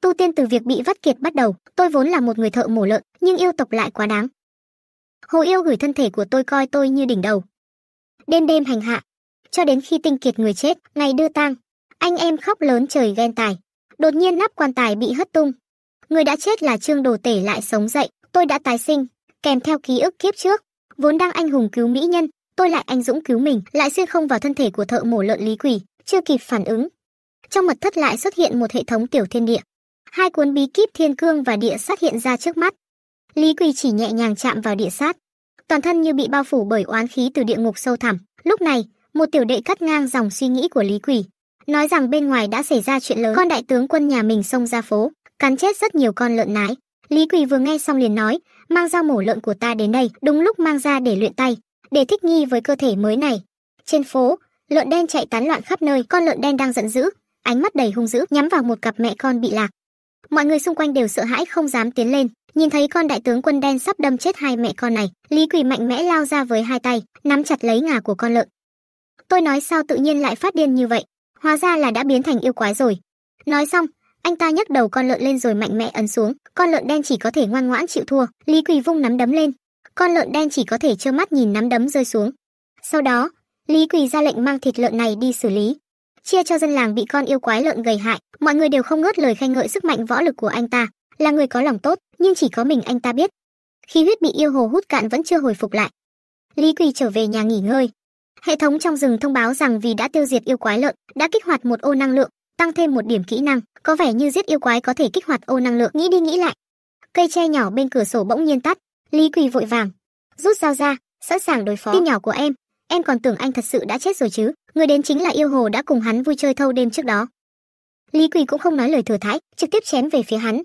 tu tiên từ việc bị vắt kiệt bắt đầu tôi vốn là một người thợ mổ lợn nhưng yêu tộc lại quá đáng hồ yêu gửi thân thể của tôi coi tôi như đỉnh đầu đêm đêm hành hạ cho đến khi tinh kiệt người chết ngày đưa tang anh em khóc lớn trời ghen tài đột nhiên nắp quan tài bị hất tung người đã chết là trương đồ tể lại sống dậy tôi đã tái sinh kèm theo ký ức kiếp trước vốn đang anh hùng cứu mỹ nhân tôi lại anh dũng cứu mình lại xuyên không vào thân thể của thợ mổ lợn lý quỷ chưa kịp phản ứng trong mật thất lại xuất hiện một hệ thống tiểu thiên địa hai cuốn bí kíp thiên cương và địa sát hiện ra trước mắt. Lý Quỳ chỉ nhẹ nhàng chạm vào địa sát, toàn thân như bị bao phủ bởi oán khí từ địa ngục sâu thẳm. Lúc này, một tiểu đệ cắt ngang dòng suy nghĩ của Lý Quỳ, nói rằng bên ngoài đã xảy ra chuyện lớn, con đại tướng quân nhà mình xông ra phố, cắn chết rất nhiều con lợn nái. Lý Quỳ vừa nghe xong liền nói, mang dao mổ lợn của ta đến đây, đúng lúc mang ra để luyện tay, để thích nghi với cơ thể mới này. Trên phố, lợn đen chạy tán loạn khắp nơi, con lợn đen đang giận dữ, ánh mắt đầy hung dữ nhắm vào một cặp mẹ con bị lạc mọi người xung quanh đều sợ hãi không dám tiến lên nhìn thấy con đại tướng quân đen sắp đâm chết hai mẹ con này lý quỳ mạnh mẽ lao ra với hai tay nắm chặt lấy ngà của con lợn tôi nói sao tự nhiên lại phát điên như vậy hóa ra là đã biến thành yêu quái rồi nói xong anh ta nhấc đầu con lợn lên rồi mạnh mẽ ấn xuống con lợn đen chỉ có thể ngoan ngoãn chịu thua lý quỳ vung nắm đấm lên con lợn đen chỉ có thể trơ mắt nhìn nắm đấm rơi xuống sau đó lý quỳ ra lệnh mang thịt lợn này đi xử lý chia cho dân làng bị con yêu quái lợn gây hại mọi người đều không ngớt lời khen ngợi sức mạnh võ lực của anh ta là người có lòng tốt nhưng chỉ có mình anh ta biết khí huyết bị yêu hồ hút cạn vẫn chưa hồi phục lại lý quỳ trở về nhà nghỉ ngơi hệ thống trong rừng thông báo rằng vì đã tiêu diệt yêu quái lợn đã kích hoạt một ô năng lượng tăng thêm một điểm kỹ năng có vẻ như giết yêu quái có thể kích hoạt ô năng lượng nghĩ đi nghĩ lại cây tre nhỏ bên cửa sổ bỗng nhiên tắt lý quỳ vội vàng rút dao ra sẵn sàng đối phó tim nhỏ của em em còn tưởng anh thật sự đã chết rồi chứ người đến chính là yêu hồ đã cùng hắn vui chơi thâu đêm trước đó lý quỳ cũng không nói lời thừa thãi trực tiếp chém về phía hắn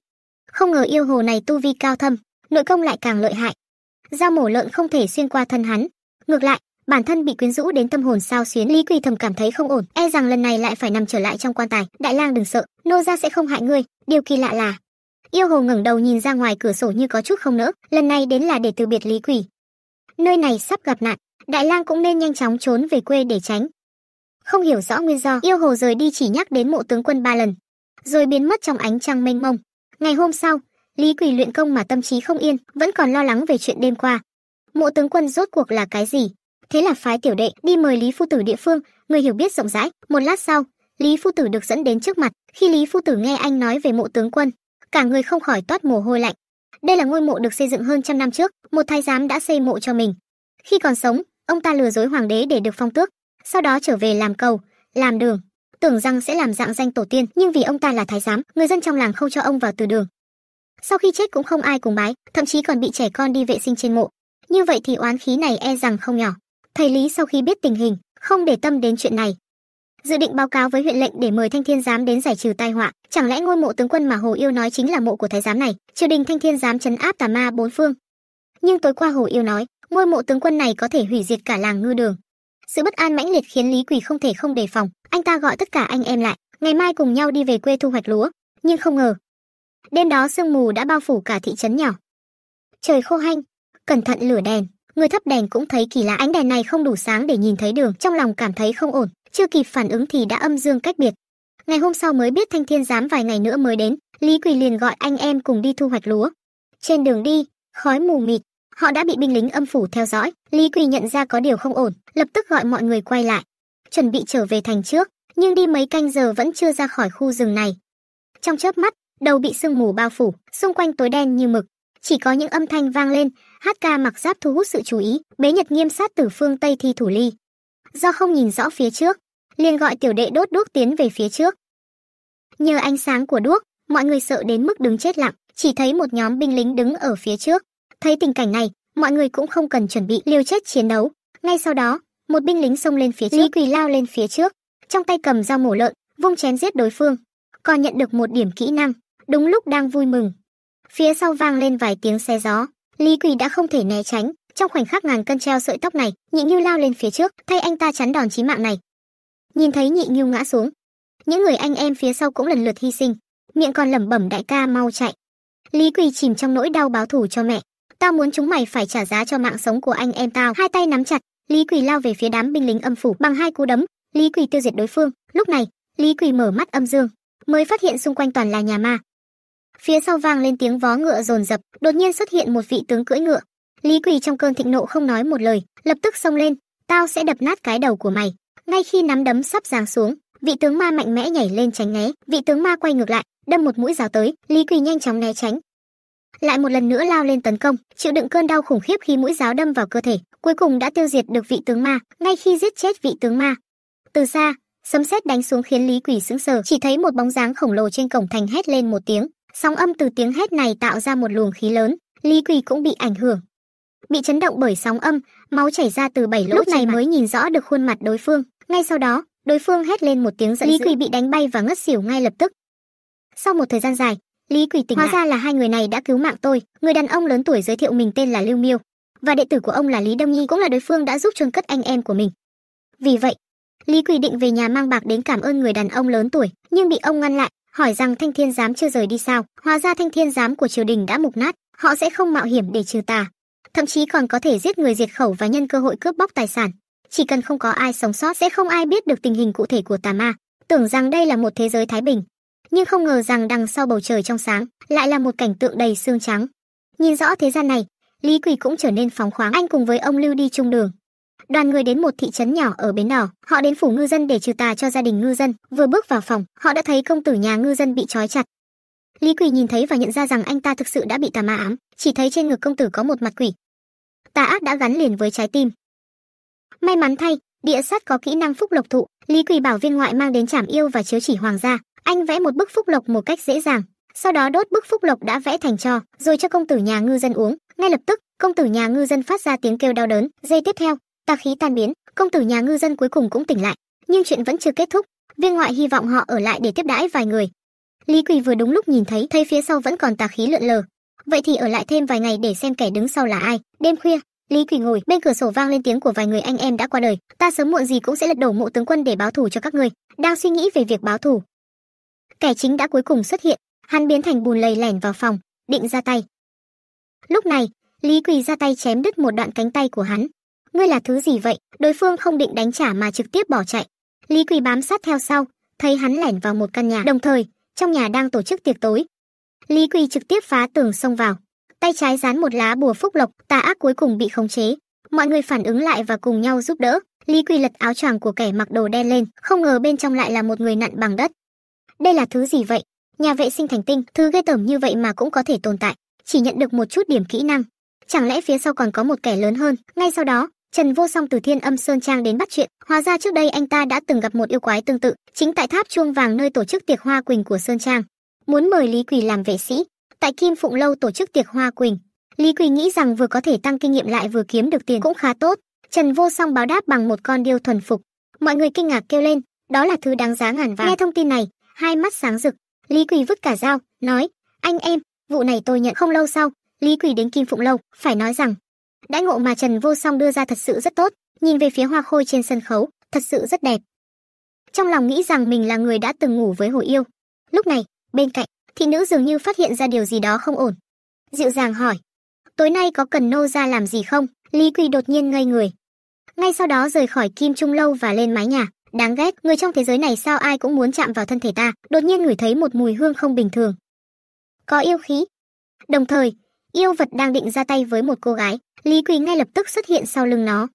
không ngờ yêu hồ này tu vi cao thâm nội công lại càng lợi hại dao mổ lợn không thể xuyên qua thân hắn ngược lại bản thân bị quyến rũ đến tâm hồn sao xuyến lý quỳ thầm cảm thấy không ổn e rằng lần này lại phải nằm trở lại trong quan tài đại lang đừng sợ nô ra sẽ không hại ngươi điều kỳ lạ là yêu hồ ngẩng đầu nhìn ra ngoài cửa sổ như có chút không nỡ lần này đến là để từ biệt lý quỳ nơi này sắp gặp nạn đại lang cũng nên nhanh chóng trốn về quê để tránh không hiểu rõ nguyên do yêu hồ rời đi chỉ nhắc đến mộ tướng quân ba lần rồi biến mất trong ánh trăng mênh mông ngày hôm sau lý quỳ luyện công mà tâm trí không yên vẫn còn lo lắng về chuyện đêm qua mộ tướng quân rốt cuộc là cái gì thế là phái tiểu đệ đi mời lý phu tử địa phương người hiểu biết rộng rãi một lát sau lý phu tử được dẫn đến trước mặt khi lý phu tử nghe anh nói về mộ tướng quân cả người không khỏi toát mồ hôi lạnh đây là ngôi mộ được xây dựng hơn trăm năm trước một thái giám đã xây mộ cho mình khi còn sống ông ta lừa dối hoàng đế để được phong tước sau đó trở về làm cầu làm đường tưởng rằng sẽ làm dạng danh tổ tiên nhưng vì ông ta là thái giám người dân trong làng không cho ông vào từ đường sau khi chết cũng không ai cùng bái thậm chí còn bị trẻ con đi vệ sinh trên mộ như vậy thì oán khí này e rằng không nhỏ thầy lý sau khi biết tình hình không để tâm đến chuyện này dự định báo cáo với huyện lệnh để mời thanh thiên giám đến giải trừ tai họa chẳng lẽ ngôi mộ tướng quân mà hồ yêu nói chính là mộ của thái giám này triều đình thanh thiên giám chấn áp tà ma bốn phương nhưng tối qua hồ yêu nói ngôi mộ tướng quân này có thể hủy diệt cả làng ngư đường sự bất an mãnh liệt khiến lý quỳ không thể không đề phòng anh ta gọi tất cả anh em lại ngày mai cùng nhau đi về quê thu hoạch lúa nhưng không ngờ đêm đó sương mù đã bao phủ cả thị trấn nhỏ trời khô hanh cẩn thận lửa đèn người thắp đèn cũng thấy kỳ lạ ánh đèn này không đủ sáng để nhìn thấy đường trong lòng cảm thấy không ổn chưa kịp phản ứng thì đã âm dương cách biệt ngày hôm sau mới biết thanh thiên giám vài ngày nữa mới đến lý quỳ liền gọi anh em cùng đi thu hoạch lúa trên đường đi khói mù mịt họ đã bị binh lính âm phủ theo dõi lý quỳ nhận ra có điều không ổn lập tức gọi mọi người quay lại chuẩn bị trở về thành trước nhưng đi mấy canh giờ vẫn chưa ra khỏi khu rừng này trong chớp mắt đầu bị sương mù bao phủ xung quanh tối đen như mực chỉ có những âm thanh vang lên hát ca mặc giáp thu hút sự chú ý bế nhật nghiêm sát từ phương tây thi thủ ly do không nhìn rõ phía trước liền gọi tiểu đệ đốt đuốc tiến về phía trước nhờ ánh sáng của đuốc mọi người sợ đến mức đứng chết lặng chỉ thấy một nhóm binh lính đứng ở phía trước Thấy tình cảnh này, mọi người cũng không cần chuẩn bị liều chết chiến đấu. Ngay sau đó, một binh lính xông lên phía trước. Lý Quỳ lao lên phía trước, trong tay cầm dao mổ lợn, vung chém giết đối phương. Còn nhận được một điểm kỹ năng, đúng lúc đang vui mừng. Phía sau vang lên vài tiếng xe gió, Lý Quỳ đã không thể né tránh, trong khoảnh khắc ngàn cân treo sợi tóc này, Nhị Nhu lao lên phía trước, thay anh ta chắn đòn chí mạng này. Nhìn thấy Nhị Nhu ngã xuống, những người anh em phía sau cũng lần lượt hy sinh, miệng còn lẩm bẩm đại ca mau chạy. Lý Quỳ chìm trong nỗi đau báo thù cho mẹ, tao muốn chúng mày phải trả giá cho mạng sống của anh em tao hai tay nắm chặt lý quỳ lao về phía đám binh lính âm phủ bằng hai cú đấm lý quỳ tiêu diệt đối phương lúc này lý quỳ mở mắt âm dương mới phát hiện xung quanh toàn là nhà ma phía sau vang lên tiếng vó ngựa rồn rập đột nhiên xuất hiện một vị tướng cưỡi ngựa lý quỳ trong cơn thịnh nộ không nói một lời lập tức xông lên tao sẽ đập nát cái đầu của mày ngay khi nắm đấm sắp giáng xuống vị tướng ma mạnh mẽ nhảy lên tránh né vị tướng ma quay ngược lại đâm một mũi giáo tới lý quỳ nhanh chóng né tránh lại một lần nữa lao lên tấn công chịu đựng cơn đau khủng khiếp khi mũi giáo đâm vào cơ thể cuối cùng đã tiêu diệt được vị tướng ma ngay khi giết chết vị tướng ma từ xa sấm sét đánh xuống khiến lý quỷ sững sờ chỉ thấy một bóng dáng khổng lồ trên cổng thành hét lên một tiếng sóng âm từ tiếng hét này tạo ra một luồng khí lớn lý quỷ cũng bị ảnh hưởng bị chấn động bởi sóng âm máu chảy ra từ bảy lỗ lúc này mới nhìn rõ được khuôn mặt đối phương ngay sau đó đối phương hét lên một tiếng giận lý quỷ bị đánh bay và ngất xỉu ngay lập tức sau một thời gian dài lý quỳ tỉnh hóa à. ra là hai người này đã cứu mạng tôi người đàn ông lớn tuổi giới thiệu mình tên là lưu miêu và đệ tử của ông là lý đông nhi cũng là đối phương đã giúp chôn cất anh em của mình vì vậy lý quỳ định về nhà mang bạc đến cảm ơn người đàn ông lớn tuổi nhưng bị ông ngăn lại hỏi rằng thanh thiên giám chưa rời đi sao hóa ra thanh thiên giám của triều đình đã mục nát họ sẽ không mạo hiểm để trừ tà thậm chí còn có thể giết người diệt khẩu và nhân cơ hội cướp bóc tài sản chỉ cần không có ai sống sót sẽ không ai biết được tình hình cụ thể của tà ma tưởng rằng đây là một thế giới thái bình nhưng không ngờ rằng đằng sau bầu trời trong sáng lại là một cảnh tượng đầy xương trắng nhìn rõ thế gian này lý quỳ cũng trở nên phóng khoáng anh cùng với ông lưu đi chung đường đoàn người đến một thị trấn nhỏ ở bến đỏ họ đến phủ ngư dân để trừ tà cho gia đình ngư dân vừa bước vào phòng họ đã thấy công tử nhà ngư dân bị trói chặt lý quỳ nhìn thấy và nhận ra rằng anh ta thực sự đã bị tà ma ám chỉ thấy trên ngực công tử có một mặt quỷ tà ác đã gắn liền với trái tim may mắn thay địa sát có kỹ năng phúc lộc thụ lý quỳ bảo viên ngoại mang đến trảm yêu và chiếu chỉ hoàng gia anh vẽ một bức phúc lộc một cách dễ dàng sau đó đốt bức phúc lộc đã vẽ thành cho rồi cho công tử nhà ngư dân uống ngay lập tức công tử nhà ngư dân phát ra tiếng kêu đau đớn giây tiếp theo tà khí tan biến công tử nhà ngư dân cuối cùng cũng tỉnh lại nhưng chuyện vẫn chưa kết thúc viên ngoại hy vọng họ ở lại để tiếp đãi vài người lý quỳ vừa đúng lúc nhìn thấy thấy phía sau vẫn còn tà khí lượn lờ vậy thì ở lại thêm vài ngày để xem kẻ đứng sau là ai đêm khuya lý quỳ ngồi bên cửa sổ vang lên tiếng của vài người anh em đã qua đời ta sớm muộn gì cũng sẽ lật đổ mộ tướng quân để báo thù cho các ngươi đang suy nghĩ về việc báo thù kẻ chính đã cuối cùng xuất hiện hắn biến thành bùn lầy lẻn vào phòng định ra tay lúc này lý quỳ ra tay chém đứt một đoạn cánh tay của hắn ngươi là thứ gì vậy đối phương không định đánh trả mà trực tiếp bỏ chạy lý quỳ bám sát theo sau thấy hắn lẻn vào một căn nhà đồng thời trong nhà đang tổ chức tiệc tối lý quỳ trực tiếp phá tường xông vào tay trái dán một lá bùa phúc lộc tà ác cuối cùng bị khống chế mọi người phản ứng lại và cùng nhau giúp đỡ lý quỳ lật áo choàng của kẻ mặc đồ đen lên không ngờ bên trong lại là một người nặn bằng đất đây là thứ gì vậy nhà vệ sinh thành tinh thứ ghê tởm như vậy mà cũng có thể tồn tại chỉ nhận được một chút điểm kỹ năng chẳng lẽ phía sau còn có một kẻ lớn hơn ngay sau đó trần vô song từ thiên âm sơn trang đến bắt chuyện hóa ra trước đây anh ta đã từng gặp một yêu quái tương tự chính tại tháp chuông vàng nơi tổ chức tiệc hoa quỳnh của sơn trang muốn mời lý quỳ làm vệ sĩ tại kim phụng lâu tổ chức tiệc hoa quỳnh lý quỳ nghĩ rằng vừa có thể tăng kinh nghiệm lại vừa kiếm được tiền cũng khá tốt trần vô song báo đáp bằng một con điêu thuần phục mọi người kinh ngạc kêu lên đó là thứ đáng giá ngàn vàng nghe thông tin này hai mắt sáng rực, Lý Quỳ vứt cả dao, nói, anh em, vụ này tôi nhận không lâu sau, Lý Quỳ đến Kim Phụng Lâu, phải nói rằng, đãi ngộ mà Trần Vô Song đưa ra thật sự rất tốt, nhìn về phía hoa khôi trên sân khấu, thật sự rất đẹp. Trong lòng nghĩ rằng mình là người đã từng ngủ với Hồ Yêu. Lúc này, bên cạnh, thị nữ dường như phát hiện ra điều gì đó không ổn. Dịu dàng hỏi, tối nay có cần nô gia làm gì không? Lý Quỳ đột nhiên ngây người. Ngay sau đó rời khỏi Kim Trung Lâu và lên mái nhà đáng ghét người trong thế giới này sao ai cũng muốn chạm vào thân thể ta đột nhiên ngửi thấy một mùi hương không bình thường có yêu khí đồng thời yêu vật đang định ra tay với một cô gái lý quỳ ngay lập tức xuất hiện sau lưng nó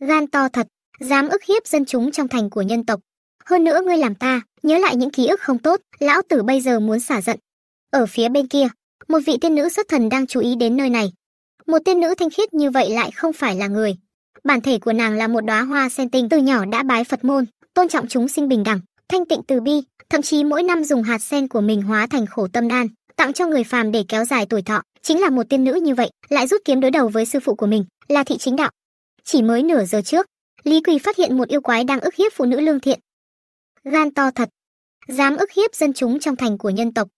gan to thật dám ức hiếp dân chúng trong thành của nhân tộc hơn nữa ngươi làm ta nhớ lại những ký ức không tốt lão tử bây giờ muốn xả giận ở phía bên kia một vị tiên nữ xuất thần đang chú ý đến nơi này một tiên nữ thanh khiết như vậy lại không phải là người bản thể của nàng là một đóa hoa sen tinh từ nhỏ đã bái phật môn tôn trọng chúng sinh bình đẳng, thanh tịnh từ bi, thậm chí mỗi năm dùng hạt sen của mình hóa thành khổ tâm đan, tặng cho người phàm để kéo dài tuổi thọ, chính là một tiên nữ như vậy, lại rút kiếm đối đầu với sư phụ của mình, là thị chính đạo. Chỉ mới nửa giờ trước, Lý Quỳ phát hiện một yêu quái đang ức hiếp phụ nữ lương thiện. Gan to thật, dám ức hiếp dân chúng trong thành của nhân tộc.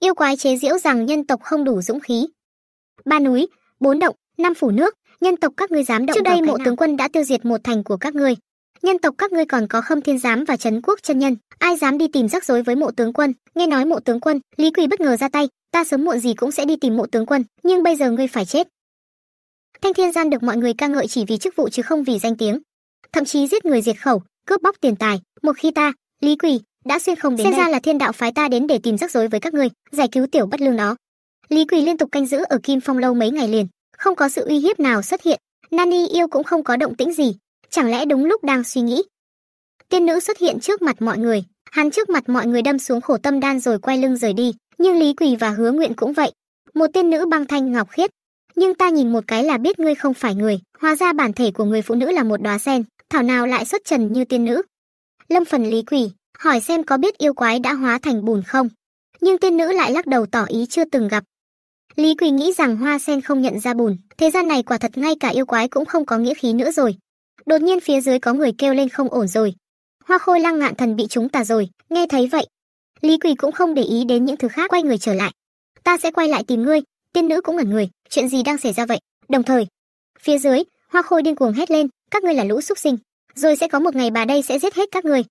Yêu quái chế giễu rằng nhân tộc không đủ dũng khí. Ba núi, bốn động, năm phủ nước, nhân tộc các ngươi dám động. Trước đây mộ tướng quân đã tiêu diệt một thành của các ngươi, nhân tộc các ngươi còn có khâm thiên giám và trấn quốc chân nhân ai dám đi tìm rắc rối với mộ tướng quân nghe nói mộ tướng quân lý quỳ bất ngờ ra tay ta sớm muộn gì cũng sẽ đi tìm mộ tướng quân nhưng bây giờ ngươi phải chết thanh thiên gian được mọi người ca ngợi chỉ vì chức vụ chứ không vì danh tiếng thậm chí giết người diệt khẩu cướp bóc tiền tài một khi ta lý quỳ đã xuyên không đến xem đây. ra là thiên đạo phái ta đến để tìm rắc rối với các ngươi giải cứu tiểu bất lương đó lý quỳ liên tục canh giữ ở kim phong lâu mấy ngày liền không có sự uy hiếp nào xuất hiện nani yêu cũng không có động tĩnh gì chẳng lẽ đúng lúc đang suy nghĩ tiên nữ xuất hiện trước mặt mọi người hắn trước mặt mọi người đâm xuống khổ tâm đan rồi quay lưng rời đi nhưng lý quỳ và hứa nguyện cũng vậy một tiên nữ băng thanh ngọc khiết nhưng ta nhìn một cái là biết ngươi không phải người hóa ra bản thể của người phụ nữ là một đóa sen thảo nào lại xuất trần như tiên nữ lâm phần lý quỳ hỏi xem có biết yêu quái đã hóa thành bùn không nhưng tiên nữ lại lắc đầu tỏ ý chưa từng gặp lý quỳ nghĩ rằng hoa sen không nhận ra bùn thế gian này quả thật ngay cả yêu quái cũng không có nghĩa khí nữa rồi đột nhiên phía dưới có người kêu lên không ổn rồi hoa khôi lăng ngạn thần bị chúng tà rồi nghe thấy vậy lý quỳ cũng không để ý đến những thứ khác quay người trở lại ta sẽ quay lại tìm ngươi tiên nữ cũng ngẩn người chuyện gì đang xảy ra vậy đồng thời phía dưới hoa khôi điên cuồng hét lên các ngươi là lũ xúc sinh rồi sẽ có một ngày bà đây sẽ giết hết các ngươi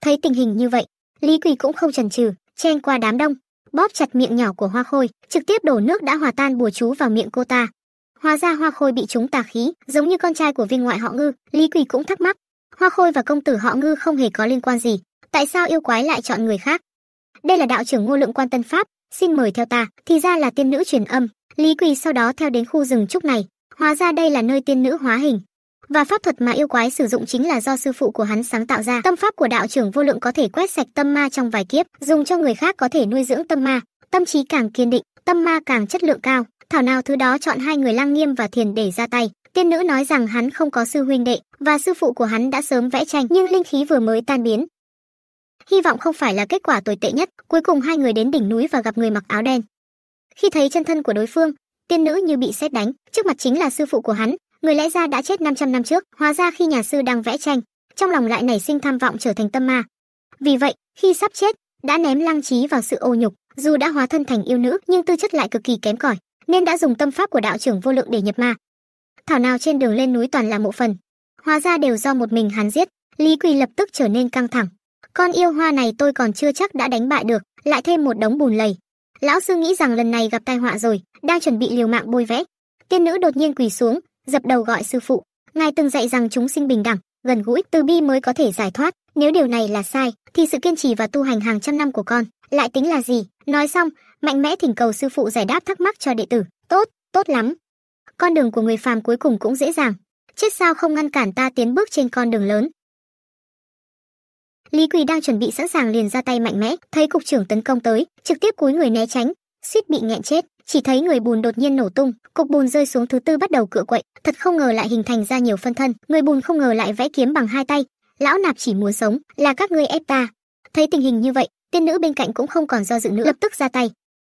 thấy tình hình như vậy lý quỳ cũng không chần chừ chen qua đám đông bóp chặt miệng nhỏ của hoa khôi trực tiếp đổ nước đã hòa tan bùa chú vào miệng cô ta Hóa ra Hoa Khôi bị chúng tà khí, giống như con trai của viên ngoại họ Ngư, Lý Quỳ cũng thắc mắc. Hoa Khôi và công tử họ Ngư không hề có liên quan gì, tại sao yêu quái lại chọn người khác? Đây là đạo trưởng Ngô Lượng Quan Tân Pháp, xin mời theo ta, thì ra là tiên nữ truyền âm. Lý Quỳ sau đó theo đến khu rừng trúc này, hóa ra đây là nơi tiên nữ hóa hình. Và pháp thuật mà yêu quái sử dụng chính là do sư phụ của hắn sáng tạo ra. Tâm pháp của đạo trưởng vô lượng có thể quét sạch tâm ma trong vài kiếp, dùng cho người khác có thể nuôi dưỡng tâm ma. Tâm trí càng kiên định, tâm ma càng chất lượng cao thảo nào thứ đó chọn hai người lang nghiêm và thiền để ra tay tiên nữ nói rằng hắn không có sư huynh đệ và sư phụ của hắn đã sớm vẽ tranh nhưng linh khí vừa mới tan biến hy vọng không phải là kết quả tồi tệ nhất cuối cùng hai người đến đỉnh núi và gặp người mặc áo đen khi thấy chân thân của đối phương tiên nữ như bị xét đánh trước mặt chính là sư phụ của hắn người lẽ ra đã chết 500 năm trước hóa ra khi nhà sư đang vẽ tranh trong lòng lại nảy sinh tham vọng trở thành tâm ma vì vậy khi sắp chết đã ném lăng trí vào sự ô nhục dù đã hóa thân thành yêu nữ nhưng tư chất lại cực kỳ kém cỏi nên đã dùng tâm pháp của đạo trưởng vô lượng để nhập ma thảo nào trên đường lên núi toàn là mộ phần hóa ra đều do một mình hắn giết lý quỳ lập tức trở nên căng thẳng con yêu hoa này tôi còn chưa chắc đã đánh bại được lại thêm một đống bùn lầy lão sư nghĩ rằng lần này gặp tai họa rồi đang chuẩn bị liều mạng bôi vẽ tiên nữ đột nhiên quỳ xuống dập đầu gọi sư phụ ngài từng dạy rằng chúng sinh bình đẳng gần gũi từ bi mới có thể giải thoát nếu điều này là sai thì sự kiên trì và tu hành hàng trăm năm của con lại tính là gì nói xong mạnh mẽ thỉnh cầu sư phụ giải đáp thắc mắc cho đệ tử tốt tốt lắm con đường của người phàm cuối cùng cũng dễ dàng chết sao không ngăn cản ta tiến bước trên con đường lớn lý quỳ đang chuẩn bị sẵn sàng liền ra tay mạnh mẽ thấy cục trưởng tấn công tới trực tiếp cúi người né tránh suýt bị nghẹn chết chỉ thấy người bùn đột nhiên nổ tung cục bùn rơi xuống thứ tư bắt đầu cựa quậy thật không ngờ lại hình thành ra nhiều phân thân người bùn không ngờ lại vẽ kiếm bằng hai tay lão nạp chỉ muốn sống là các ngươi ép ta thấy tình hình như vậy tiên nữ bên cạnh cũng không còn do dự nữa lập tức ra tay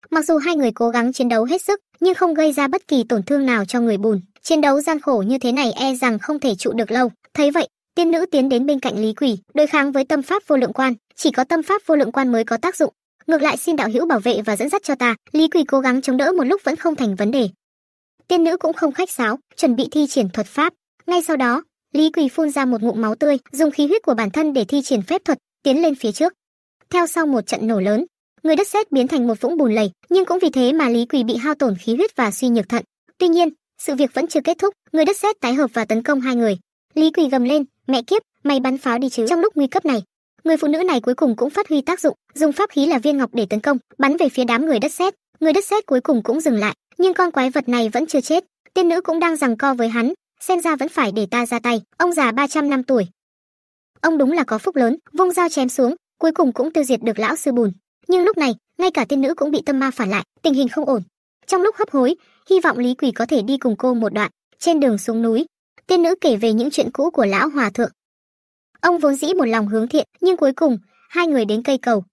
Mặc dù hai người cố gắng chiến đấu hết sức, nhưng không gây ra bất kỳ tổn thương nào cho người bùn. Chiến đấu gian khổ như thế này e rằng không thể trụ được lâu. Thấy vậy, tiên nữ tiến đến bên cạnh Lý Quỷ, đối kháng với tâm pháp vô lượng quan, chỉ có tâm pháp vô lượng quan mới có tác dụng. Ngược lại xin đạo hữu bảo vệ và dẫn dắt cho ta, Lý Quỷ cố gắng chống đỡ một lúc vẫn không thành vấn đề. Tiên nữ cũng không khách sáo, chuẩn bị thi triển thuật pháp. Ngay sau đó, Lý quỷ phun ra một ngụm máu tươi, dùng khí huyết của bản thân để thi triển phép thuật, tiến lên phía trước. Theo sau một trận nổ lớn, người đất sét biến thành một vũng bùn lầy nhưng cũng vì thế mà lý quỳ bị hao tổn khí huyết và suy nhược thận tuy nhiên sự việc vẫn chưa kết thúc người đất sét tái hợp và tấn công hai người lý quỳ gầm lên mẹ kiếp mày bắn pháo đi chứ trong lúc nguy cấp này người phụ nữ này cuối cùng cũng phát huy tác dụng dùng pháp khí là viên ngọc để tấn công bắn về phía đám người đất sét người đất sét cuối cùng cũng dừng lại nhưng con quái vật này vẫn chưa chết tiên nữ cũng đang giằng co với hắn xem ra vẫn phải để ta ra tay ông già 300 năm tuổi ông đúng là có phúc lớn vung dao chém xuống cuối cùng cũng tiêu diệt được lão sư bùn nhưng lúc này ngay cả tiên nữ cũng bị tâm ma phản lại tình hình không ổn trong lúc hấp hối hy vọng lý quỳ có thể đi cùng cô một đoạn trên đường xuống núi tiên nữ kể về những chuyện cũ của lão hòa thượng ông vốn dĩ một lòng hướng thiện nhưng cuối cùng hai người đến cây cầu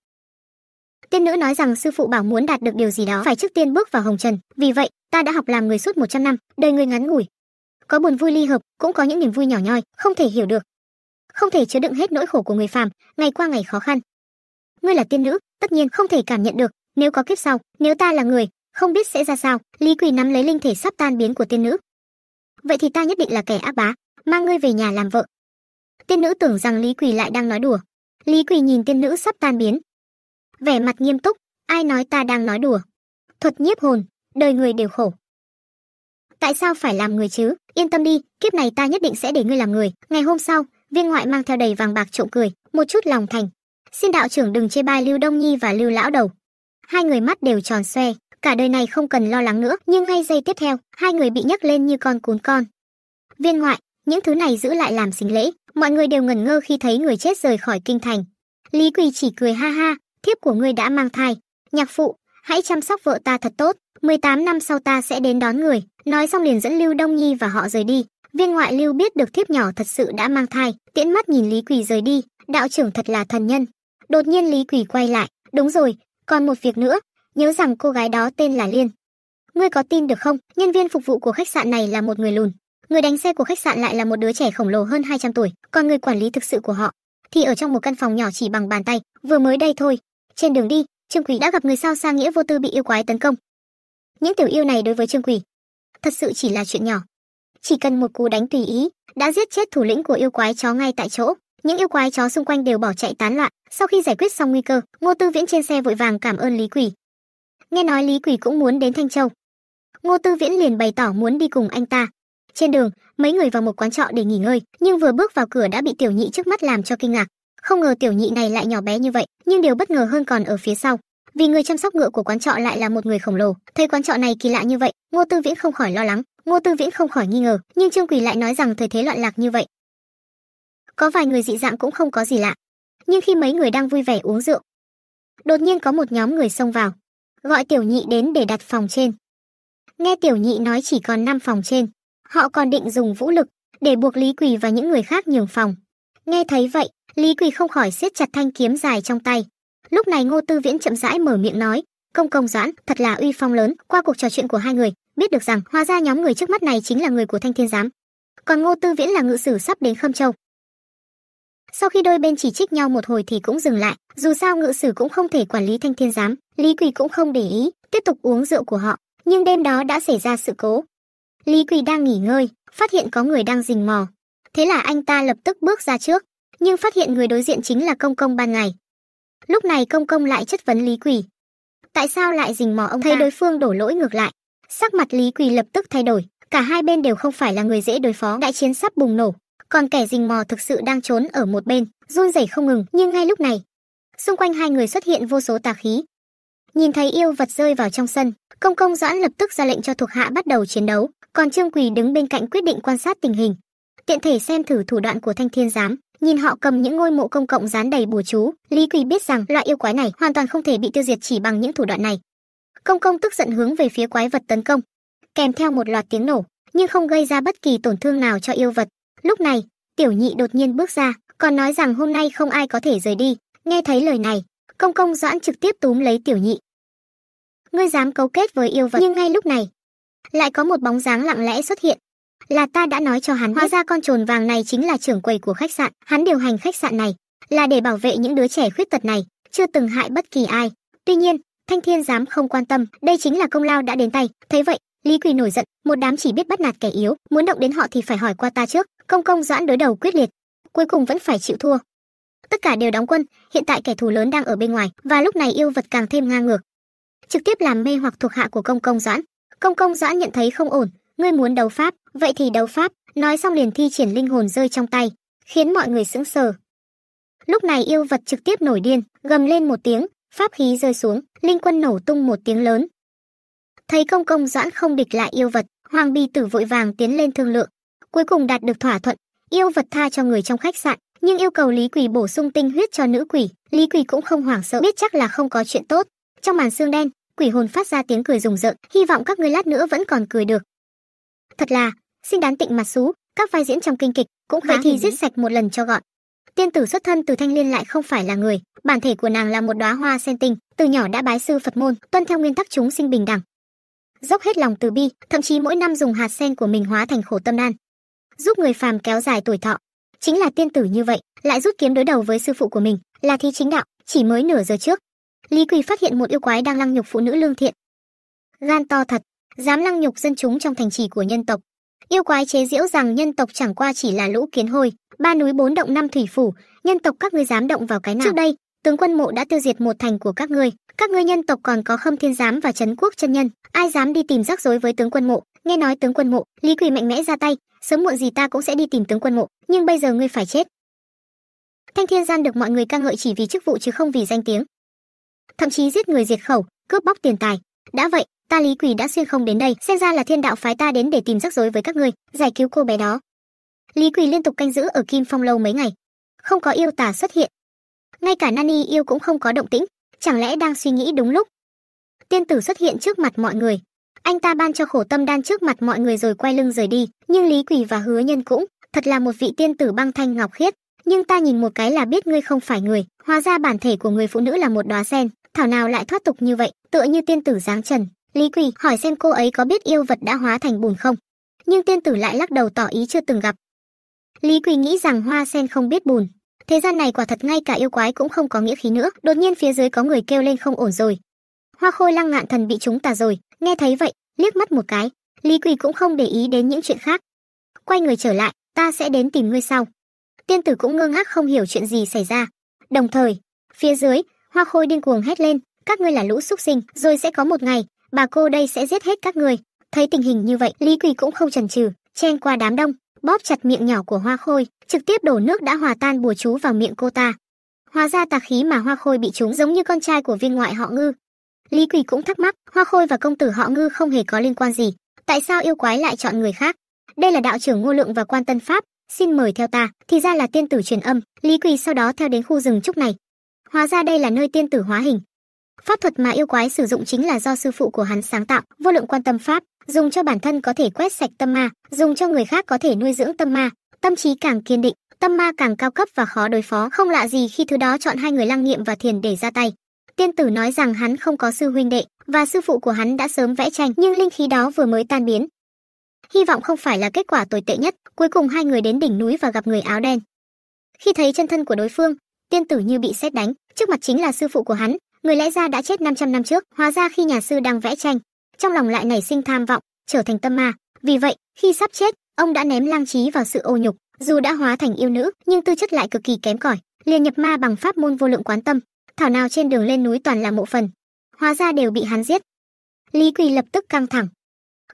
tiên nữ nói rằng sư phụ bảo muốn đạt được điều gì đó phải trước tiên bước vào hồng trần vì vậy ta đã học làm người suốt một trăm năm đời người ngắn ngủi có buồn vui ly hợp cũng có những niềm vui nhỏ nhoi không thể hiểu được không thể chứa đựng hết nỗi khổ của người phàm ngày qua ngày khó khăn ngươi là tiên nữ tất nhiên không thể cảm nhận được nếu có kiếp sau nếu ta là người không biết sẽ ra sao lý quỳ nắm lấy linh thể sắp tan biến của tiên nữ vậy thì ta nhất định là kẻ ác bá mang ngươi về nhà làm vợ tiên nữ tưởng rằng lý quỳ lại đang nói đùa lý quỳ nhìn tiên nữ sắp tan biến vẻ mặt nghiêm túc ai nói ta đang nói đùa thuật nhiếp hồn đời người đều khổ tại sao phải làm người chứ yên tâm đi kiếp này ta nhất định sẽ để ngươi làm người ngày hôm sau viên ngoại mang theo đầy vàng bạc trộm cười một chút lòng thành xin đạo trưởng đừng chê bai lưu đông nhi và lưu lão đầu hai người mắt đều tròn xoe cả đời này không cần lo lắng nữa nhưng ngay giây tiếp theo hai người bị nhấc lên như con cún con viên ngoại những thứ này giữ lại làm xính lễ mọi người đều ngẩn ngơ khi thấy người chết rời khỏi kinh thành lý quỳ chỉ cười ha ha thiếp của ngươi đã mang thai nhạc phụ hãy chăm sóc vợ ta thật tốt 18 năm sau ta sẽ đến đón người nói xong liền dẫn lưu đông nhi và họ rời đi viên ngoại lưu biết được thiếp nhỏ thật sự đã mang thai tiễn mắt nhìn lý quỳ rời đi đạo trưởng thật là thần nhân Đột nhiên Lý quỷ quay lại, đúng rồi, còn một việc nữa, nhớ rằng cô gái đó tên là Liên. Ngươi có tin được không, nhân viên phục vụ của khách sạn này là một người lùn. Người đánh xe của khách sạn lại là một đứa trẻ khổng lồ hơn 200 tuổi, còn người quản lý thực sự của họ thì ở trong một căn phòng nhỏ chỉ bằng bàn tay, vừa mới đây thôi. Trên đường đi, Trương Quỷ đã gặp người sao sang nghĩa vô tư bị yêu quái tấn công. Những tiểu yêu này đối với Trương Quỷ, thật sự chỉ là chuyện nhỏ. Chỉ cần một cú đánh tùy ý, đã giết chết thủ lĩnh của yêu quái chó ngay tại chỗ những yêu quái chó xung quanh đều bỏ chạy tán loạn sau khi giải quyết xong nguy cơ ngô tư viễn trên xe vội vàng cảm ơn lý quỷ nghe nói lý quỷ cũng muốn đến thanh châu ngô tư viễn liền bày tỏ muốn đi cùng anh ta trên đường mấy người vào một quán trọ để nghỉ ngơi nhưng vừa bước vào cửa đã bị tiểu nhị trước mắt làm cho kinh ngạc không ngờ tiểu nhị này lại nhỏ bé như vậy nhưng điều bất ngờ hơn còn ở phía sau vì người chăm sóc ngựa của quán trọ lại là một người khổng lồ thấy quán trọ này kỳ lạ như vậy ngô tư viễn không khỏi lo lắng ngô tư viễn không khỏi nghi ngờ nhưng trương quỳ lại nói rằng thời thế loạn lạc như vậy có vài người dị dạng cũng không có gì lạ nhưng khi mấy người đang vui vẻ uống rượu đột nhiên có một nhóm người xông vào gọi tiểu nhị đến để đặt phòng trên nghe tiểu nhị nói chỉ còn 5 phòng trên họ còn định dùng vũ lực để buộc lý quỳ và những người khác nhường phòng nghe thấy vậy lý quỳ không khỏi siết chặt thanh kiếm dài trong tay lúc này ngô tư viễn chậm rãi mở miệng nói công công doãn thật là uy phong lớn qua cuộc trò chuyện của hai người biết được rằng hóa ra nhóm người trước mắt này chính là người của thanh thiên giám còn ngô tư viễn là ngự sử sắp đến khâm châu sau khi đôi bên chỉ trích nhau một hồi thì cũng dừng lại dù sao ngự sử cũng không thể quản lý thanh thiên giám lý quỳ cũng không để ý tiếp tục uống rượu của họ nhưng đêm đó đã xảy ra sự cố lý quỳ đang nghỉ ngơi phát hiện có người đang rình mò thế là anh ta lập tức bước ra trước nhưng phát hiện người đối diện chính là công công ban ngày lúc này công công lại chất vấn lý quỳ tại sao lại rình mò ông thấy ta? đối phương đổ lỗi ngược lại sắc mặt lý quỳ lập tức thay đổi cả hai bên đều không phải là người dễ đối phó đại chiến sắp bùng nổ còn kẻ rình mò thực sự đang trốn ở một bên run rẩy không ngừng nhưng ngay lúc này xung quanh hai người xuất hiện vô số tà khí nhìn thấy yêu vật rơi vào trong sân công công doãn lập tức ra lệnh cho thuộc hạ bắt đầu chiến đấu còn trương quỳ đứng bên cạnh quyết định quan sát tình hình tiện thể xem thử thủ đoạn của thanh thiên giám nhìn họ cầm những ngôi mộ công cộng dán đầy bùa chú lý quỳ biết rằng loại yêu quái này hoàn toàn không thể bị tiêu diệt chỉ bằng những thủ đoạn này công công tức giận hướng về phía quái vật tấn công kèm theo một loạt tiếng nổ nhưng không gây ra bất kỳ tổn thương nào cho yêu vật Lúc này, tiểu nhị đột nhiên bước ra, còn nói rằng hôm nay không ai có thể rời đi. Nghe thấy lời này, công công doãn trực tiếp túm lấy tiểu nhị. Ngươi dám cấu kết với yêu vật nhưng ngay lúc này, lại có một bóng dáng lặng lẽ xuất hiện. Là ta đã nói cho hắn hóa ra con trồn vàng này chính là trưởng quầy của khách sạn. Hắn điều hành khách sạn này là để bảo vệ những đứa trẻ khuyết tật này, chưa từng hại bất kỳ ai. Tuy nhiên, Thanh Thiên dám không quan tâm, đây chính là công lao đã đến tay. Thấy vậy, Lý Quỳ nổi giận, một đám chỉ biết bắt nạt kẻ yếu, muốn động đến họ thì phải hỏi qua ta trước. Công công doãn đối đầu quyết liệt, cuối cùng vẫn phải chịu thua. Tất cả đều đóng quân, hiện tại kẻ thù lớn đang ở bên ngoài và lúc này yêu vật càng thêm ngang ngược. Trực tiếp làm mê hoặc thuộc hạ của công công doãn. Công công doãn nhận thấy không ổn, ngươi muốn đấu pháp, vậy thì đấu pháp, nói xong liền thi triển linh hồn rơi trong tay, khiến mọi người sững sờ. Lúc này yêu vật trực tiếp nổi điên, gầm lên một tiếng, pháp khí rơi xuống, linh quân nổ tung một tiếng lớn. Thấy công công doãn không địch lại yêu vật, hoàng Bì tử vội vàng tiến lên thương lượng, cuối cùng đạt được thỏa thuận yêu vật tha cho người trong khách sạn nhưng yêu cầu lý quỷ bổ sung tinh huyết cho nữ quỷ lý quỷ cũng không hoảng sợ biết chắc là không có chuyện tốt trong màn xương đen quỷ hồn phát ra tiếng cười rùng rợn hy vọng các ngươi lát nữa vẫn còn cười được thật là xin đán tịnh mặt xú các vai diễn trong kinh kịch cũng khá vậy thì giết sạch một lần cho gọn tiên tử xuất thân từ thanh liên lại không phải là người bản thể của nàng là một đóa hoa sen tinh từ nhỏ đã bái sư phật môn tuân theo nguyên tắc chúng sinh bình đẳng dốc hết lòng từ bi thậm chí mỗi năm dùng hạt sen của mình hóa thành khổ tâm nan giúp người phàm kéo dài tuổi thọ chính là tiên tử như vậy lại rút kiếm đối đầu với sư phụ của mình là thi chính đạo chỉ mới nửa giờ trước lý quỳ phát hiện một yêu quái đang lăng nhục phụ nữ lương thiện gan to thật dám lăng nhục dân chúng trong thành trì của nhân tộc yêu quái chế giễu rằng nhân tộc chẳng qua chỉ là lũ kiến hôi ba núi bốn động năm thủy phủ nhân tộc các ngươi dám động vào cái nào trước đây tướng quân mộ đã tiêu diệt một thành của các ngươi các ngươi nhân tộc còn có khâm thiên giám và trấn quốc chân nhân ai dám đi tìm rắc rối với tướng quân mộ nghe nói tướng quân mộ lý quỳ mạnh mẽ ra tay sớm muộn gì ta cũng sẽ đi tìm tướng quân mộ nhưng bây giờ ngươi phải chết thanh thiên gian được mọi người ca ngợi chỉ vì chức vụ chứ không vì danh tiếng thậm chí giết người diệt khẩu cướp bóc tiền tài đã vậy ta lý quỳ đã xuyên không đến đây xem ra là thiên đạo phái ta đến để tìm rắc rối với các ngươi giải cứu cô bé đó lý quỳ liên tục canh giữ ở kim phong lâu mấy ngày không có yêu tả xuất hiện ngay cả nani yêu cũng không có động tĩnh chẳng lẽ đang suy nghĩ đúng lúc tiên tử xuất hiện trước mặt mọi người anh ta ban cho khổ tâm đan trước mặt mọi người rồi quay lưng rời đi nhưng lý quỷ và hứa nhân cũng thật là một vị tiên tử băng thanh ngọc khiết nhưng ta nhìn một cái là biết ngươi không phải người hóa ra bản thể của người phụ nữ là một đóa sen thảo nào lại thoát tục như vậy tựa như tiên tử giáng trần lý quỷ hỏi xem cô ấy có biết yêu vật đã hóa thành bùn không nhưng tiên tử lại lắc đầu tỏ ý chưa từng gặp lý quỷ nghĩ rằng hoa sen không biết bùn thế gian này quả thật ngay cả yêu quái cũng không có nghĩa khí nữa đột nhiên phía dưới có người kêu lên không ổn rồi Hoa Khôi Lăng Ngạn Thần bị chúng ta rồi, nghe thấy vậy, liếc mắt một cái, Lý Quỳ cũng không để ý đến những chuyện khác. Quay người trở lại, ta sẽ đến tìm ngươi sau. Tiên tử cũng ngơ ngác không hiểu chuyện gì xảy ra. Đồng thời, phía dưới, Hoa Khôi điên cuồng hét lên, các ngươi là lũ xúc sinh, rồi sẽ có một ngày, bà cô đây sẽ giết hết các ngươi. Thấy tình hình như vậy, Lý Quỳ cũng không chần chừ, chen qua đám đông, bóp chặt miệng nhỏ của Hoa Khôi, trực tiếp đổ nước đã hòa tan bùa chú vào miệng cô ta. Hóa ra tà khí mà Hoa Khôi bị trúng giống như con trai của viên ngoại họ Ngư, Lý Quỳ cũng thắc mắc, Hoa Khôi và công tử họ Ngư không hề có liên quan gì, tại sao yêu quái lại chọn người khác? Đây là đạo trưởng Ngô Lượng và Quan Tân Pháp, xin mời theo ta, thì ra là tiên tử truyền âm, Lý Quỳ sau đó theo đến khu rừng trúc này. Hóa ra đây là nơi tiên tử hóa hình. Pháp thuật mà yêu quái sử dụng chính là do sư phụ của hắn sáng tạo, Vô Lượng Quan Tâm Pháp, dùng cho bản thân có thể quét sạch tâm ma, dùng cho người khác có thể nuôi dưỡng tâm ma, tâm trí càng kiên định, tâm ma càng cao cấp và khó đối phó, không lạ gì khi thứ đó chọn hai người Lăng Nghiệm và Thiền để ra tay. Tiên tử nói rằng hắn không có sư huynh đệ và sư phụ của hắn đã sớm vẽ tranh nhưng linh khí đó vừa mới tan biến. Hy vọng không phải là kết quả tồi tệ nhất, cuối cùng hai người đến đỉnh núi và gặp người áo đen. Khi thấy chân thân của đối phương, tiên tử như bị sét đánh, trước mặt chính là sư phụ của hắn, người lẽ ra đã chết 500 năm trước, hóa ra khi nhà sư đang vẽ tranh, trong lòng lại nảy sinh tham vọng, trở thành tâm ma. Vì vậy, khi sắp chết, ông đã ném lang trí vào sự ô nhục, dù đã hóa thành yêu nữ, nhưng tư chất lại cực kỳ kém cỏi, liền nhập ma bằng pháp môn vô lượng quán tâm, thảo nào trên đường lên núi toàn là mộ phần hóa ra đều bị hắn giết lý quỳ lập tức căng thẳng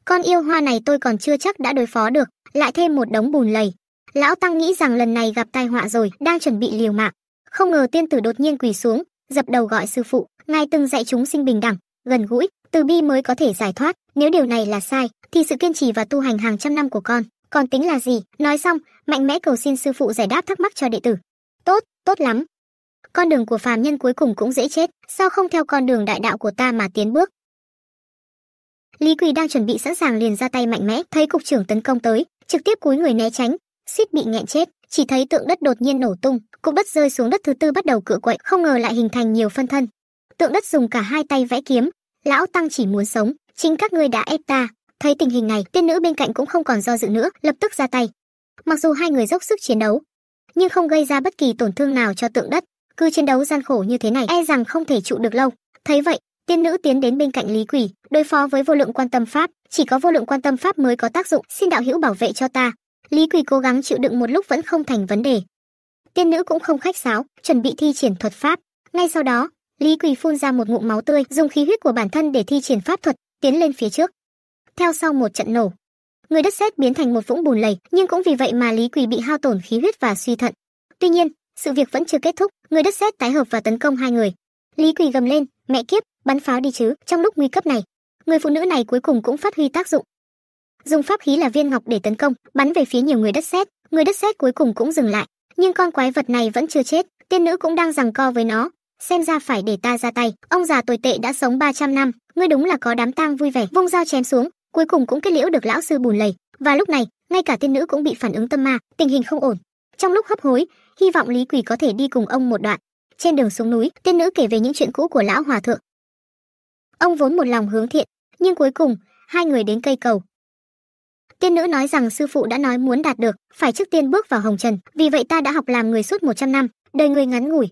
con yêu hoa này tôi còn chưa chắc đã đối phó được lại thêm một đống bùn lầy lão tăng nghĩ rằng lần này gặp tai họa rồi đang chuẩn bị liều mạng không ngờ tiên tử đột nhiên quỳ xuống dập đầu gọi sư phụ ngài từng dạy chúng sinh bình đẳng gần gũi từ bi mới có thể giải thoát nếu điều này là sai thì sự kiên trì và tu hành hàng trăm năm của con còn tính là gì nói xong mạnh mẽ cầu xin sư phụ giải đáp thắc mắc cho đệ tử tốt tốt lắm con đường của phàm nhân cuối cùng cũng dễ chết sao không theo con đường đại đạo của ta mà tiến bước lý quỳ đang chuẩn bị sẵn sàng liền ra tay mạnh mẽ thấy cục trưởng tấn công tới trực tiếp cúi người né tránh suýt bị nghẹn chết chỉ thấy tượng đất đột nhiên nổ tung cục đất rơi xuống đất thứ tư bắt đầu cựa quậy không ngờ lại hình thành nhiều phân thân tượng đất dùng cả hai tay vẽ kiếm lão tăng chỉ muốn sống chính các ngươi đã ép ta thấy tình hình này tiên nữ bên cạnh cũng không còn do dự nữa lập tức ra tay mặc dù hai người dốc sức chiến đấu nhưng không gây ra bất kỳ tổn thương nào cho tượng đất cứ chiến đấu gian khổ như thế này e rằng không thể trụ được lâu thấy vậy tiên nữ tiến đến bên cạnh lý quỷ đối phó với vô lượng quan tâm pháp chỉ có vô lượng quan tâm pháp mới có tác dụng xin đạo hữu bảo vệ cho ta lý quỷ cố gắng chịu đựng một lúc vẫn không thành vấn đề tiên nữ cũng không khách sáo chuẩn bị thi triển thuật pháp ngay sau đó lý quỷ phun ra một ngụm máu tươi dùng khí huyết của bản thân để thi triển pháp thuật tiến lên phía trước theo sau một trận nổ người đất sét biến thành một vũng bùn lầy nhưng cũng vì vậy mà lý quỷ bị hao tổn khí huyết và suy thận tuy nhiên sự việc vẫn chưa kết thúc người đất sét tái hợp và tấn công hai người lý quỳ gầm lên mẹ kiếp bắn pháo đi chứ trong lúc nguy cấp này người phụ nữ này cuối cùng cũng phát huy tác dụng dùng pháp khí là viên ngọc để tấn công bắn về phía nhiều người đất sét người đất sét cuối cùng cũng dừng lại nhưng con quái vật này vẫn chưa chết tiên nữ cũng đang giằng co với nó xem ra phải để ta ra tay ông già tồi tệ đã sống 300 năm ngươi đúng là có đám tang vui vẻ vung dao chém xuống cuối cùng cũng kết liễu được lão sư bùn lầy và lúc này ngay cả tiên nữ cũng bị phản ứng tâm ma tình hình không ổn trong lúc hấp hối hy vọng lý quỳ có thể đi cùng ông một đoạn trên đường xuống núi tiên nữ kể về những chuyện cũ của lão hòa thượng ông vốn một lòng hướng thiện nhưng cuối cùng hai người đến cây cầu tiên nữ nói rằng sư phụ đã nói muốn đạt được phải trước tiên bước vào hồng trần vì vậy ta đã học làm người suốt 100 năm đời người ngắn ngủi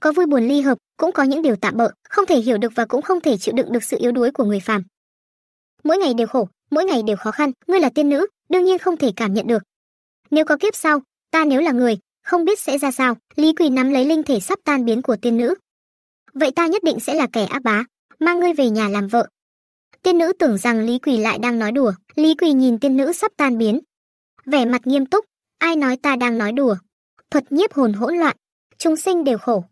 có vui buồn ly hợp cũng có những điều tạm bợ không thể hiểu được và cũng không thể chịu đựng được sự yếu đuối của người phàm mỗi ngày đều khổ mỗi ngày đều khó khăn ngươi là tiên nữ đương nhiên không thể cảm nhận được nếu có kiếp sau ta nếu là người không biết sẽ ra sao, Lý Quỳ nắm lấy linh thể sắp tan biến của tiên nữ. Vậy ta nhất định sẽ là kẻ áp bá, mang ngươi về nhà làm vợ. Tiên nữ tưởng rằng Lý Quỳ lại đang nói đùa, Lý Quỳ nhìn tiên nữ sắp tan biến. Vẻ mặt nghiêm túc, ai nói ta đang nói đùa. Thuật nhiếp hồn hỗn loạn, chúng sinh đều khổ.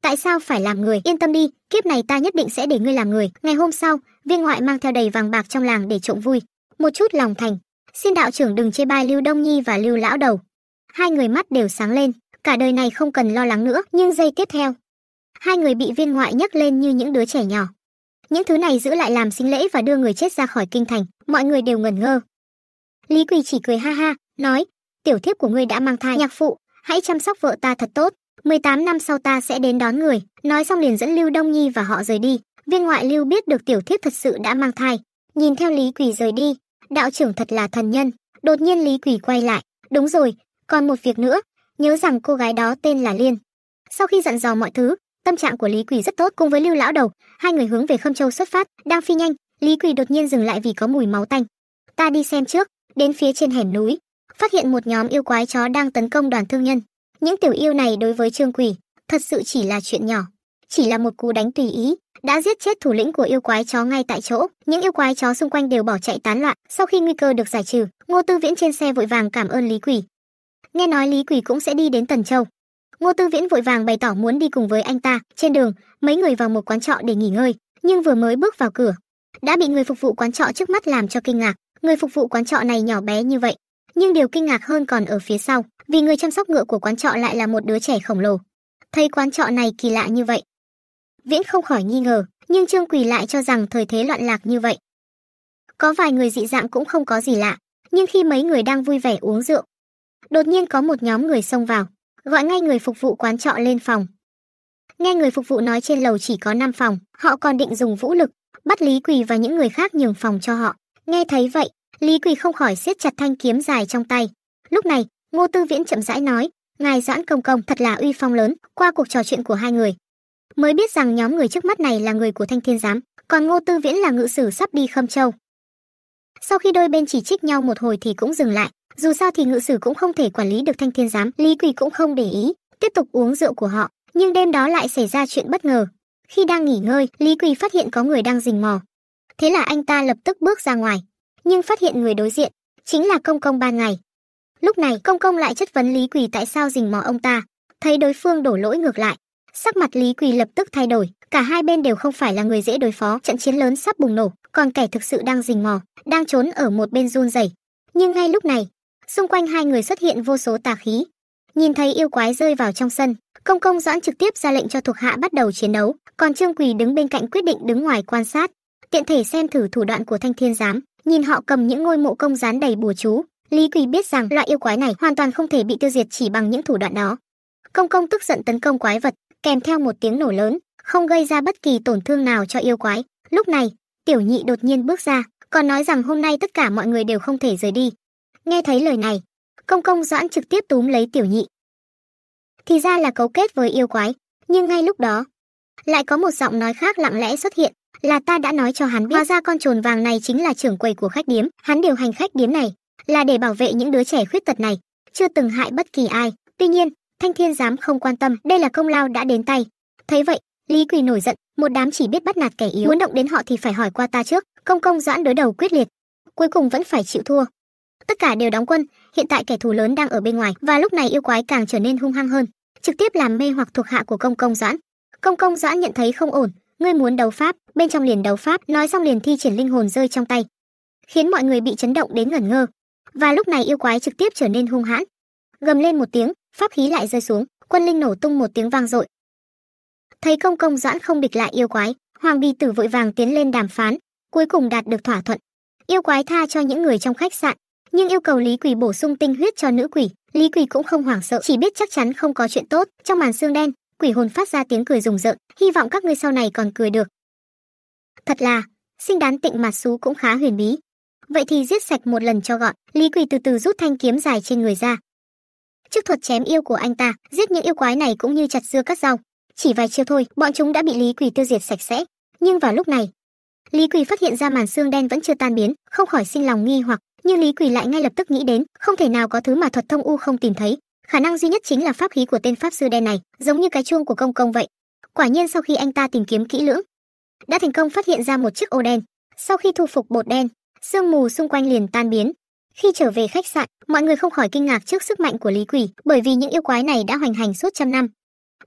Tại sao phải làm người? Yên tâm đi, kiếp này ta nhất định sẽ để ngươi làm người. Ngày hôm sau, viên ngoại mang theo đầy vàng bạc trong làng để trộm vui. Một chút lòng thành. Xin đạo trưởng đừng chê bai Lưu Đông Nhi và Lưu Lão Đầu hai người mắt đều sáng lên cả đời này không cần lo lắng nữa nhưng giây tiếp theo hai người bị viên ngoại nhấc lên như những đứa trẻ nhỏ những thứ này giữ lại làm sinh lễ và đưa người chết ra khỏi kinh thành mọi người đều ngẩn ngơ lý quỳ chỉ cười ha ha nói tiểu thiếp của ngươi đã mang thai nhạc phụ hãy chăm sóc vợ ta thật tốt 18 năm sau ta sẽ đến đón người nói xong liền dẫn lưu đông nhi và họ rời đi viên ngoại lưu biết được tiểu thiếp thật sự đã mang thai nhìn theo lý quỳ rời đi đạo trưởng thật là thần nhân đột nhiên lý quỳ quay lại đúng rồi còn một việc nữa, nhớ rằng cô gái đó tên là Liên. Sau khi dặn dò mọi thứ, tâm trạng của Lý Quỳ rất tốt cùng với Lưu lão đầu, hai người hướng về Khâm Châu xuất phát, đang phi nhanh, Lý Quỳ đột nhiên dừng lại vì có mùi máu tanh. Ta đi xem trước, đến phía trên hẻm núi, phát hiện một nhóm yêu quái chó đang tấn công đoàn thương nhân. Những tiểu yêu này đối với Trương Quỳ, thật sự chỉ là chuyện nhỏ, chỉ là một cú đánh tùy ý, đã giết chết thủ lĩnh của yêu quái chó ngay tại chỗ. Những yêu quái chó xung quanh đều bỏ chạy tán loạn. Sau khi nguy cơ được giải trừ, Ngô Tư Viễn trên xe vội vàng cảm ơn Lý Quỷ, nghe nói lý quỷ cũng sẽ đi đến tần châu ngô tư viễn vội vàng bày tỏ muốn đi cùng với anh ta trên đường mấy người vào một quán trọ để nghỉ ngơi nhưng vừa mới bước vào cửa đã bị người phục vụ quán trọ trước mắt làm cho kinh ngạc người phục vụ quán trọ này nhỏ bé như vậy nhưng điều kinh ngạc hơn còn ở phía sau vì người chăm sóc ngựa của quán trọ lại là một đứa trẻ khổng lồ thấy quán trọ này kỳ lạ như vậy viễn không khỏi nghi ngờ nhưng trương quỳ lại cho rằng thời thế loạn lạc như vậy có vài người dị dạng cũng không có gì lạ nhưng khi mấy người đang vui vẻ uống rượu đột nhiên có một nhóm người xông vào gọi ngay người phục vụ quán trọ lên phòng nghe người phục vụ nói trên lầu chỉ có 5 phòng họ còn định dùng vũ lực bắt lý quỳ và những người khác nhường phòng cho họ nghe thấy vậy lý quỳ không khỏi siết chặt thanh kiếm dài trong tay lúc này ngô tư viễn chậm rãi nói ngài doãn công công thật là uy phong lớn qua cuộc trò chuyện của hai người mới biết rằng nhóm người trước mắt này là người của thanh thiên giám còn ngô tư viễn là ngự sử sắp đi khâm châu sau khi đôi bên chỉ trích nhau một hồi thì cũng dừng lại dù sao thì ngự sử cũng không thể quản lý được thanh thiên giám lý quỳ cũng không để ý tiếp tục uống rượu của họ nhưng đêm đó lại xảy ra chuyện bất ngờ khi đang nghỉ ngơi lý quỳ phát hiện có người đang rình mò thế là anh ta lập tức bước ra ngoài nhưng phát hiện người đối diện chính là công công ban ngày lúc này công công lại chất vấn lý quỳ tại sao rình mò ông ta thấy đối phương đổ lỗi ngược lại sắc mặt lý quỳ lập tức thay đổi cả hai bên đều không phải là người dễ đối phó trận chiến lớn sắp bùng nổ còn kẻ thực sự đang rình mò đang trốn ở một bên run rẩy nhưng ngay lúc này xung quanh hai người xuất hiện vô số tà khí nhìn thấy yêu quái rơi vào trong sân công công doãn trực tiếp ra lệnh cho thuộc hạ bắt đầu chiến đấu còn trương quỳ đứng bên cạnh quyết định đứng ngoài quan sát tiện thể xem thử thủ đoạn của thanh thiên giám nhìn họ cầm những ngôi mộ công dán đầy bùa chú lý quỳ biết rằng loại yêu quái này hoàn toàn không thể bị tiêu diệt chỉ bằng những thủ đoạn đó công công tức giận tấn công quái vật kèm theo một tiếng nổ lớn không gây ra bất kỳ tổn thương nào cho yêu quái lúc này tiểu nhị đột nhiên bước ra còn nói rằng hôm nay tất cả mọi người đều không thể rời đi Nghe thấy lời này, công công doãn trực tiếp túm lấy tiểu nhị. Thì ra là cấu kết với yêu quái, nhưng ngay lúc đó, lại có một giọng nói khác lặng lẽ xuất hiện, là ta đã nói cho hắn biết. Hóa ra con trồn vàng này chính là trưởng quầy của khách điếm, hắn điều hành khách điếm này, là để bảo vệ những đứa trẻ khuyết tật này, chưa từng hại bất kỳ ai. Tuy nhiên, Thanh Thiên dám không quan tâm, đây là công lao đã đến tay. Thấy vậy, Lý Quỳ nổi giận, một đám chỉ biết bắt nạt kẻ yếu, muốn động đến họ thì phải hỏi qua ta trước. Công công doãn đối đầu quyết liệt, cuối cùng vẫn phải chịu thua tất cả đều đóng quân hiện tại kẻ thù lớn đang ở bên ngoài và lúc này yêu quái càng trở nên hung hăng hơn trực tiếp làm mê hoặc thuộc hạ của công công doãn công công doãn nhận thấy không ổn ngươi muốn đấu pháp bên trong liền đấu pháp nói xong liền thi triển linh hồn rơi trong tay khiến mọi người bị chấn động đến ngẩn ngơ và lúc này yêu quái trực tiếp trở nên hung hãn gầm lên một tiếng pháp khí lại rơi xuống quân linh nổ tung một tiếng vang dội thấy công công doãn không địch lại yêu quái hoàng bì tử vội vàng tiến lên đàm phán cuối cùng đạt được thỏa thuận yêu quái tha cho những người trong khách sạn nhưng yêu cầu Lý Quỷ bổ sung tinh huyết cho nữ quỷ, Lý Quỷ cũng không hoảng sợ, chỉ biết chắc chắn không có chuyện tốt. Trong màn xương đen, quỷ hồn phát ra tiếng cười rùng rợn, hy vọng các ngươi sau này còn cười được. Thật là, sinh đán tịnh mặt xú cũng khá huyền bí. Vậy thì giết sạch một lần cho gọn, Lý Quỷ từ từ rút thanh kiếm dài trên người ra. Trước thuật chém yêu của anh ta, giết những yêu quái này cũng như chặt dưa cắt rau. Chỉ vài chiêu thôi, bọn chúng đã bị Lý Quỷ tiêu diệt sạch sẽ. Nhưng vào lúc này, Lý quỷ phát hiện ra màn xương đen vẫn chưa tan biến, không khỏi sinh lòng nghi hoặc, như lý quỳ lại ngay lập tức nghĩ đến không thể nào có thứ mà thuật thông u không tìm thấy khả năng duy nhất chính là pháp khí của tên pháp sư đen này giống như cái chuông của công công vậy quả nhiên sau khi anh ta tìm kiếm kỹ lưỡng đã thành công phát hiện ra một chiếc ô đen sau khi thu phục bột đen sương mù xung quanh liền tan biến khi trở về khách sạn mọi người không khỏi kinh ngạc trước sức mạnh của lý Quỳ bởi vì những yêu quái này đã hoành hành suốt trăm năm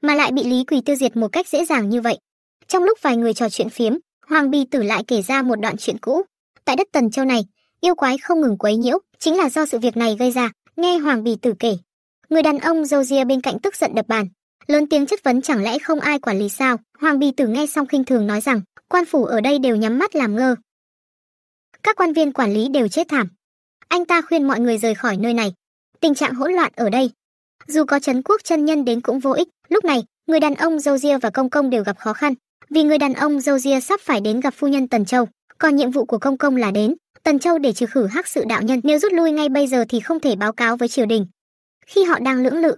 mà lại bị lý Quỳ tiêu diệt một cách dễ dàng như vậy trong lúc vài người trò chuyện phiếm hoàng bi tử lại kể ra một đoạn chuyện cũ tại đất tần châu này yêu quái không ngừng quấy nhiễu chính là do sự việc này gây ra nghe hoàng bì tử kể người đàn ông râu ria bên cạnh tức giận đập bàn lớn tiếng chất vấn chẳng lẽ không ai quản lý sao hoàng bì tử nghe xong khinh thường nói rằng quan phủ ở đây đều nhắm mắt làm ngơ các quan viên quản lý đều chết thảm anh ta khuyên mọi người rời khỏi nơi này tình trạng hỗn loạn ở đây dù có trấn quốc chân nhân đến cũng vô ích lúc này người đàn ông râu ria và công công đều gặp khó khăn vì người đàn ông râu ria sắp phải đến gặp phu nhân tần châu còn nhiệm vụ của công công là đến Tần Châu để trừ khử hắc sự đạo nhân nếu rút lui ngay bây giờ thì không thể báo cáo với triều đình. Khi họ đang lưỡng lự,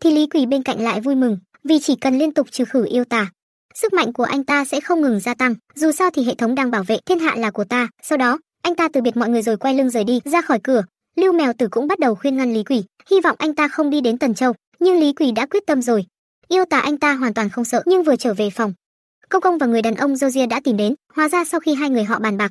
thì Lý Quỳ bên cạnh lại vui mừng, vì chỉ cần liên tục trừ khử yêu tà, sức mạnh của anh ta sẽ không ngừng gia tăng, dù sao thì hệ thống đang bảo vệ thiên hạ là của ta. Sau đó, anh ta từ biệt mọi người rồi quay lưng rời đi, ra khỏi cửa, Lưu Mèo Tử cũng bắt đầu khuyên ngăn Lý Quỷ, hy vọng anh ta không đi đến Tần Châu, nhưng Lý Quỷ đã quyết tâm rồi. Yêu tà anh ta hoàn toàn không sợ, nhưng vừa trở về phòng, Công Công và người đàn ông Josia đã tìm đến, hóa ra sau khi hai người họ bàn bạc,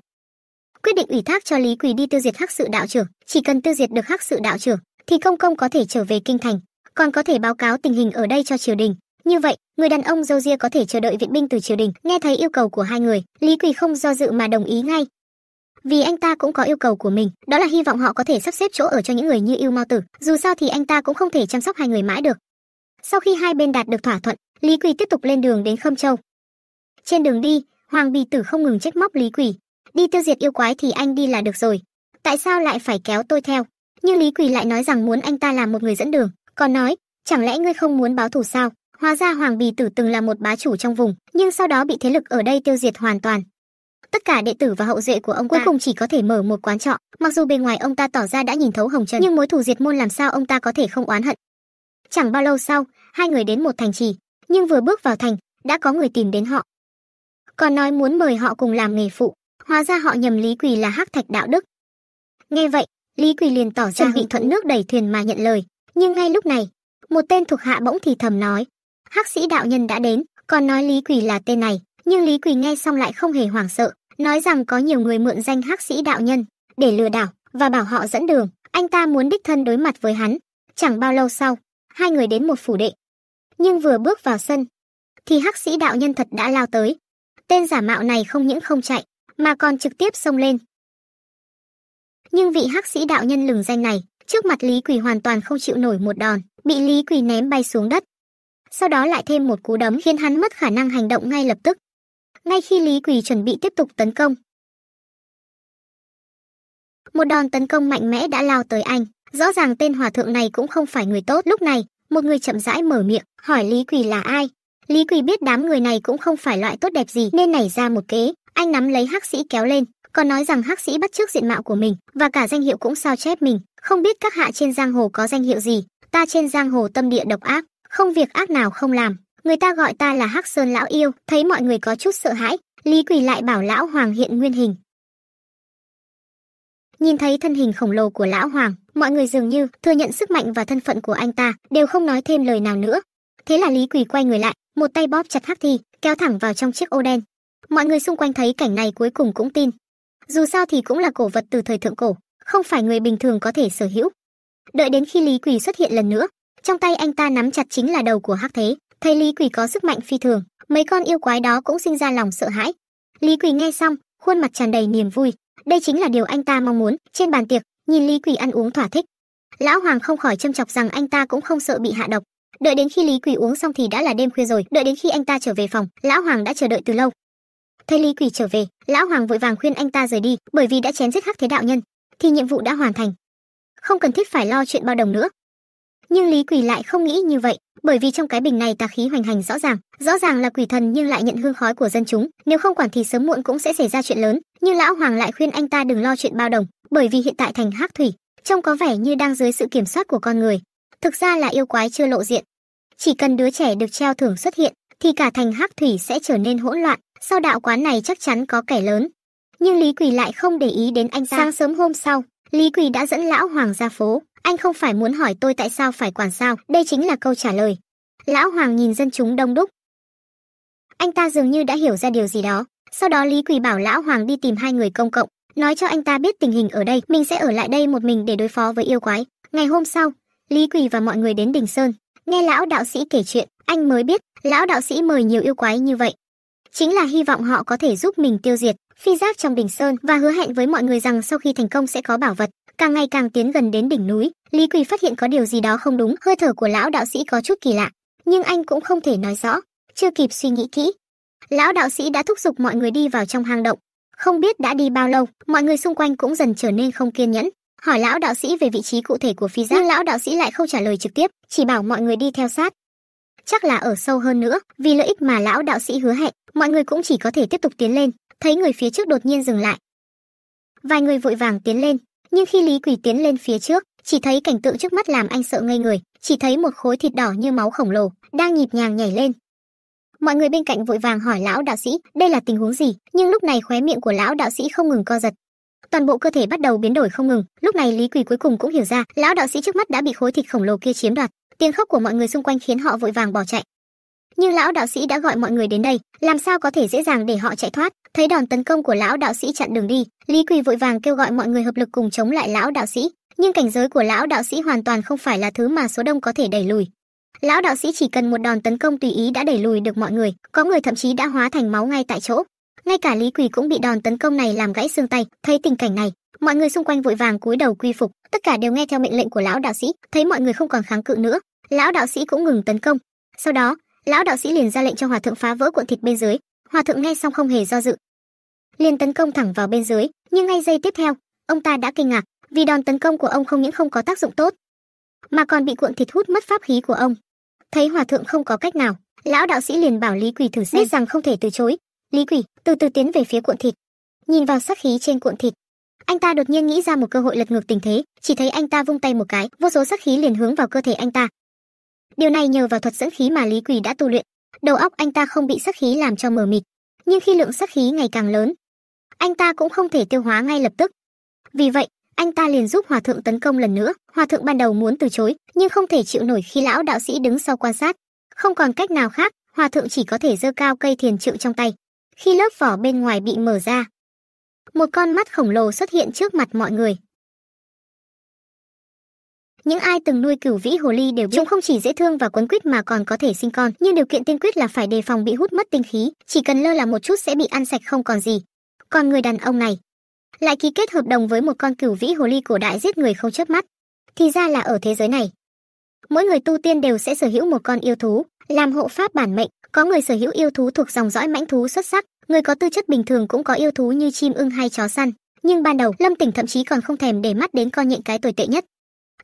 quyết định ủy thác cho lý quỳ đi tiêu diệt hắc sự đạo trưởng chỉ cần tiêu diệt được hắc sự đạo trưởng thì công công có thể trở về kinh thành còn có thể báo cáo tình hình ở đây cho triều đình như vậy người đàn ông dâu ria có thể chờ đợi viện binh từ triều đình nghe thấy yêu cầu của hai người lý quỳ không do dự mà đồng ý ngay vì anh ta cũng có yêu cầu của mình đó là hy vọng họ có thể sắp xếp chỗ ở cho những người như yêu mau tử dù sao thì anh ta cũng không thể chăm sóc hai người mãi được sau khi hai bên đạt được thỏa thuận lý quỳ tiếp tục lên đường đến khâm châu trên đường đi hoàng bì tử không ngừng trách móc lý quỳ đi tiêu diệt yêu quái thì anh đi là được rồi tại sao lại phải kéo tôi theo nhưng lý quỳ lại nói rằng muốn anh ta làm một người dẫn đường còn nói chẳng lẽ ngươi không muốn báo thù sao hóa ra hoàng bì tử từng là một bá chủ trong vùng nhưng sau đó bị thế lực ở đây tiêu diệt hoàn toàn tất cả đệ tử và hậu duệ của ông cuối ta. cùng chỉ có thể mở một quán trọ mặc dù bên ngoài ông ta tỏ ra đã nhìn thấu hồng trần nhưng mối thù diệt môn làm sao ông ta có thể không oán hận chẳng bao lâu sau hai người đến một thành trì nhưng vừa bước vào thành đã có người tìm đến họ còn nói muốn mời họ cùng làm nghề phụ hóa ra họ nhầm lý quỳ là hắc thạch đạo đức nghe vậy lý quỳ liền tỏ ra bị thuận nước đẩy thuyền mà nhận lời nhưng ngay lúc này một tên thuộc hạ bỗng thì thầm nói hắc sĩ đạo nhân đã đến còn nói lý quỳ là tên này nhưng lý quỳ nghe xong lại không hề hoảng sợ nói rằng có nhiều người mượn danh hắc sĩ đạo nhân để lừa đảo và bảo họ dẫn đường anh ta muốn đích thân đối mặt với hắn chẳng bao lâu sau hai người đến một phủ đệ nhưng vừa bước vào sân thì hắc sĩ đạo nhân thật đã lao tới tên giả mạo này không những không chạy mà còn trực tiếp xông lên nhưng vị hắc sĩ đạo nhân lừng danh này trước mặt lý quỳ hoàn toàn không chịu nổi một đòn bị lý quỳ ném bay xuống đất sau đó lại thêm một cú đấm khiến hắn mất khả năng hành động ngay lập tức ngay khi lý quỳ chuẩn bị tiếp tục tấn công một đòn tấn công mạnh mẽ đã lao tới anh rõ ràng tên hòa thượng này cũng không phải người tốt lúc này một người chậm rãi mở miệng hỏi lý quỳ là ai lý quỳ biết đám người này cũng không phải loại tốt đẹp gì nên nảy ra một kế anh nắm lấy hắc sĩ kéo lên còn nói rằng hắc sĩ bắt chước diện mạo của mình và cả danh hiệu cũng sao chép mình không biết các hạ trên giang hồ có danh hiệu gì ta trên giang hồ tâm địa độc ác không việc ác nào không làm người ta gọi ta là hắc sơn lão yêu thấy mọi người có chút sợ hãi lý quỳ lại bảo lão hoàng hiện nguyên hình nhìn thấy thân hình khổng lồ của lão hoàng mọi người dường như thừa nhận sức mạnh và thân phận của anh ta đều không nói thêm lời nào nữa thế là lý quỳ quay người lại một tay bóp chặt hắc thi kéo thẳng vào trong chiếc ô đen mọi người xung quanh thấy cảnh này cuối cùng cũng tin dù sao thì cũng là cổ vật từ thời thượng cổ không phải người bình thường có thể sở hữu đợi đến khi lý quỷ xuất hiện lần nữa trong tay anh ta nắm chặt chính là đầu của hắc thế thấy lý quỷ có sức mạnh phi thường mấy con yêu quái đó cũng sinh ra lòng sợ hãi lý quỷ nghe xong khuôn mặt tràn đầy niềm vui đây chính là điều anh ta mong muốn trên bàn tiệc nhìn lý quỷ ăn uống thỏa thích lão hoàng không khỏi châm chọc rằng anh ta cũng không sợ bị hạ độc đợi đến khi lý quỷ uống xong thì đã là đêm khuya rồi đợi đến khi anh ta trở về phòng lão hoàng đã chờ đợi từ lâu Thấy Lý Quỷ trở về, lão hoàng vội vàng khuyên anh ta rời đi, bởi vì đã chém giết hắc thế đạo nhân, thì nhiệm vụ đã hoàn thành. Không cần thiết phải lo chuyện bao đồng nữa. Nhưng Lý Quỷ lại không nghĩ như vậy, bởi vì trong cái bình này tà khí hoành hành rõ ràng, rõ ràng là quỷ thần nhưng lại nhận hương khói của dân chúng, nếu không quản thì sớm muộn cũng sẽ xảy ra chuyện lớn, nhưng lão hoàng lại khuyên anh ta đừng lo chuyện bao đồng, bởi vì hiện tại thành hắc thủy, trông có vẻ như đang dưới sự kiểm soát của con người, thực ra là yêu quái chưa lộ diện. Chỉ cần đứa trẻ được treo thưởng xuất hiện, thì cả thành hắc thủy sẽ trở nên hỗn loạn, sau đạo quán này chắc chắn có kẻ lớn nhưng lý quỳ lại không để ý đến anh ta sáng sớm hôm sau lý quỳ đã dẫn lão hoàng ra phố anh không phải muốn hỏi tôi tại sao phải quản sao đây chính là câu trả lời lão hoàng nhìn dân chúng đông đúc anh ta dường như đã hiểu ra điều gì đó sau đó lý quỳ bảo lão hoàng đi tìm hai người công cộng nói cho anh ta biết tình hình ở đây mình sẽ ở lại đây một mình để đối phó với yêu quái ngày hôm sau lý quỳ và mọi người đến đình sơn nghe lão đạo sĩ kể chuyện anh mới biết lão đạo sĩ mời nhiều yêu quái như vậy chính là hy vọng họ có thể giúp mình tiêu diệt phi giáp trong bình sơn và hứa hẹn với mọi người rằng sau khi thành công sẽ có bảo vật càng ngày càng tiến gần đến đỉnh núi lý quỳ phát hiện có điều gì đó không đúng hơi thở của lão đạo sĩ có chút kỳ lạ nhưng anh cũng không thể nói rõ chưa kịp suy nghĩ kỹ lão đạo sĩ đã thúc giục mọi người đi vào trong hang động không biết đã đi bao lâu mọi người xung quanh cũng dần trở nên không kiên nhẫn hỏi lão đạo sĩ về vị trí cụ thể của phi giáp nhưng lão đạo sĩ lại không trả lời trực tiếp chỉ bảo mọi người đi theo sát chắc là ở sâu hơn nữa, vì lợi ích mà lão đạo sĩ hứa hẹn, mọi người cũng chỉ có thể tiếp tục tiến lên, thấy người phía trước đột nhiên dừng lại. Vài người vội vàng tiến lên, nhưng khi Lý Quỷ tiến lên phía trước, chỉ thấy cảnh tượng trước mắt làm anh sợ ngây người, chỉ thấy một khối thịt đỏ như máu khổng lồ, đang nhịp nhàng nhảy lên. Mọi người bên cạnh vội vàng hỏi lão đạo sĩ, đây là tình huống gì, nhưng lúc này khóe miệng của lão đạo sĩ không ngừng co giật, toàn bộ cơ thể bắt đầu biến đổi không ngừng lúc này lý quỳ cuối cùng cũng hiểu ra lão đạo sĩ trước mắt đã bị khối thịt khổng lồ kia chiếm đoạt tiếng khóc của mọi người xung quanh khiến họ vội vàng bỏ chạy nhưng lão đạo sĩ đã gọi mọi người đến đây làm sao có thể dễ dàng để họ chạy thoát thấy đòn tấn công của lão đạo sĩ chặn đường đi lý quỳ vội vàng kêu gọi mọi người hợp lực cùng chống lại lão đạo sĩ nhưng cảnh giới của lão đạo sĩ hoàn toàn không phải là thứ mà số đông có thể đẩy lùi lão đạo sĩ chỉ cần một đòn tấn công tùy ý đã đẩy lùi được mọi người có người thậm chí đã hóa thành máu ngay tại chỗ ngay cả lý quỳ cũng bị đòn tấn công này làm gãy xương tay thấy tình cảnh này mọi người xung quanh vội vàng cúi đầu quy phục tất cả đều nghe theo mệnh lệnh của lão đạo sĩ thấy mọi người không còn kháng cự nữa lão đạo sĩ cũng ngừng tấn công sau đó lão đạo sĩ liền ra lệnh cho hòa thượng phá vỡ cuộn thịt bên dưới hòa thượng nghe xong không hề do dự liền tấn công thẳng vào bên dưới nhưng ngay giây tiếp theo ông ta đã kinh ngạc vì đòn tấn công của ông không những không có tác dụng tốt mà còn bị cuộn thịt hút mất pháp khí của ông thấy hòa thượng không có cách nào lão đạo sĩ liền bảo lý quỷ thử xem biết rằng không thể từ chối lý quỷ từ từ tiến về phía cuộn thịt nhìn vào sắc khí trên cuộn thịt anh ta đột nhiên nghĩ ra một cơ hội lật ngược tình thế chỉ thấy anh ta vung tay một cái vô số sắc khí liền hướng vào cơ thể anh ta điều này nhờ vào thuật dẫn khí mà lý quỳ đã tu luyện đầu óc anh ta không bị sắc khí làm cho mờ mịt nhưng khi lượng sắc khí ngày càng lớn anh ta cũng không thể tiêu hóa ngay lập tức vì vậy anh ta liền giúp hòa thượng tấn công lần nữa hòa thượng ban đầu muốn từ chối nhưng không thể chịu nổi khi lão đạo sĩ đứng sau quan sát không còn cách nào khác hòa thượng chỉ có thể giơ cao cây thiền trượng trong tay khi lớp vỏ bên ngoài bị mở ra một con mắt khổng lồ xuất hiện trước mặt mọi người những ai từng nuôi cửu vĩ hồ ly đều biết chúng không chỉ dễ thương và quấn quýt mà còn có thể sinh con nhưng điều kiện tiên quyết là phải đề phòng bị hút mất tinh khí chỉ cần lơ là một chút sẽ bị ăn sạch không còn gì còn người đàn ông này lại ký kết hợp đồng với một con cửu vĩ hồ ly cổ đại giết người không chớp mắt thì ra là ở thế giới này mỗi người tu tiên đều sẽ sở hữu một con yêu thú làm hộ pháp bản mệnh có người sở hữu yêu thú thuộc dòng dõi mãnh thú xuất sắc người có tư chất bình thường cũng có yêu thú như chim ưng hay chó săn nhưng ban đầu lâm tỉnh thậm chí còn không thèm để mắt đến con nhện cái tồi tệ nhất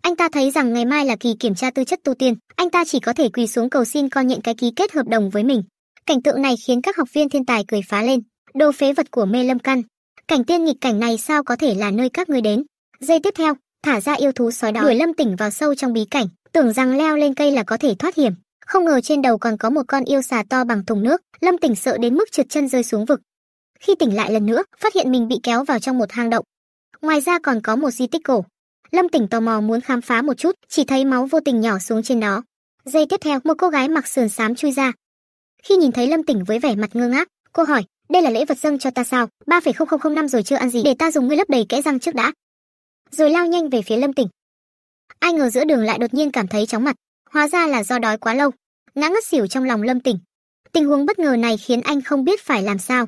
anh ta thấy rằng ngày mai là kỳ kiểm tra tư chất tu tiên, anh ta chỉ có thể quỳ xuống cầu xin con nhận cái ký kết hợp đồng với mình. Cảnh tượng này khiến các học viên thiên tài cười phá lên. Đồ phế vật của Mê Lâm Căn. Cảnh tiên nghịch cảnh này sao có thể là nơi các ngươi đến? Giây tiếp theo, thả ra yêu thú sói đói đuổi Lâm Tỉnh vào sâu trong bí cảnh, tưởng rằng leo lên cây là có thể thoát hiểm, không ngờ trên đầu còn có một con yêu xà to bằng thùng nước, Lâm Tỉnh sợ đến mức trượt chân rơi xuống vực. Khi tỉnh lại lần nữa, phát hiện mình bị kéo vào trong một hang động. Ngoài ra còn có một di tích cổ, lâm tỉnh tò mò muốn khám phá một chút chỉ thấy máu vô tình nhỏ xuống trên đó giây tiếp theo một cô gái mặc sườn xám chui ra khi nhìn thấy lâm tỉnh với vẻ mặt ngơ ngác cô hỏi đây là lễ vật dâng cho ta sao ba phẩy năm rồi chưa ăn gì để ta dùng ngươi lấp đầy kẽ răng trước đã rồi lao nhanh về phía lâm tỉnh ai ngờ giữa đường lại đột nhiên cảm thấy chóng mặt hóa ra là do đói quá lâu ngã ngất xỉu trong lòng lâm tỉnh tình huống bất ngờ này khiến anh không biết phải làm sao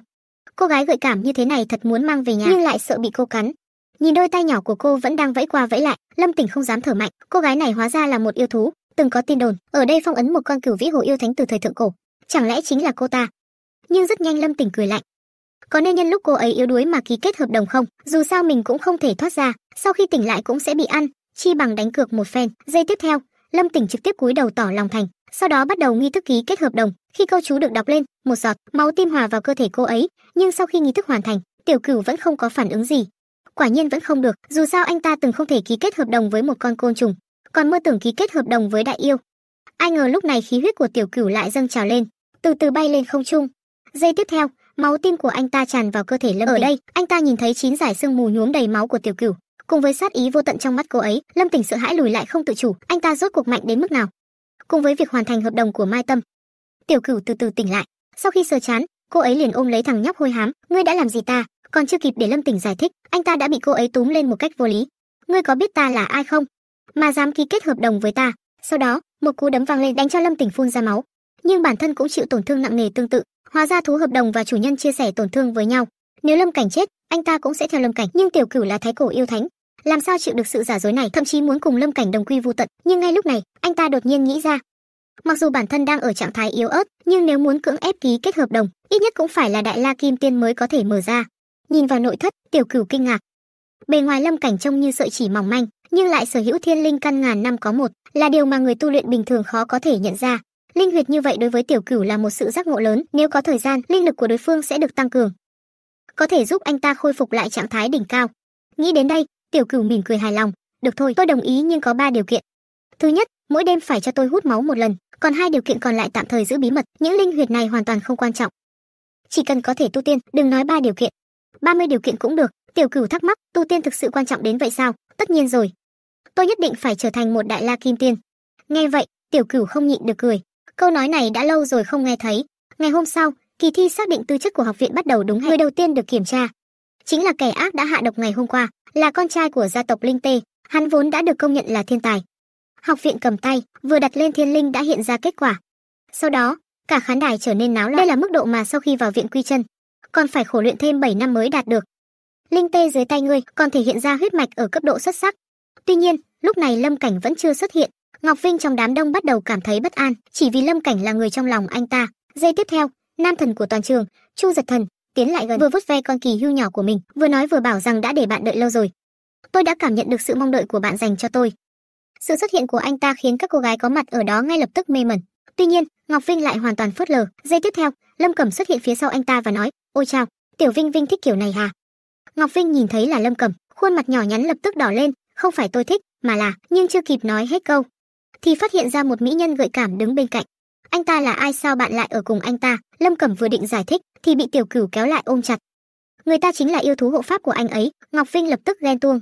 cô gái gợi cảm như thế này thật muốn mang về nhà nhưng lại sợ bị cô cắn nhìn đôi tay nhỏ của cô vẫn đang vẫy qua vẫy lại lâm tỉnh không dám thở mạnh cô gái này hóa ra là một yêu thú từng có tin đồn ở đây phong ấn một con cửu vĩ hồ yêu thánh từ thời thượng cổ chẳng lẽ chính là cô ta nhưng rất nhanh lâm tỉnh cười lạnh có nên nhân lúc cô ấy yếu đuối mà ký kết hợp đồng không dù sao mình cũng không thể thoát ra sau khi tỉnh lại cũng sẽ bị ăn chi bằng đánh cược một phen giây tiếp theo lâm tỉnh trực tiếp cúi đầu tỏ lòng thành sau đó bắt đầu nghi thức ký kết hợp đồng khi câu chú được đọc lên một giọt máu tim hòa vào cơ thể cô ấy nhưng sau khi nghi thức hoàn thành tiểu cửu vẫn không có phản ứng gì quả nhiên vẫn không được dù sao anh ta từng không thể ký kết hợp đồng với một con côn trùng còn mơ tưởng ký kết hợp đồng với đại yêu ai ngờ lúc này khí huyết của tiểu cửu lại dâng trào lên từ từ bay lên không trung giây tiếp theo máu tim của anh ta tràn vào cơ thể lâm ở tỉnh. đây anh ta nhìn thấy chín giải sương mù nhuốm đầy máu của tiểu cửu cùng với sát ý vô tận trong mắt cô ấy lâm tỉnh sợ hãi lùi lại không tự chủ anh ta rốt cuộc mạnh đến mức nào cùng với việc hoàn thành hợp đồng của mai tâm tiểu cửu từ từ tỉnh lại sau khi sờ chán cô ấy liền ôm lấy thằng nhóc hôi hám ngươi đã làm gì ta còn chưa kịp để lâm tỉnh giải thích anh ta đã bị cô ấy túm lên một cách vô lý ngươi có biết ta là ai không mà dám ký kết hợp đồng với ta sau đó một cú đấm vang lên đánh cho lâm tỉnh phun ra máu nhưng bản thân cũng chịu tổn thương nặng nề tương tự hóa ra thú hợp đồng và chủ nhân chia sẻ tổn thương với nhau nếu lâm cảnh chết anh ta cũng sẽ theo lâm cảnh nhưng tiểu cửu là thái cổ yêu thánh làm sao chịu được sự giả dối này thậm chí muốn cùng lâm cảnh đồng quy vô tận nhưng ngay lúc này anh ta đột nhiên nghĩ ra mặc dù bản thân đang ở trạng thái yếu ớt nhưng nếu muốn cưỡng ép ký kết hợp đồng ít nhất cũng phải là đại la kim tiên mới có thể mở ra nhìn vào nội thất tiểu cửu kinh ngạc bề ngoài lâm cảnh trông như sợi chỉ mỏng manh nhưng lại sở hữu thiên linh căn ngàn năm có một là điều mà người tu luyện bình thường khó có thể nhận ra linh huyệt như vậy đối với tiểu cửu là một sự giác ngộ lớn nếu có thời gian linh lực của đối phương sẽ được tăng cường có thể giúp anh ta khôi phục lại trạng thái đỉnh cao nghĩ đến đây tiểu cửu mỉm cười hài lòng được thôi tôi đồng ý nhưng có ba điều kiện thứ nhất mỗi đêm phải cho tôi hút máu một lần còn hai điều kiện còn lại tạm thời giữ bí mật những linh huyệt này hoàn toàn không quan trọng chỉ cần có thể tu tiên đừng nói ba điều kiện 30 điều kiện cũng được, tiểu cửu thắc mắc, tu tiên thực sự quan trọng đến vậy sao? Tất nhiên rồi. Tôi nhất định phải trở thành một đại la kim tiên. Nghe vậy, tiểu cửu không nhịn được cười. Câu nói này đã lâu rồi không nghe thấy. Ngày hôm sau, kỳ thi xác định tư chất của học viện bắt đầu đúng hay người đầu tiên được kiểm tra. Chính là kẻ ác đã hạ độc ngày hôm qua, là con trai của gia tộc Linh Tê, hắn vốn đã được công nhận là thiên tài. Học viện cầm tay, vừa đặt lên thiên linh đã hiện ra kết quả. Sau đó, cả khán đài trở nên náo loạn. Đây là mức độ mà sau khi vào viện quy chân, còn phải khổ luyện thêm 7 năm mới đạt được. Linh tê dưới tay ngươi còn thể hiện ra huyết mạch ở cấp độ xuất sắc. Tuy nhiên, lúc này Lâm Cảnh vẫn chưa xuất hiện, Ngọc Vinh trong đám đông bắt đầu cảm thấy bất an, chỉ vì Lâm Cảnh là người trong lòng anh ta. Giây tiếp theo, nam thần của toàn trường, Chu Giật Thần, tiến lại gần vừa vút ve con kỳ hưu nhỏ của mình, vừa nói vừa bảo rằng đã để bạn đợi lâu rồi. Tôi đã cảm nhận được sự mong đợi của bạn dành cho tôi. Sự xuất hiện của anh ta khiến các cô gái có mặt ở đó ngay lập tức mê mẩn. Tuy nhiên, Ngọc Vinh lại hoàn toàn phớt lờ. Giây tiếp theo, Lâm Cẩm xuất hiện phía sau anh ta và nói: Ôi chao, Tiểu Vinh Vinh thích kiểu này hả? Ngọc Vinh nhìn thấy là Lâm Cẩm, khuôn mặt nhỏ nhắn lập tức đỏ lên, không phải tôi thích, mà là, nhưng chưa kịp nói hết câu, thì phát hiện ra một mỹ nhân gợi cảm đứng bên cạnh. Anh ta là ai sao bạn lại ở cùng anh ta? Lâm Cẩm vừa định giải thích thì bị Tiểu Cửu kéo lại ôm chặt. Người ta chính là yêu thú hộ pháp của anh ấy, Ngọc Vinh lập tức ghen tuông.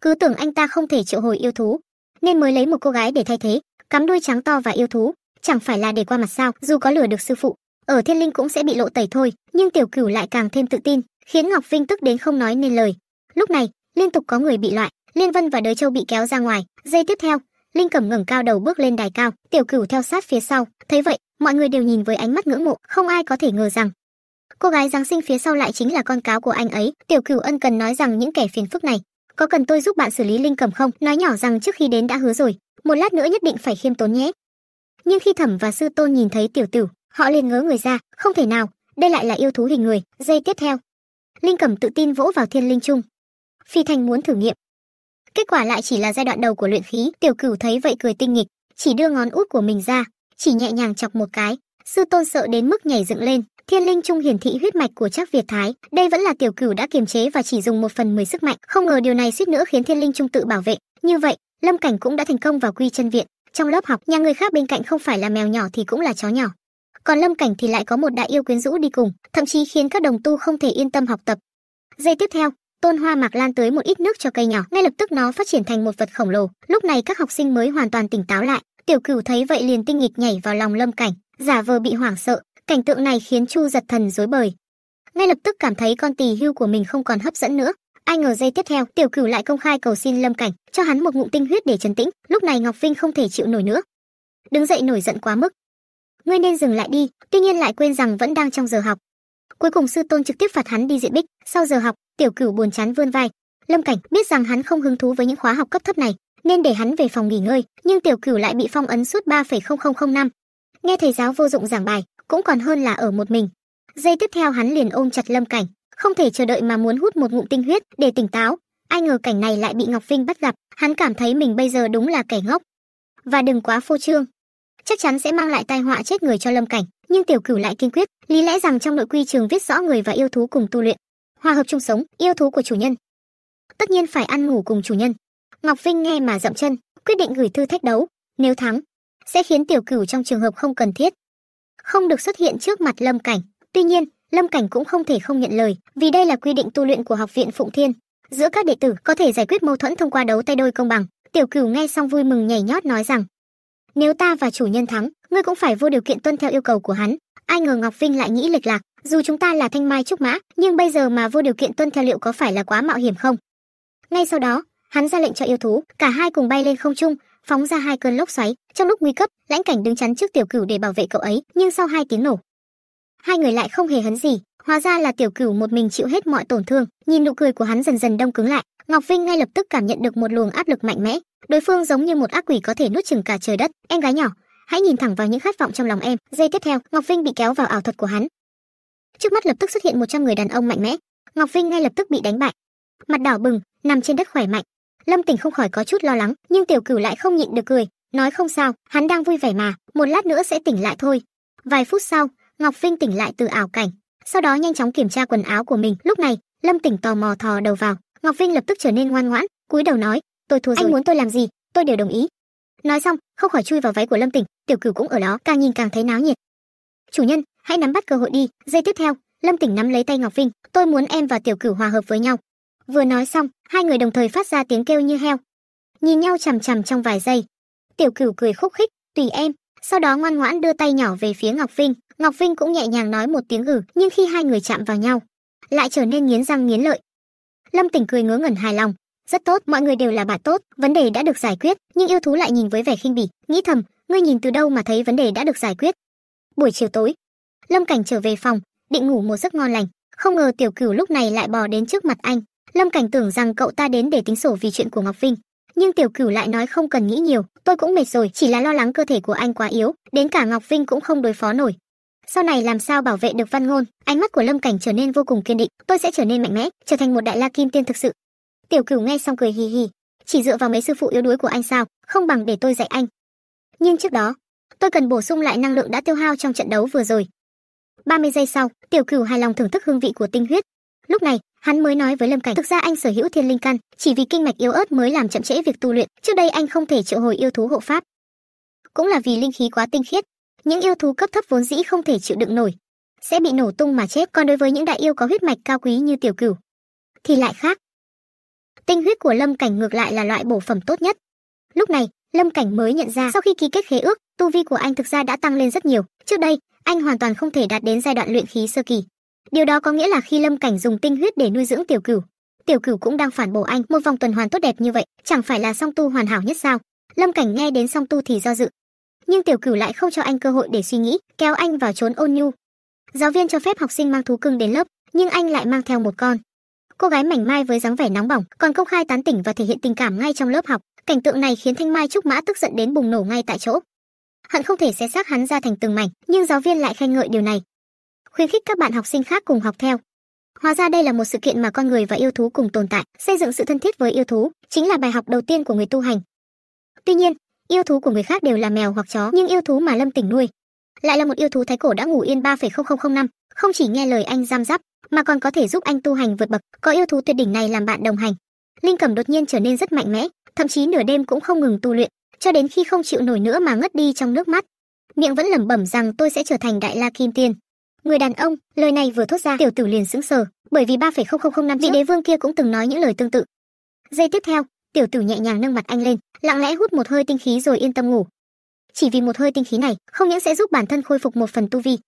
Cứ tưởng anh ta không thể triệu hồi yêu thú, nên mới lấy một cô gái để thay thế, cắm đuôi trắng to và yêu thú, chẳng phải là để qua mặt sao? Dù có lừa được sư phụ, ở thiên linh cũng sẽ bị lộ tẩy thôi nhưng tiểu cửu lại càng thêm tự tin khiến ngọc vinh tức đến không nói nên lời lúc này liên tục có người bị loại liên vân và đới châu bị kéo ra ngoài giây tiếp theo linh cẩm ngẩng cao đầu bước lên đài cao tiểu cửu theo sát phía sau thấy vậy mọi người đều nhìn với ánh mắt ngưỡng mộ không ai có thể ngờ rằng cô gái giáng sinh phía sau lại chính là con cáo của anh ấy tiểu cửu ân cần nói rằng những kẻ phiền phức này có cần tôi giúp bạn xử lý linh cẩm không nói nhỏ rằng trước khi đến đã hứa rồi một lát nữa nhất định phải khiêm tốn nhé nhưng khi thẩm và sư tôn nhìn thấy tiểu tử họ liền ngớ người ra không thể nào đây lại là yêu thú hình người dây tiếp theo linh cẩm tự tin vỗ vào thiên linh trung phi thành muốn thử nghiệm kết quả lại chỉ là giai đoạn đầu của luyện khí tiểu cửu thấy vậy cười tinh nghịch chỉ đưa ngón út của mình ra chỉ nhẹ nhàng chọc một cái sư tôn sợ đến mức nhảy dựng lên thiên linh trung hiển thị huyết mạch của chắc việt thái đây vẫn là tiểu cửu đã kiềm chế và chỉ dùng một phần mười sức mạnh không ngờ điều này suýt nữa khiến thiên linh trung tự bảo vệ như vậy lâm cảnh cũng đã thành công vào quy chân viện trong lớp học nhà người khác bên cạnh không phải là mèo nhỏ thì cũng là chó nhỏ còn lâm cảnh thì lại có một đại yêu quyến rũ đi cùng thậm chí khiến các đồng tu không thể yên tâm học tập giây tiếp theo tôn hoa mạc lan tới một ít nước cho cây nhỏ ngay lập tức nó phát triển thành một vật khổng lồ lúc này các học sinh mới hoàn toàn tỉnh táo lại tiểu cửu thấy vậy liền tinh nghịch nhảy vào lòng lâm cảnh giả vờ bị hoảng sợ cảnh tượng này khiến chu giật thần dối bời ngay lập tức cảm thấy con tỳ hưu của mình không còn hấp dẫn nữa ai ngờ giây tiếp theo tiểu cửu lại công khai cầu xin lâm cảnh cho hắn một ngụm tinh huyết để trấn tĩnh lúc này ngọc vinh không thể chịu nổi nữa đứng dậy nổi giận quá mức ngươi nên dừng lại đi tuy nhiên lại quên rằng vẫn đang trong giờ học cuối cùng sư tôn trực tiếp phạt hắn đi diện bích sau giờ học tiểu cửu buồn chán vươn vai lâm cảnh biết rằng hắn không hứng thú với những khóa học cấp thấp này nên để hắn về phòng nghỉ ngơi nhưng tiểu cửu lại bị phong ấn suốt ba năm nghe thầy giáo vô dụng giảng bài cũng còn hơn là ở một mình giây tiếp theo hắn liền ôm chặt lâm cảnh không thể chờ đợi mà muốn hút một ngụm tinh huyết để tỉnh táo ai ngờ cảnh này lại bị ngọc vinh bắt gặp hắn cảm thấy mình bây giờ đúng là kẻ ngốc và đừng quá phô trương chắc chắn sẽ mang lại tai họa chết người cho lâm cảnh nhưng tiểu cửu lại kiên quyết lý lẽ rằng trong nội quy trường viết rõ người và yêu thú cùng tu luyện hòa hợp chung sống yêu thú của chủ nhân tất nhiên phải ăn ngủ cùng chủ nhân ngọc vinh nghe mà dậm chân quyết định gửi thư thách đấu nếu thắng sẽ khiến tiểu cửu trong trường hợp không cần thiết không được xuất hiện trước mặt lâm cảnh tuy nhiên lâm cảnh cũng không thể không nhận lời vì đây là quy định tu luyện của học viện phụng thiên giữa các đệ tử có thể giải quyết mâu thuẫn thông qua đấu tay đôi công bằng tiểu cửu nghe xong vui mừng nhảy nhót nói rằng nếu ta và chủ nhân thắng ngươi cũng phải vô điều kiện tuân theo yêu cầu của hắn ai ngờ ngọc vinh lại nghĩ lệch lạc dù chúng ta là thanh mai trúc mã nhưng bây giờ mà vô điều kiện tuân theo liệu có phải là quá mạo hiểm không ngay sau đó hắn ra lệnh cho yêu thú cả hai cùng bay lên không trung phóng ra hai cơn lốc xoáy trong lúc nguy cấp lãnh cảnh đứng chắn trước tiểu cửu để bảo vệ cậu ấy nhưng sau hai tiếng nổ hai người lại không hề hấn gì hóa ra là tiểu cửu một mình chịu hết mọi tổn thương nhìn nụ cười của hắn dần dần đông cứng lại ngọc vinh ngay lập tức cảm nhận được một luồng áp lực mạnh mẽ đối phương giống như một ác quỷ có thể nuốt chửng cả trời đất em gái nhỏ hãy nhìn thẳng vào những khát vọng trong lòng em giây tiếp theo ngọc vinh bị kéo vào ảo thuật của hắn trước mắt lập tức xuất hiện một trăm người đàn ông mạnh mẽ ngọc vinh ngay lập tức bị đánh bại mặt đỏ bừng nằm trên đất khỏe mạnh lâm tỉnh không khỏi có chút lo lắng nhưng tiểu cửu lại không nhịn được cười nói không sao hắn đang vui vẻ mà một lát nữa sẽ tỉnh lại thôi vài phút sau ngọc vinh tỉnh lại từ ảo cảnh sau đó nhanh chóng kiểm tra quần áo của mình lúc này lâm tỉnh tò mò thò đầu vào ngọc vinh lập tức trở nên ngoan ngoãn cúi đầu nói tôi thua rồi anh muốn tôi làm gì tôi đều đồng ý nói xong không khỏi chui vào váy của lâm tỉnh tiểu cửu cũng ở đó càng nhìn càng thấy náo nhiệt chủ nhân hãy nắm bắt cơ hội đi giây tiếp theo lâm tỉnh nắm lấy tay ngọc vinh tôi muốn em và tiểu cửu hòa hợp với nhau vừa nói xong hai người đồng thời phát ra tiếng kêu như heo nhìn nhau chằm chằm trong vài giây tiểu cửu cười khúc khích tùy em sau đó ngoan ngoãn đưa tay nhỏ về phía ngọc vinh ngọc vinh cũng nhẹ nhàng nói một tiếng gử ừ, nhưng khi hai người chạm vào nhau lại trở nên nghiến răng nghiến lợi lâm tỉnh cười ngớ ngẩn hài lòng rất tốt mọi người đều là bạn tốt vấn đề đã được giải quyết nhưng yêu thú lại nhìn với vẻ khinh bỉ nghĩ thầm ngươi nhìn từ đâu mà thấy vấn đề đã được giải quyết buổi chiều tối lâm cảnh trở về phòng định ngủ một giấc ngon lành không ngờ tiểu cửu lúc này lại bò đến trước mặt anh lâm cảnh tưởng rằng cậu ta đến để tính sổ vì chuyện của ngọc vinh nhưng tiểu cửu lại nói không cần nghĩ nhiều tôi cũng mệt rồi chỉ là lo lắng cơ thể của anh quá yếu đến cả ngọc vinh cũng không đối phó nổi sau này làm sao bảo vệ được văn ngôn ánh mắt của lâm cảnh trở nên vô cùng kiên định tôi sẽ trở nên mạnh mẽ trở thành một đại la kim tiên thực sự Tiểu Cửu nghe xong cười hì hì, chỉ dựa vào mấy sư phụ yếu đuối của anh sao, không bằng để tôi dạy anh. Nhưng trước đó, tôi cần bổ sung lại năng lượng đã tiêu hao trong trận đấu vừa rồi. 30 giây sau, Tiểu Cửu hài lòng thưởng thức hương vị của tinh huyết. Lúc này, hắn mới nói với Lâm Cảnh, thực ra anh sở hữu thiên linh căn, chỉ vì kinh mạch yếu ớt mới làm chậm trễ việc tu luyện, trước đây anh không thể triệu hồi yêu thú hộ pháp. Cũng là vì linh khí quá tinh khiết, những yêu thú cấp thấp vốn dĩ không thể chịu đựng nổi, sẽ bị nổ tung mà chết, còn đối với những đại yêu có huyết mạch cao quý như Tiểu Cửu thì lại khác, tinh huyết của lâm cảnh ngược lại là loại bổ phẩm tốt nhất lúc này lâm cảnh mới nhận ra sau khi ký kết khế ước tu vi của anh thực ra đã tăng lên rất nhiều trước đây anh hoàn toàn không thể đạt đến giai đoạn luyện khí sơ kỳ điều đó có nghĩa là khi lâm cảnh dùng tinh huyết để nuôi dưỡng tiểu cửu tiểu cửu cũng đang phản bổ anh một vòng tuần hoàn tốt đẹp như vậy chẳng phải là song tu hoàn hảo nhất sao lâm cảnh nghe đến song tu thì do dự nhưng tiểu cửu lại không cho anh cơ hội để suy nghĩ kéo anh vào trốn ôn nhu giáo viên cho phép học sinh mang thú cưng đến lớp nhưng anh lại mang theo một con cô gái mảnh mai với dáng vẻ nóng bỏng còn công khai tán tỉnh và thể hiện tình cảm ngay trong lớp học cảnh tượng này khiến thanh mai trúc mã tức giận đến bùng nổ ngay tại chỗ hận không thể xé xác hắn ra thành từng mảnh nhưng giáo viên lại khen ngợi điều này khuyến khích các bạn học sinh khác cùng học theo hóa ra đây là một sự kiện mà con người và yêu thú cùng tồn tại xây dựng sự thân thiết với yêu thú chính là bài học đầu tiên của người tu hành tuy nhiên yêu thú của người khác đều là mèo hoặc chó nhưng yêu thú mà lâm tỉnh nuôi lại là một yêu thú thái cổ đã ngủ yên 3,0005 năm, không chỉ nghe lời anh giam giáp, mà còn có thể giúp anh tu hành vượt bậc, có yêu thú tuyệt đỉnh này làm bạn đồng hành. Linh Cẩm đột nhiên trở nên rất mạnh mẽ, thậm chí nửa đêm cũng không ngừng tu luyện, cho đến khi không chịu nổi nữa mà ngất đi trong nước mắt. Miệng vẫn lẩm bẩm rằng tôi sẽ trở thành đại la kim tiên. Người đàn ông, lời này vừa thốt ra, tiểu tử liền sững sờ, bởi vì 3,0005 năm vị đế vương kia cũng từng nói những lời tương tự. Giây tiếp theo, tiểu tử nhẹ nhàng nâng mặt anh lên, lặng lẽ hút một hơi tinh khí rồi yên tâm ngủ, chỉ vì một hơi tinh khí này không những sẽ giúp bản thân khôi phục một phần tu vi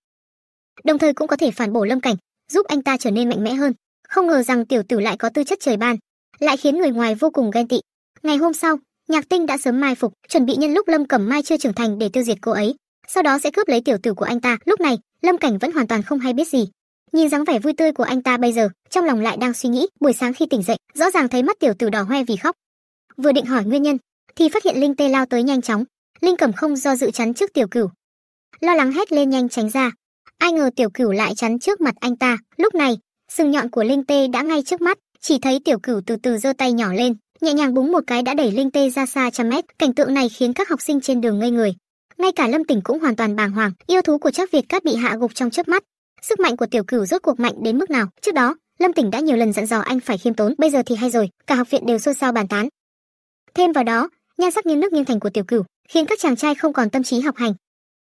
đồng thời cũng có thể phản bổ lâm cảnh giúp anh ta trở nên mạnh mẽ hơn không ngờ rằng tiểu tử lại có tư chất trời ban lại khiến người ngoài vô cùng ghen tị ngày hôm sau nhạc tinh đã sớm mai phục chuẩn bị nhân lúc lâm cẩm mai chưa trưởng thành để tiêu diệt cô ấy sau đó sẽ cướp lấy tiểu tử của anh ta lúc này lâm cảnh vẫn hoàn toàn không hay biết gì nhìn dáng vẻ vui tươi của anh ta bây giờ trong lòng lại đang suy nghĩ buổi sáng khi tỉnh dậy rõ ràng thấy mắt tiểu tử đỏ hoe vì khóc vừa định hỏi nguyên nhân thì phát hiện linh tê lao tới nhanh chóng Linh Cẩm không do dự chắn trước tiểu cửu. Lo lắng hét lên nhanh tránh ra. Ai ngờ tiểu cửu lại chắn trước mặt anh ta. Lúc này, sừng nhọn của Linh Tê đã ngay trước mắt. Chỉ thấy tiểu cửu từ từ giơ tay nhỏ lên, nhẹ nhàng búng một cái đã đẩy Linh Tê ra xa trăm mét. Cảnh tượng này khiến các học sinh trên đường ngây người. Ngay cả Lâm Tỉnh cũng hoàn toàn bàng hoàng. Yêu thú của trác Việt Cát bị hạ gục trong chớp mắt. Sức mạnh của tiểu cửu rốt cuộc mạnh đến mức nào? Trước đó, Lâm Tỉnh đã nhiều lần dặn dò anh phải khiêm tốn, bây giờ thì hay rồi, cả học viện đều xôn xao bàn tán. Thêm vào đó, nhan sắc nghiêng nước nghiêng thành của tiểu cửu khiến các chàng trai không còn tâm trí học hành.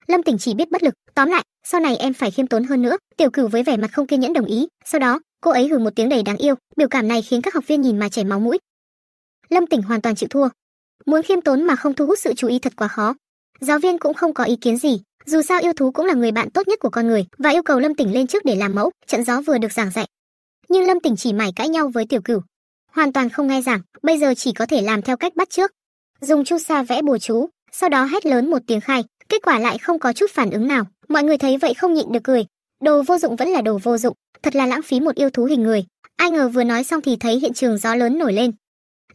Lâm Tỉnh chỉ biết bất lực, tóm lại, sau này em phải khiêm tốn hơn nữa, Tiểu Cửu với vẻ mặt không kiên nhẫn đồng ý, sau đó, cô ấy hừ một tiếng đầy đáng yêu, biểu cảm này khiến các học viên nhìn mà chảy máu mũi. Lâm Tỉnh hoàn toàn chịu thua. Muốn khiêm tốn mà không thu hút sự chú ý thật quá khó. Giáo viên cũng không có ý kiến gì, dù sao yêu thú cũng là người bạn tốt nhất của con người và yêu cầu Lâm Tỉnh lên trước để làm mẫu, trận gió vừa được giảng dạy. Nhưng Lâm Tỉnh chỉ mải cãi nhau với Tiểu Cửu, hoàn toàn không nghe giảng, bây giờ chỉ có thể làm theo cách bắt trước. Dùng chu sa vẽ bùa chú, sau đó hét lớn một tiếng khai kết quả lại không có chút phản ứng nào mọi người thấy vậy không nhịn được cười đồ vô dụng vẫn là đồ vô dụng thật là lãng phí một yêu thú hình người ai ngờ vừa nói xong thì thấy hiện trường gió lớn nổi lên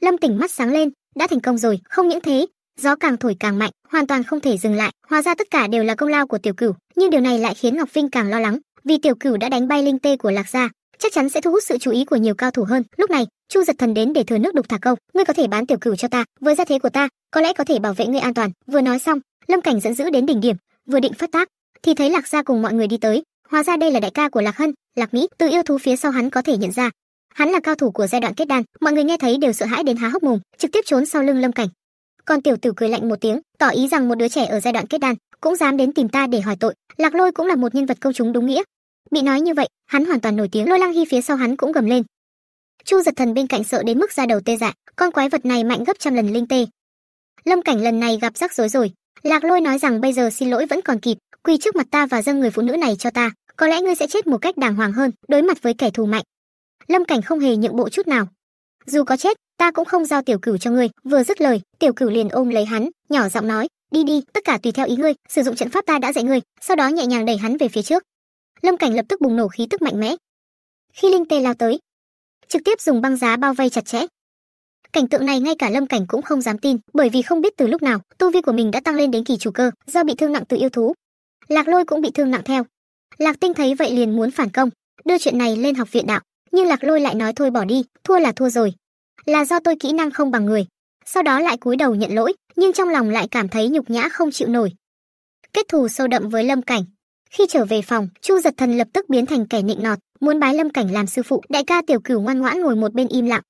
lâm tỉnh mắt sáng lên đã thành công rồi không những thế gió càng thổi càng mạnh hoàn toàn không thể dừng lại hóa ra tất cả đều là công lao của tiểu cửu nhưng điều này lại khiến ngọc vinh càng lo lắng vì tiểu cửu đã đánh bay linh tê của lạc gia chắc chắn sẽ thu hút sự chú ý của nhiều cao thủ hơn lúc này chu giật thần đến để thừa nước đục thả câu ngươi có thể bán tiểu cửu cho ta với gia thế của ta có lẽ có thể bảo vệ ngươi an toàn vừa nói xong lâm cảnh dẫn giữ đến đỉnh điểm vừa định phát tác thì thấy lạc gia cùng mọi người đi tới hóa ra đây là đại ca của lạc hân lạc mỹ từ yêu thú phía sau hắn có thể nhận ra hắn là cao thủ của giai đoạn kết đan mọi người nghe thấy đều sợ hãi đến há hốc mồm trực tiếp trốn sau lưng lâm cảnh còn tiểu tử cười lạnh một tiếng tỏ ý rằng một đứa trẻ ở giai đoạn kết đan cũng dám đến tìm ta để hỏi tội lạc lôi cũng là một nhân vật công chúng đúng nghĩa Bị nói như vậy, hắn hoàn toàn nổi tiếng lôi lăng hy phía sau hắn cũng gầm lên. Chu giật thần bên cạnh sợ đến mức ra đầu tê dại, con quái vật này mạnh gấp trăm lần linh tê. Lâm cảnh lần này gặp rắc rối rồi, lạc lôi nói rằng bây giờ xin lỗi vẫn còn kịp, quỳ trước mặt ta và dâng người phụ nữ này cho ta, có lẽ ngươi sẽ chết một cách đàng hoàng hơn, đối mặt với kẻ thù mạnh. Lâm cảnh không hề nhượng bộ chút nào. Dù có chết, ta cũng không giao tiểu cửu cho ngươi, vừa dứt lời, tiểu cửu liền ôm lấy hắn, nhỏ giọng nói, đi đi, tất cả tùy theo ý ngươi, sử dụng trận pháp ta đã dạy ngươi, sau đó nhẹ nhàng đẩy hắn về phía trước, lâm cảnh lập tức bùng nổ khí tức mạnh mẽ khi linh tê lao tới trực tiếp dùng băng giá bao vây chặt chẽ cảnh tượng này ngay cả lâm cảnh cũng không dám tin bởi vì không biết từ lúc nào tu vi của mình đã tăng lên đến kỳ chủ cơ do bị thương nặng từ yêu thú lạc lôi cũng bị thương nặng theo lạc tinh thấy vậy liền muốn phản công đưa chuyện này lên học viện đạo nhưng lạc lôi lại nói thôi bỏ đi thua là thua rồi là do tôi kỹ năng không bằng người sau đó lại cúi đầu nhận lỗi nhưng trong lòng lại cảm thấy nhục nhã không chịu nổi kết thù sâu đậm với lâm cảnh khi trở về phòng chu giật thần lập tức biến thành kẻ nịnh nọt muốn bái lâm cảnh làm sư phụ đại ca tiểu cửu ngoan ngoãn ngồi một bên im lặng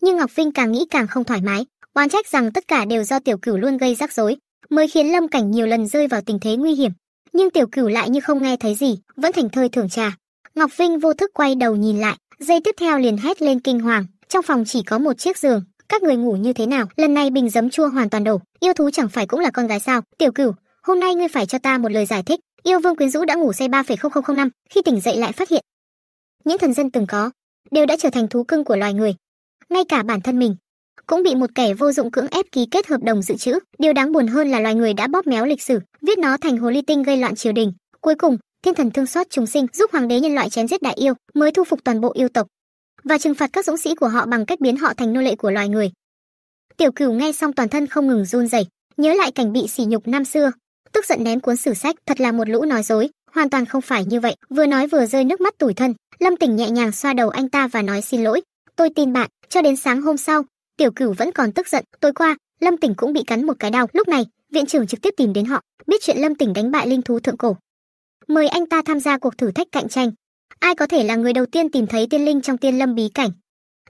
nhưng ngọc vinh càng nghĩ càng không thoải mái oán trách rằng tất cả đều do tiểu cửu luôn gây rắc rối mới khiến lâm cảnh nhiều lần rơi vào tình thế nguy hiểm nhưng tiểu cửu lại như không nghe thấy gì vẫn thành thơi thưởng trà ngọc vinh vô thức quay đầu nhìn lại giây tiếp theo liền hét lên kinh hoàng trong phòng chỉ có một chiếc giường các người ngủ như thế nào lần này bình giấm chua hoàn toàn đổ yêu thú chẳng phải cũng là con gái sao tiểu cửu hôm nay ngươi phải cho ta một lời giải thích yêu vương quyến rũ đã ngủ say 3,0005 năm khi tỉnh dậy lại phát hiện những thần dân từng có đều đã trở thành thú cưng của loài người ngay cả bản thân mình cũng bị một kẻ vô dụng cưỡng ép ký kết hợp đồng dự trữ điều đáng buồn hơn là loài người đã bóp méo lịch sử viết nó thành hồ ly tinh gây loạn triều đình cuối cùng thiên thần thương xót chúng sinh giúp hoàng đế nhân loại chém giết đại yêu mới thu phục toàn bộ yêu tộc và trừng phạt các dũng sĩ của họ bằng cách biến họ thành nô lệ của loài người tiểu cửu nghe xong toàn thân không ngừng run rẩy nhớ lại cảnh bị sỉ nhục năm xưa tức giận ném cuốn sử sách thật là một lũ nói dối hoàn toàn không phải như vậy vừa nói vừa rơi nước mắt tủi thân lâm tỉnh nhẹ nhàng xoa đầu anh ta và nói xin lỗi tôi tin bạn cho đến sáng hôm sau tiểu cửu vẫn còn tức giận tối qua lâm tỉnh cũng bị cắn một cái đau lúc này viện trưởng trực tiếp tìm đến họ biết chuyện lâm tỉnh đánh bại linh thú thượng cổ mời anh ta tham gia cuộc thử thách cạnh tranh ai có thể là người đầu tiên tìm thấy tiên linh trong tiên lâm bí cảnh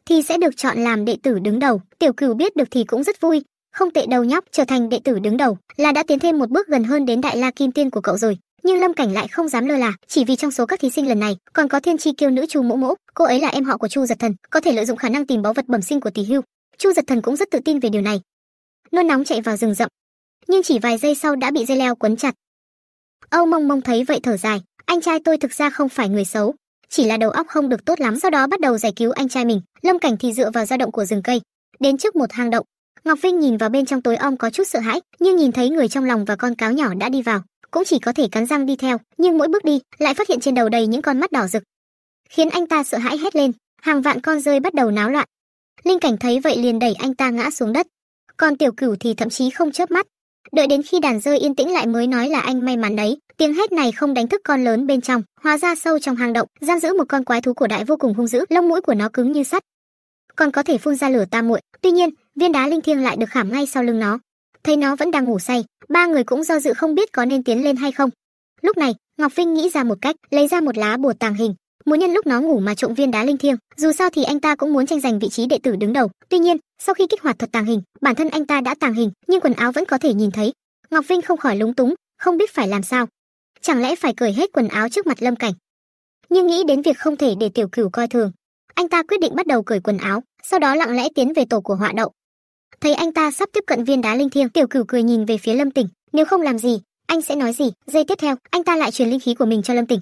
thì sẽ được chọn làm đệ tử đứng đầu tiểu cửu biết được thì cũng rất vui không tệ đầu nhóc trở thành đệ tử đứng đầu là đã tiến thêm một bước gần hơn đến đại la kim tiên của cậu rồi nhưng lâm cảnh lại không dám lơ là chỉ vì trong số các thí sinh lần này còn có thiên tri kiêu nữ chu mỗ mỗ cô ấy là em họ của chu giật thần có thể lợi dụng khả năng tìm báu vật bẩm sinh của tỷ hưu chu giật thần cũng rất tự tin về điều này nôn nóng chạy vào rừng rậm nhưng chỉ vài giây sau đã bị dây leo quấn chặt âu mông mông thấy vậy thở dài anh trai tôi thực ra không phải người xấu chỉ là đầu óc không được tốt lắm sau đó bắt đầu giải cứu anh trai mình lâm cảnh thì dựa vào dao động của rừng cây đến trước một hang động ngọc vinh nhìn vào bên trong tối om có chút sợ hãi nhưng nhìn thấy người trong lòng và con cáo nhỏ đã đi vào cũng chỉ có thể cắn răng đi theo nhưng mỗi bước đi lại phát hiện trên đầu đầy những con mắt đỏ rực khiến anh ta sợ hãi hét lên hàng vạn con rơi bắt đầu náo loạn linh cảnh thấy vậy liền đẩy anh ta ngã xuống đất còn tiểu cửu thì thậm chí không chớp mắt đợi đến khi đàn rơi yên tĩnh lại mới nói là anh may mắn đấy tiếng hét này không đánh thức con lớn bên trong hóa ra sâu trong hang động giam giữ một con quái thú cổ đại vô cùng hung dữ lông mũi của nó cứng như sắt còn có thể phun ra lửa tam muội tuy nhiên viên đá linh thiêng lại được khảm ngay sau lưng nó thấy nó vẫn đang ngủ say ba người cũng do dự không biết có nên tiến lên hay không lúc này ngọc vinh nghĩ ra một cách lấy ra một lá bùa tàng hình muốn nhân lúc nó ngủ mà trộm viên đá linh thiêng dù sao thì anh ta cũng muốn tranh giành vị trí đệ tử đứng đầu tuy nhiên sau khi kích hoạt thuật tàng hình bản thân anh ta đã tàng hình nhưng quần áo vẫn có thể nhìn thấy ngọc vinh không khỏi lúng túng không biết phải làm sao chẳng lẽ phải cởi hết quần áo trước mặt lâm cảnh nhưng nghĩ đến việc không thể để tiểu cửu coi thường anh ta quyết định bắt đầu cởi quần áo sau đó lặng lẽ tiến về tổ của họa đậu thấy anh ta sắp tiếp cận viên đá linh thiêng tiểu cửu cười nhìn về phía lâm tỉnh nếu không làm gì anh sẽ nói gì giây tiếp theo anh ta lại truyền linh khí của mình cho lâm tỉnh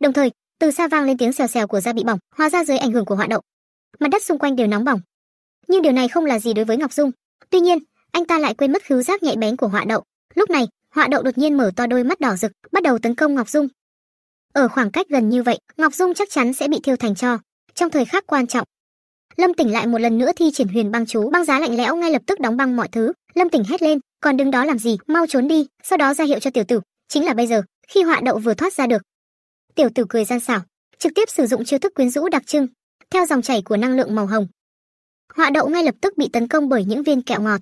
đồng thời từ xa vang lên tiếng xèo xèo của da bị bỏng hóa ra dưới ảnh hưởng của hỏa động mặt đất xung quanh đều nóng bỏng nhưng điều này không là gì đối với ngọc dung tuy nhiên anh ta lại quên mất khứu giác nhạy bén của họa đậu lúc này họa đậu đột nhiên mở to đôi mắt đỏ rực bắt đầu tấn công ngọc dung ở khoảng cách gần như vậy ngọc dung chắc chắn sẽ bị thiêu thành cho trong thời khắc quan trọng lâm tỉnh lại một lần nữa thi triển huyền băng chú băng giá lạnh lẽo ngay lập tức đóng băng mọi thứ lâm tỉnh hét lên còn đứng đó làm gì mau trốn đi sau đó ra hiệu cho tiểu tử chính là bây giờ khi họa đậu vừa thoát ra được tiểu tử cười gian xảo trực tiếp sử dụng chiêu thức quyến rũ đặc trưng theo dòng chảy của năng lượng màu hồng họa đậu ngay lập tức bị tấn công bởi những viên kẹo ngọt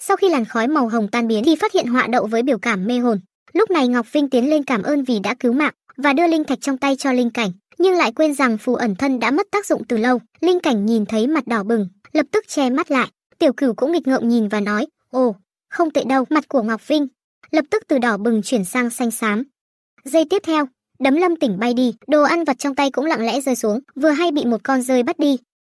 sau khi làn khói màu hồng tan biến thì phát hiện họa đậu với biểu cảm mê hồn lúc này ngọc vinh tiến lên cảm ơn vì đã cứu mạng và đưa linh thạch trong tay cho linh cảnh nhưng lại quên rằng phù ẩn thân đã mất tác dụng từ lâu linh cảnh nhìn thấy mặt đỏ bừng lập tức che mắt lại tiểu cửu cũng nghịch ngợm nhìn và nói ồ không tệ đâu mặt của ngọc vinh lập tức từ đỏ bừng chuyển sang xanh xám giây tiếp theo đấm lâm tỉnh bay đi đồ ăn vặt trong tay cũng lặng lẽ rơi xuống vừa hay bị một con rơi bắt đi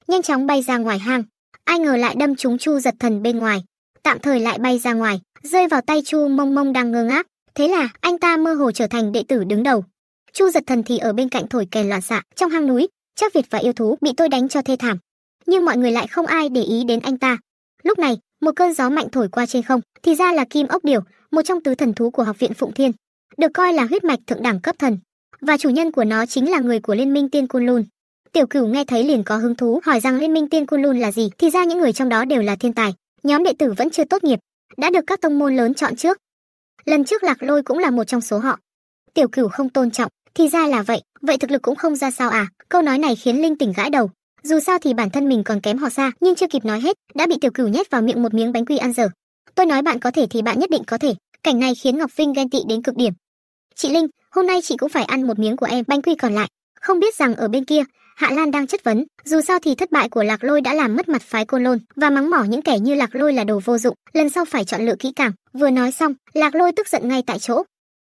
nhanh chóng bay ra ngoài hang ai ngờ lại đâm trúng chu giật thần bên ngoài tạm thời lại bay ra ngoài rơi vào tay chu mông mông đang ngơ ngác thế là anh ta mơ hồ trở thành đệ tử đứng đầu chu giật thần thì ở bên cạnh thổi kèn loạn xạ trong hang núi chắc việt và yêu thú bị tôi đánh cho thê thảm nhưng mọi người lại không ai để ý đến anh ta lúc này một cơn gió mạnh thổi qua trên không thì ra là kim ốc điểu một trong tứ thần thú của học viện phụng thiên được coi là huyết mạch thượng đẳng cấp thần và chủ nhân của nó chính là người của liên minh tiên côn lôn tiểu cửu nghe thấy liền có hứng thú hỏi rằng liên minh tiên côn lôn là gì thì ra những người trong đó đều là thiên tài nhóm đệ tử vẫn chưa tốt nghiệp đã được các tông môn lớn chọn trước lần trước lạc lôi cũng là một trong số họ tiểu cửu không tôn trọng thì ra là vậy, vậy thực lực cũng không ra sao à? Câu nói này khiến Linh tỉnh gãi đầu. Dù sao thì bản thân mình còn kém họ xa, nhưng chưa kịp nói hết, đã bị Tiểu Cửu nhét vào miệng một miếng bánh quy ăn dở. Tôi nói bạn có thể thì bạn nhất định có thể. Cảnh này khiến Ngọc Vinh ghen tị đến cực điểm. Chị Linh, hôm nay chị cũng phải ăn một miếng của em bánh quy còn lại. Không biết rằng ở bên kia, Hạ Lan đang chất vấn, dù sao thì thất bại của Lạc Lôi đã làm mất mặt phái Côn Lôn và mắng mỏ những kẻ như Lạc Lôi là đồ vô dụng, lần sau phải chọn lựa kỹ càng. Vừa nói xong, Lạc Lôi tức giận ngay tại chỗ,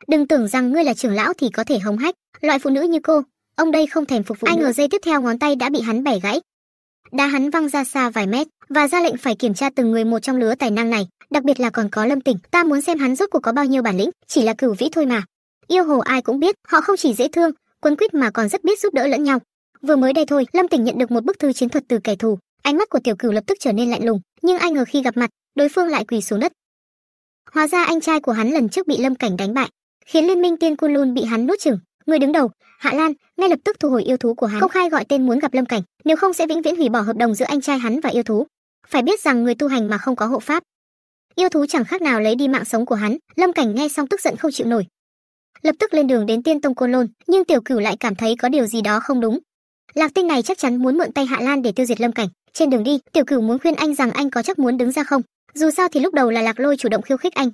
đừng tưởng rằng ngươi là trưởng lão thì có thể hống hách loại phụ nữ như cô ông đây không thèm phục vụ ai ngờ dây tiếp theo ngón tay đã bị hắn bẻ gãy đá hắn văng ra xa vài mét và ra lệnh phải kiểm tra từng người một trong lứa tài năng này đặc biệt là còn có lâm tỉnh ta muốn xem hắn rốt cuộc có bao nhiêu bản lĩnh chỉ là cửu vĩ thôi mà yêu hồ ai cũng biết họ không chỉ dễ thương quấn quýt mà còn rất biết giúp đỡ lẫn nhau vừa mới đây thôi lâm tỉnh nhận được một bức thư chiến thuật từ kẻ thù ánh mắt của tiểu cửu lập tức trở nên lạnh lùng nhưng ai ngờ khi gặp mặt đối phương lại quỳ xuống đất hóa ra anh trai của hắn lần trước bị lâm cảnh đánh bại khiến liên minh tiên côn lôn bị hắn nuốt chửng người đứng đầu hạ lan ngay lập tức thu hồi yêu thú của hắn công khai gọi tên muốn gặp lâm cảnh nếu không sẽ vĩnh viễn hủy bỏ hợp đồng giữa anh trai hắn và yêu thú phải biết rằng người tu hành mà không có hộ pháp yêu thú chẳng khác nào lấy đi mạng sống của hắn lâm cảnh nghe xong tức giận không chịu nổi lập tức lên đường đến tiên tông côn lôn nhưng tiểu cửu lại cảm thấy có điều gì đó không đúng lạc tinh này chắc chắn muốn mượn tay hạ lan để tiêu diệt lâm cảnh trên đường đi tiểu cửu muốn khuyên anh rằng anh có chắc muốn đứng ra không dù sao thì lúc đầu là lạc lôi chủ động khiêu khích anh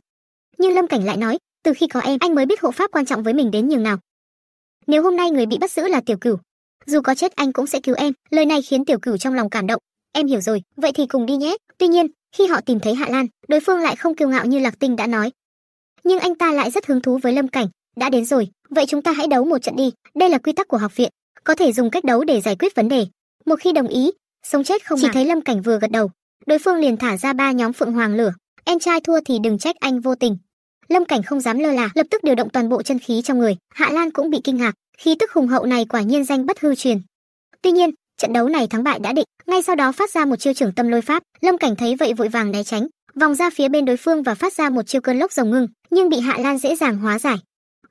nhưng lâm cảnh lại nói từ khi có em anh mới biết hộ pháp quan trọng với mình đến nhường nào nếu hôm nay người bị bắt giữ là tiểu cửu dù có chết anh cũng sẽ cứu em lời này khiến tiểu cửu trong lòng cảm động em hiểu rồi vậy thì cùng đi nhé tuy nhiên khi họ tìm thấy hạ lan đối phương lại không kiêu ngạo như lạc tinh đã nói nhưng anh ta lại rất hứng thú với lâm cảnh đã đến rồi vậy chúng ta hãy đấu một trận đi đây là quy tắc của học viện có thể dùng cách đấu để giải quyết vấn đề một khi đồng ý sống chết không chỉ mà. thấy lâm cảnh vừa gật đầu đối phương liền thả ra ba nhóm phượng hoàng lửa em trai thua thì đừng trách anh vô tình lâm cảnh không dám lơ là lập tức điều động toàn bộ chân khí trong người hạ lan cũng bị kinh ngạc khí tức hùng hậu này quả nhiên danh bất hư truyền tuy nhiên trận đấu này thắng bại đã định ngay sau đó phát ra một chiêu trưởng tâm lôi pháp lâm cảnh thấy vậy vội vàng né tránh vòng ra phía bên đối phương và phát ra một chiêu cơn lốc rồng ngưng nhưng bị hạ lan dễ dàng hóa giải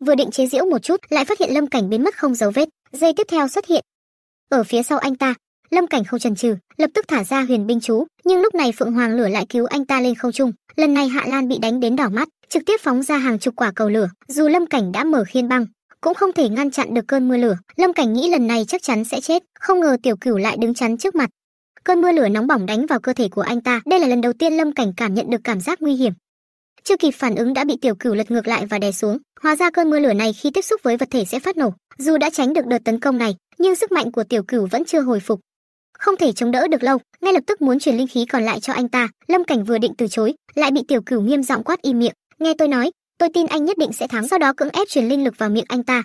vừa định chế giễu một chút lại phát hiện lâm cảnh biến mất không dấu vết dây tiếp theo xuất hiện ở phía sau anh ta lâm cảnh không chần chừ lập tức thả ra huyền binh chú nhưng lúc này phượng hoàng lửa lại cứu anh ta lên không trung lần này hạ lan bị đánh đến đỏ mắt trực tiếp phóng ra hàng chục quả cầu lửa dù lâm cảnh đã mở khiên băng cũng không thể ngăn chặn được cơn mưa lửa lâm cảnh nghĩ lần này chắc chắn sẽ chết không ngờ tiểu cửu lại đứng chắn trước mặt cơn mưa lửa nóng bỏng đánh vào cơ thể của anh ta đây là lần đầu tiên lâm cảnh cảm nhận được cảm giác nguy hiểm chưa kịp phản ứng đã bị tiểu cửu lật ngược lại và đè xuống hóa ra cơn mưa lửa này khi tiếp xúc với vật thể sẽ phát nổ dù đã tránh được đợt tấn công này nhưng sức mạnh của tiểu cửu vẫn chưa hồi phục không thể chống đỡ được lâu ngay lập tức muốn truyền linh khí còn lại cho anh ta lâm cảnh vừa định từ chối lại bị tiểu cửu nghiêm giọng quát im miệng nghe tôi nói tôi tin anh nhất định sẽ thắng sau đó cưỡng ép truyền linh lực vào miệng anh ta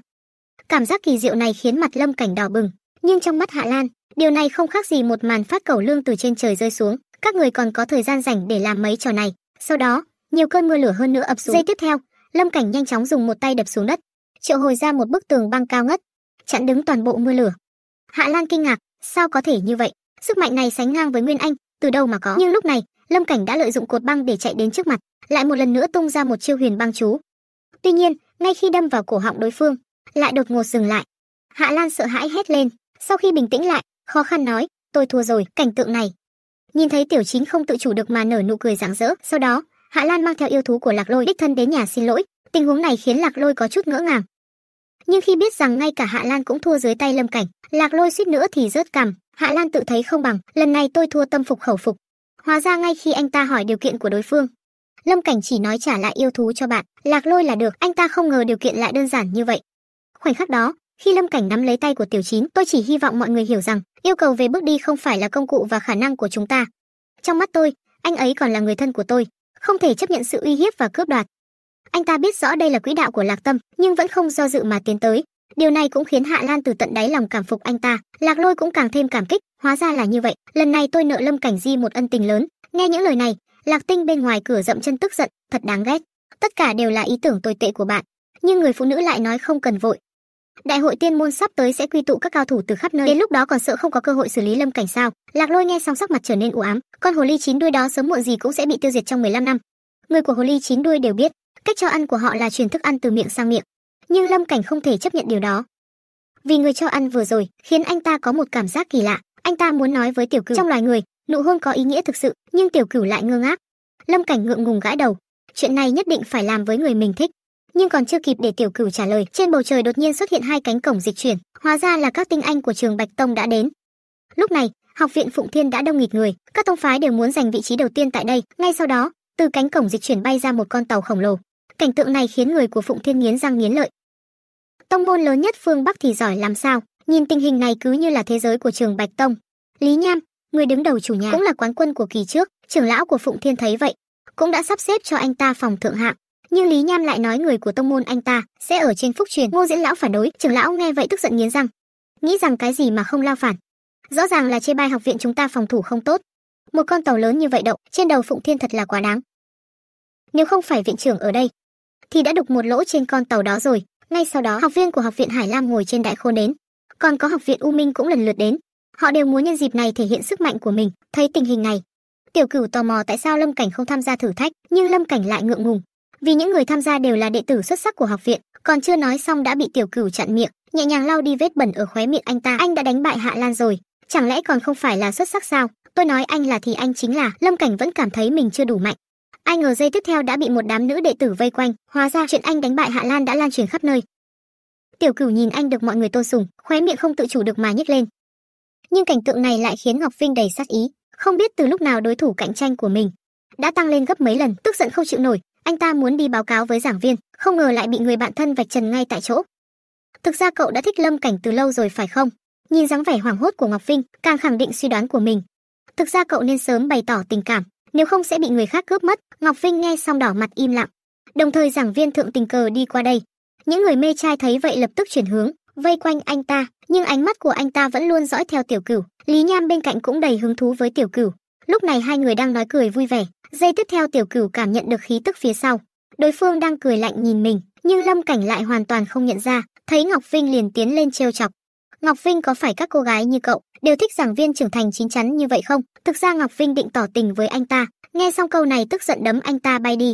cảm giác kỳ diệu này khiến mặt lâm cảnh đỏ bừng nhưng trong mắt hạ lan điều này không khác gì một màn phát cầu lương từ trên trời rơi xuống các người còn có thời gian rảnh để làm mấy trò này sau đó nhiều cơn mưa lửa hơn nữa ập xuống giây tiếp theo lâm cảnh nhanh chóng dùng một tay đập xuống đất triệu hồi ra một bức tường băng cao ngất chặn đứng toàn bộ mưa lửa hạ lan kinh ngạc sao có thể như vậy sức mạnh này sánh ngang với nguyên anh từ đâu mà có nhưng lúc này lâm cảnh đã lợi dụng cột băng để chạy đến trước mặt lại một lần nữa tung ra một chiêu huyền băng chú tuy nhiên ngay khi đâm vào cổ họng đối phương lại đột ngột dừng lại hạ lan sợ hãi hét lên sau khi bình tĩnh lại khó khăn nói tôi thua rồi cảnh tượng này nhìn thấy tiểu chín không tự chủ được mà nở nụ cười rạng rỡ sau đó hạ lan mang theo yêu thú của lạc lôi đích thân đến nhà xin lỗi tình huống này khiến lạc lôi có chút ngỡ ngàng nhưng khi biết rằng ngay cả hạ lan cũng thua dưới tay lâm cảnh lạc lôi suýt nữa thì rớt cằm hạ lan tự thấy không bằng lần này tôi thua tâm phục khẩu phục Hóa ra ngay khi anh ta hỏi điều kiện của đối phương, Lâm Cảnh chỉ nói trả lại yêu thú cho bạn, lạc lôi là được, anh ta không ngờ điều kiện lại đơn giản như vậy. Khoảnh khắc đó, khi Lâm Cảnh nắm lấy tay của Tiểu Chín, tôi chỉ hy vọng mọi người hiểu rằng, yêu cầu về bước đi không phải là công cụ và khả năng của chúng ta. Trong mắt tôi, anh ấy còn là người thân của tôi, không thể chấp nhận sự uy hiếp và cướp đoạt. Anh ta biết rõ đây là quỹ đạo của Lạc Tâm, nhưng vẫn không do dự mà tiến tới, điều này cũng khiến hạ lan từ tận đáy lòng cảm phục anh ta lạc lôi cũng càng thêm cảm kích hóa ra là như vậy lần này tôi nợ lâm cảnh di một ân tình lớn nghe những lời này lạc tinh bên ngoài cửa dậm chân tức giận thật đáng ghét tất cả đều là ý tưởng tồi tệ của bạn nhưng người phụ nữ lại nói không cần vội đại hội tiên môn sắp tới sẽ quy tụ các cao thủ từ khắp nơi đến lúc đó còn sợ không có cơ hội xử lý lâm cảnh sao lạc lôi nghe xong sắc mặt trở nên u ám con hồ ly chín đuôi đó sớm muộn gì cũng sẽ bị tiêu diệt trong 15 năm người của hồ ly chín đuôi đều biết cách cho ăn của họ là truyền thức ăn từ miệng sang miệng nhưng lâm cảnh không thể chấp nhận điều đó vì người cho ăn vừa rồi khiến anh ta có một cảm giác kỳ lạ anh ta muốn nói với tiểu cửu trong loài người nụ hôn có ý nghĩa thực sự nhưng tiểu cửu lại ngơ ngác lâm cảnh ngượng ngùng gãi đầu chuyện này nhất định phải làm với người mình thích nhưng còn chưa kịp để tiểu cửu trả lời trên bầu trời đột nhiên xuất hiện hai cánh cổng dịch chuyển hóa ra là các tinh anh của trường bạch tông đã đến lúc này học viện phụng thiên đã đông nghịt người các tông phái đều muốn giành vị trí đầu tiên tại đây ngay sau đó từ cánh cổng dịch chuyển bay ra một con tàu khổng lồ cảnh tượng này khiến người của phụng thiên nghiến răng nghiến lợi tông môn lớn nhất phương bắc thì giỏi làm sao nhìn tình hình này cứ như là thế giới của trường bạch tông lý nham người đứng đầu chủ nhà cũng là quán quân của kỳ trước trưởng lão của phụng thiên thấy vậy cũng đã sắp xếp cho anh ta phòng thượng hạng nhưng lý nham lại nói người của tông môn anh ta sẽ ở trên phúc truyền ngô diễn lão phản đối trưởng lão nghe vậy tức giận nghiến răng nghĩ rằng cái gì mà không lao phản rõ ràng là chê bai học viện chúng ta phòng thủ không tốt một con tàu lớn như vậy đậu trên đầu phụng thiên thật là quá đáng nếu không phải viện trưởng ở đây thì đã đục một lỗ trên con tàu đó rồi ngay sau đó học viên của học viện hải lam ngồi trên đại khôn đến còn có học viện u minh cũng lần lượt đến họ đều muốn nhân dịp này thể hiện sức mạnh của mình thấy tình hình này tiểu cửu tò mò tại sao lâm cảnh không tham gia thử thách nhưng lâm cảnh lại ngượng ngùng vì những người tham gia đều là đệ tử xuất sắc của học viện còn chưa nói xong đã bị tiểu cửu chặn miệng nhẹ nhàng lau đi vết bẩn ở khóe miệng anh ta anh đã đánh bại hạ lan rồi chẳng lẽ còn không phải là xuất sắc sao tôi nói anh là thì anh chính là lâm cảnh vẫn cảm thấy mình chưa đủ mạnh ai ngờ giây tiếp theo đã bị một đám nữ đệ tử vây quanh hóa ra chuyện anh đánh bại hạ lan đã lan truyền khắp nơi tiểu cửu nhìn anh được mọi người tôn sùng khóe miệng không tự chủ được mà nhếch lên nhưng cảnh tượng này lại khiến ngọc vinh đầy sát ý không biết từ lúc nào đối thủ cạnh tranh của mình đã tăng lên gấp mấy lần tức giận không chịu nổi anh ta muốn đi báo cáo với giảng viên không ngờ lại bị người bạn thân vạch trần ngay tại chỗ thực ra cậu đã thích lâm cảnh từ lâu rồi phải không nhìn dáng vẻ hoảng hốt của ngọc vinh càng khẳng định suy đoán của mình thực ra cậu nên sớm bày tỏ tình cảm nếu không sẽ bị người khác cướp mất Ngọc Vinh nghe xong đỏ mặt im lặng. Đồng thời giảng viên thượng tình cờ đi qua đây. Những người mê trai thấy vậy lập tức chuyển hướng, vây quanh anh ta, nhưng ánh mắt của anh ta vẫn luôn dõi theo tiểu cửu. Lý Nham bên cạnh cũng đầy hứng thú với tiểu cửu. Lúc này hai người đang nói cười vui vẻ, giây tiếp theo tiểu cửu cảm nhận được khí tức phía sau. Đối phương đang cười lạnh nhìn mình, nhưng Lâm Cảnh lại hoàn toàn không nhận ra, thấy Ngọc Vinh liền tiến lên trêu chọc. Ngọc Vinh có phải các cô gái như cậu đều thích giảng viên trưởng thành chín chắn như vậy không? Thực ra Ngọc Vinh định tỏ tình với anh ta, nghe xong câu này tức giận đấm anh ta bay đi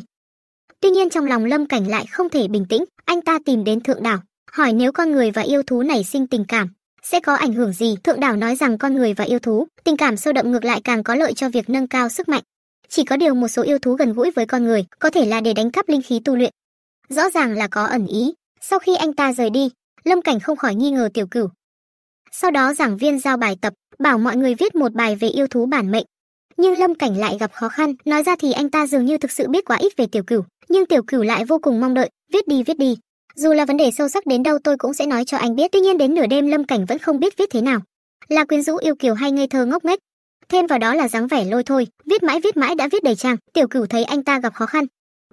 tuy nhiên trong lòng lâm cảnh lại không thể bình tĩnh anh ta tìm đến thượng đảo hỏi nếu con người và yêu thú nảy sinh tình cảm sẽ có ảnh hưởng gì thượng đảo nói rằng con người và yêu thú tình cảm sâu đậm ngược lại càng có lợi cho việc nâng cao sức mạnh chỉ có điều một số yêu thú gần gũi với con người có thể là để đánh cắp linh khí tu luyện rõ ràng là có ẩn ý sau khi anh ta rời đi lâm cảnh không khỏi nghi ngờ tiểu cửu sau đó giảng viên giao bài tập bảo mọi người viết một bài về yêu thú bản mệnh nhưng lâm cảnh lại gặp khó khăn nói ra thì anh ta dường như thực sự biết quá ít về tiểu cửu nhưng tiểu cửu lại vô cùng mong đợi viết đi viết đi dù là vấn đề sâu sắc đến đâu tôi cũng sẽ nói cho anh biết tuy nhiên đến nửa đêm lâm cảnh vẫn không biết viết thế nào là quyến rũ yêu kiều hay ngây thơ ngốc nghếch thêm vào đó là dáng vẻ lôi thôi viết mãi viết mãi đã viết đầy trang tiểu cửu thấy anh ta gặp khó khăn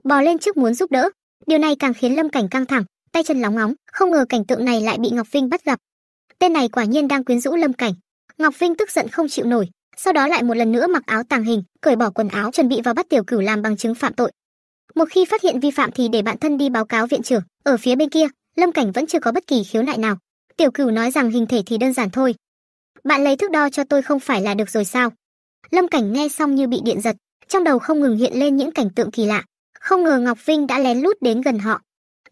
bò lên trước muốn giúp đỡ điều này càng khiến lâm cảnh căng thẳng tay chân lóng ngóng không ngờ cảnh tượng này lại bị ngọc vinh bắt gặp tên này quả nhiên đang quyến rũ lâm cảnh ngọc vinh tức giận không chịu nổi sau đó lại một lần nữa mặc áo tàng hình cởi bỏ quần áo chuẩn bị vào bắt tiểu cửu làm bằng chứng phạm tội một khi phát hiện vi phạm thì để bạn thân đi báo cáo viện trưởng ở phía bên kia lâm cảnh vẫn chưa có bất kỳ khiếu nại nào tiểu cửu nói rằng hình thể thì đơn giản thôi bạn lấy thước đo cho tôi không phải là được rồi sao lâm cảnh nghe xong như bị điện giật trong đầu không ngừng hiện lên những cảnh tượng kỳ lạ không ngờ ngọc vinh đã lén lút đến gần họ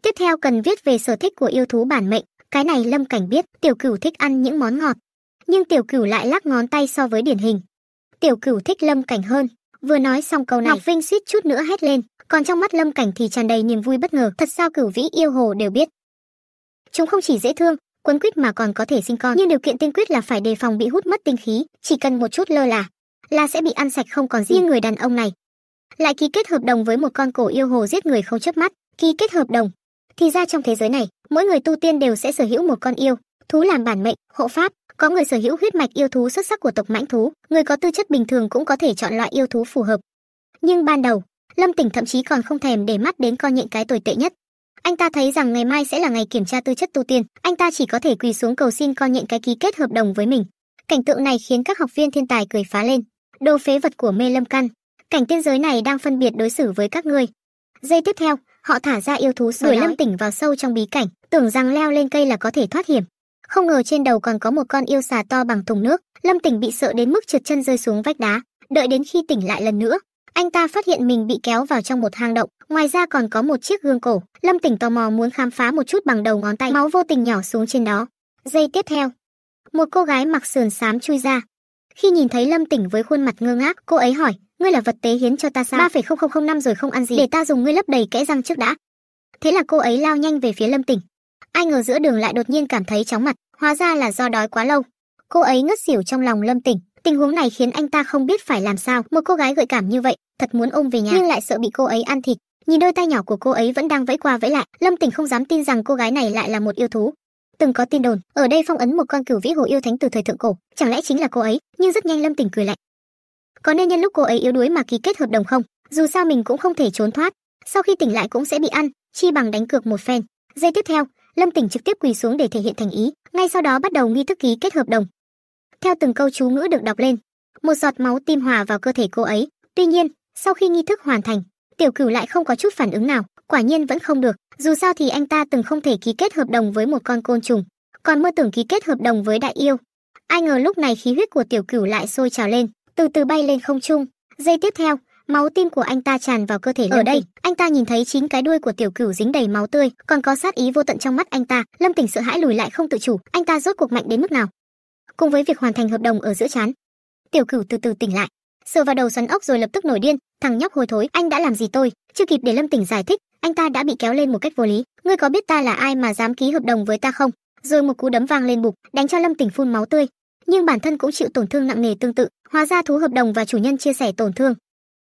tiếp theo cần viết về sở thích của yêu thú bản mệnh cái này lâm cảnh biết tiểu cửu thích ăn những món ngọt nhưng tiểu cửu lại lắc ngón tay so với điển hình tiểu cửu thích lâm cảnh hơn vừa nói xong câu này ngọc vinh suýt chút nữa hét lên còn trong mắt lâm cảnh thì tràn đầy niềm vui bất ngờ thật sao cửu vĩ yêu hồ đều biết chúng không chỉ dễ thương quấn quýt mà còn có thể sinh con nhưng điều kiện tiên quyết là phải đề phòng bị hút mất tinh khí chỉ cần một chút lơ là là sẽ bị ăn sạch không còn gì nhưng người đàn ông này lại ký kết hợp đồng với một con cổ yêu hồ giết người không chớp mắt ký kết hợp đồng thì ra trong thế giới này mỗi người tu tiên đều sẽ sở hữu một con yêu thú làm bản mệnh hộ pháp có người sở hữu huyết mạch yêu thú xuất sắc của tộc mãnh thú người có tư chất bình thường cũng có thể chọn loại yêu thú phù hợp nhưng ban đầu lâm tỉnh thậm chí còn không thèm để mắt đến con nhện cái tồi tệ nhất anh ta thấy rằng ngày mai sẽ là ngày kiểm tra tư chất tu tiên anh ta chỉ có thể quỳ xuống cầu xin con nhện cái ký kết hợp đồng với mình cảnh tượng này khiến các học viên thiên tài cười phá lên đồ phế vật của mê lâm căn cảnh tiên giới này đang phân biệt đối xử với các ngươi giây tiếp theo họ thả ra yêu thú đuổi lâm tỉnh vào sâu trong bí cảnh tưởng rằng leo lên cây là có thể thoát hiểm không ngờ trên đầu còn có một con yêu xà to bằng thùng nước lâm tỉnh bị sợ đến mức trượt chân rơi xuống vách đá đợi đến khi tỉnh lại lần nữa anh ta phát hiện mình bị kéo vào trong một hang động ngoài ra còn có một chiếc gương cổ lâm tỉnh tò mò muốn khám phá một chút bằng đầu ngón tay máu vô tình nhỏ xuống trên đó giây tiếp theo một cô gái mặc sườn xám chui ra khi nhìn thấy lâm tỉnh với khuôn mặt ngơ ngác cô ấy hỏi ngươi là vật tế hiến cho ta sao ba phẩy không không không năm rồi không ăn gì để ta dùng ngươi lấp đầy kẽ răng trước đã thế là cô ấy lao nhanh về phía lâm tỉnh ai ngờ giữa đường lại đột nhiên cảm thấy chóng mặt hóa ra là do đói quá lâu cô ấy ngất xỉu trong lòng lâm tỉnh tình huống này khiến anh ta không biết phải làm sao một cô gái gợi cảm như vậy thật muốn ôm về nhà nhưng lại sợ bị cô ấy ăn thịt nhìn đôi tay nhỏ của cô ấy vẫn đang vẫy qua vẫy lại lâm tỉnh không dám tin rằng cô gái này lại là một yêu thú từng có tin đồn ở đây phong ấn một con cửu vĩ hồ yêu thánh từ thời thượng cổ chẳng lẽ chính là cô ấy nhưng rất nhanh lâm tỉnh cười lạnh có nên nhân lúc cô ấy yếu đuối mà ký kết hợp đồng không dù sao mình cũng không thể trốn thoát sau khi tỉnh lại cũng sẽ bị ăn chi bằng đánh cược một phen giây tiếp theo lâm tỉnh trực tiếp quỳ xuống để thể hiện thành ý ngay sau đó bắt đầu nghi thức ký kết hợp đồng theo từng câu chú ngữ được đọc lên một giọt máu tim hòa vào cơ thể cô ấy tuy nhiên sau khi nghi thức hoàn thành tiểu cửu lại không có chút phản ứng nào quả nhiên vẫn không được dù sao thì anh ta từng không thể ký kết hợp đồng với một con côn trùng còn mơ tưởng ký kết hợp đồng với đại yêu ai ngờ lúc này khí huyết của tiểu cửu lại sôi trào lên từ từ bay lên không trung giây tiếp theo máu tim của anh ta tràn vào cơ thể lâm ở đây tỉnh. anh ta nhìn thấy chín cái đuôi của tiểu cửu dính đầy máu tươi còn có sát ý vô tận trong mắt anh ta lâm tỉnh sợ hãi lùi lại không tự chủ anh ta rốt cuộc mạnh đến mức nào cùng với việc hoàn thành hợp đồng ở giữa chán tiểu cửu từ từ tỉnh lại sờ vào đầu xoắn ốc rồi lập tức nổi điên thằng nhóc hồi thối anh đã làm gì tôi chưa kịp để lâm tỉnh giải thích anh ta đã bị kéo lên một cách vô lý ngươi có biết ta là ai mà dám ký hợp đồng với ta không rồi một cú đấm vang lên bục đánh cho lâm tỉnh phun máu tươi nhưng bản thân cũng chịu tổn thương nặng nề tương tự hóa ra thú hợp đồng và chủ nhân chia sẻ tổn thương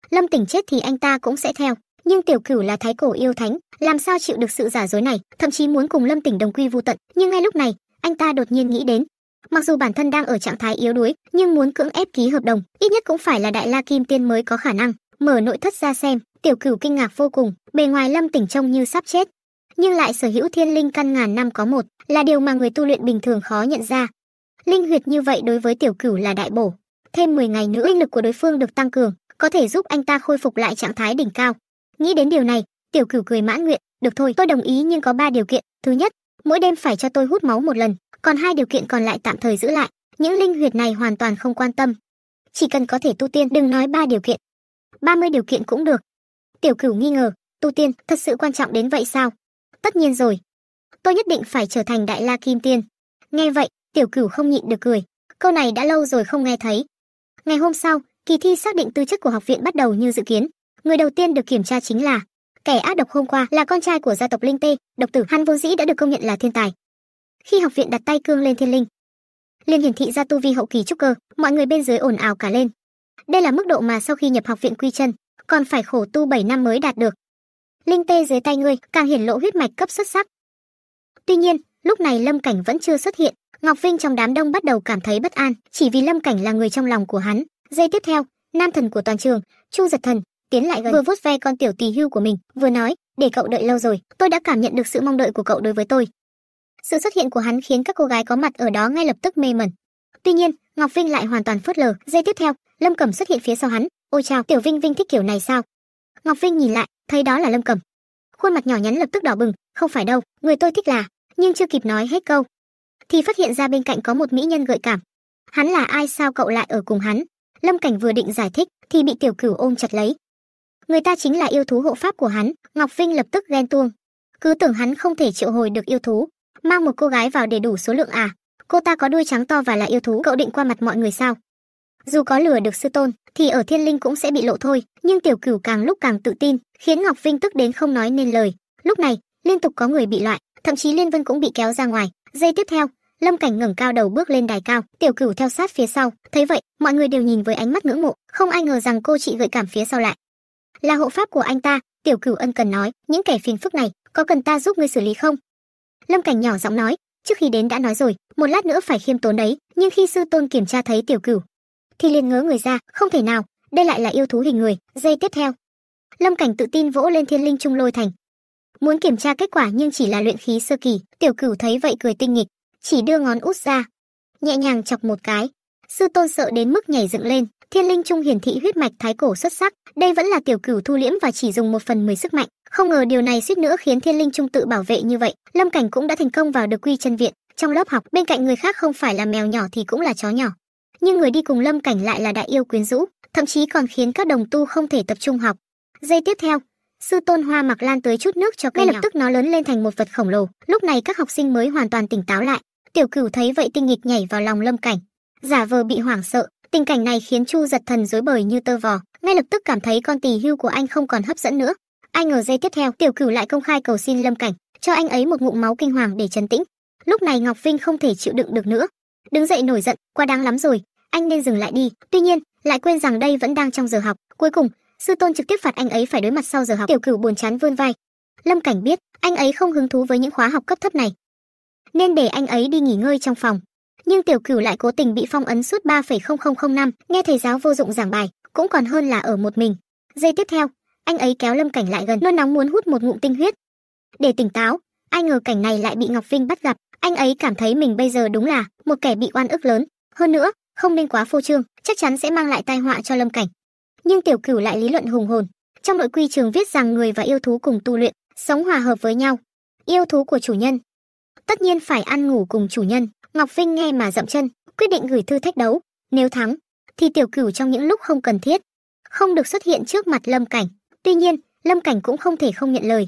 lâm tỉnh chết thì anh ta cũng sẽ theo nhưng tiểu cửu là thái cổ yêu thánh làm sao chịu được sự giả dối này thậm chí muốn cùng lâm tỉnh đồng quy vu tận nhưng ngay lúc này anh ta đột nhiên nghĩ đến mặc dù bản thân đang ở trạng thái yếu đuối nhưng muốn cưỡng ép ký hợp đồng ít nhất cũng phải là đại la kim tiên mới có khả năng mở nội thất ra xem tiểu cửu kinh ngạc vô cùng bề ngoài lâm tỉnh trông như sắp chết nhưng lại sở hữu thiên linh căn ngàn năm có một là điều mà người tu luyện bình thường khó nhận ra linh huyệt như vậy đối với tiểu cửu là đại bổ thêm 10 ngày nữa linh lực của đối phương được tăng cường có thể giúp anh ta khôi phục lại trạng thái đỉnh cao nghĩ đến điều này tiểu cửu cười mãn nguyện được thôi tôi đồng ý nhưng có ba điều kiện thứ nhất mỗi đêm phải cho tôi hút máu một lần còn hai điều kiện còn lại tạm thời giữ lại những linh huyệt này hoàn toàn không quan tâm chỉ cần có thể tu tiên đừng nói ba điều kiện ba mươi điều kiện cũng được tiểu cửu nghi ngờ tu tiên thật sự quan trọng đến vậy sao tất nhiên rồi tôi nhất định phải trở thành đại la kim tiên nghe vậy tiểu cửu không nhịn được cười câu này đã lâu rồi không nghe thấy ngày hôm sau kỳ thi xác định tư chất của học viện bắt đầu như dự kiến người đầu tiên được kiểm tra chính là kẻ ác độc hôm qua là con trai của gia tộc linh tê độc tử hắn Vô dĩ đã được công nhận là thiên tài khi học viện đặt tay cương lên thiên linh liền hiển thị ra tu vi hậu kỳ trúc cơ mọi người bên dưới ồn ào cả lên đây là mức độ mà sau khi nhập học viện quy chân còn phải khổ tu 7 năm mới đạt được linh tê dưới tay ngươi càng hiển lộ huyết mạch cấp xuất sắc tuy nhiên lúc này lâm cảnh vẫn chưa xuất hiện ngọc vinh trong đám đông bắt đầu cảm thấy bất an chỉ vì lâm cảnh là người trong lòng của hắn Giây tiếp theo, nam thần của toàn trường, Chu Giật Thần, tiến lại gần vừa vuốt ve con tiểu tỳ hưu của mình, vừa nói, để cậu đợi lâu rồi, tôi đã cảm nhận được sự mong đợi của cậu đối với tôi. Sự xuất hiện của hắn khiến các cô gái có mặt ở đó ngay lập tức mê mẩn. Tuy nhiên, Ngọc Vinh lại hoàn toàn phớt lờ. Giây tiếp theo, Lâm Cẩm xuất hiện phía sau hắn. Ôi chào, Tiểu Vinh Vinh thích kiểu này sao? Ngọc Vinh nhìn lại, thấy đó là Lâm Cẩm. Khuôn mặt nhỏ nhắn lập tức đỏ bừng, không phải đâu, người tôi thích là, nhưng chưa kịp nói hết câu thì phát hiện ra bên cạnh có một mỹ nhân gợi cảm. Hắn là ai sao cậu lại ở cùng hắn? lâm cảnh vừa định giải thích thì bị tiểu cửu ôm chặt lấy người ta chính là yêu thú hộ pháp của hắn ngọc vinh lập tức ghen tuông cứ tưởng hắn không thể triệu hồi được yêu thú mang một cô gái vào để đủ số lượng à cô ta có đuôi trắng to và là yêu thú cậu định qua mặt mọi người sao dù có lừa được sư tôn thì ở thiên linh cũng sẽ bị lộ thôi nhưng tiểu cửu càng lúc càng tự tin khiến ngọc vinh tức đến không nói nên lời lúc này liên tục có người bị loại thậm chí liên vân cũng bị kéo ra ngoài giây tiếp theo lâm cảnh ngẩng cao đầu bước lên đài cao tiểu cửu theo sát phía sau thấy vậy mọi người đều nhìn với ánh mắt ngưỡng mộ không ai ngờ rằng cô chị gợi cảm phía sau lại là hộ pháp của anh ta tiểu cửu ân cần nói những kẻ phiền phức này có cần ta giúp ngươi xử lý không lâm cảnh nhỏ giọng nói trước khi đến đã nói rồi một lát nữa phải khiêm tốn đấy nhưng khi sư tôn kiểm tra thấy tiểu cửu thì liền ngớ người ra không thể nào đây lại là yêu thú hình người dây tiếp theo lâm cảnh tự tin vỗ lên thiên linh trung lôi thành muốn kiểm tra kết quả nhưng chỉ là luyện khí sơ kỳ tiểu cửu thấy vậy cười tinh nghịch chỉ đưa ngón út ra, nhẹ nhàng chọc một cái. Sư tôn sợ đến mức nhảy dựng lên, thiên linh trung hiển thị huyết mạch thái cổ xuất sắc, đây vẫn là tiểu cửu thu liễm và chỉ dùng một phần mười sức mạnh. Không ngờ điều này suýt nữa khiến thiên linh trung tự bảo vệ như vậy, lâm cảnh cũng đã thành công vào được quy chân viện. Trong lớp học, bên cạnh người khác không phải là mèo nhỏ thì cũng là chó nhỏ. Nhưng người đi cùng lâm cảnh lại là đại yêu quyến rũ, thậm chí còn khiến các đồng tu không thể tập trung học. Giây tiếp theo, sư tôn hoa mặc lan tới chút nước cho cây Ngay nhỏ. lập tức nó lớn lên thành một vật khổng lồ lúc này các học sinh mới hoàn toàn tỉnh táo lại tiểu cửu thấy vậy tinh nghịch nhảy vào lòng lâm cảnh giả vờ bị hoảng sợ tình cảnh này khiến chu giật thần dối bời như tơ vò ngay lập tức cảm thấy con tỳ hưu của anh không còn hấp dẫn nữa ai ngờ dây tiếp theo tiểu cửu lại công khai cầu xin lâm cảnh cho anh ấy một ngụm máu kinh hoàng để trấn tĩnh lúc này ngọc vinh không thể chịu đựng được nữa đứng dậy nổi giận Qua đáng lắm rồi anh nên dừng lại đi tuy nhiên lại quên rằng đây vẫn đang trong giờ học cuối cùng sư tôn trực tiếp phạt anh ấy phải đối mặt sau giờ học tiểu cửu buồn chán vươn vai lâm cảnh biết anh ấy không hứng thú với những khóa học cấp thấp này nên để anh ấy đi nghỉ ngơi trong phòng nhưng tiểu cửu lại cố tình bị phong ấn suốt ba năm nghe thầy giáo vô dụng giảng bài cũng còn hơn là ở một mình giây tiếp theo anh ấy kéo lâm cảnh lại gần nôn nóng muốn hút một ngụm tinh huyết để tỉnh táo ai ngờ cảnh này lại bị ngọc vinh bắt gặp anh ấy cảm thấy mình bây giờ đúng là một kẻ bị oan ức lớn hơn nữa không nên quá phô trương chắc chắn sẽ mang lại tai họa cho lâm cảnh nhưng tiểu cửu lại lý luận hùng hồn trong nội quy trường viết rằng người và yêu thú cùng tu luyện sống hòa hợp với nhau yêu thú của chủ nhân tất nhiên phải ăn ngủ cùng chủ nhân ngọc vinh nghe mà dậm chân quyết định gửi thư thách đấu nếu thắng thì tiểu cửu trong những lúc không cần thiết không được xuất hiện trước mặt lâm cảnh tuy nhiên lâm cảnh cũng không thể không nhận lời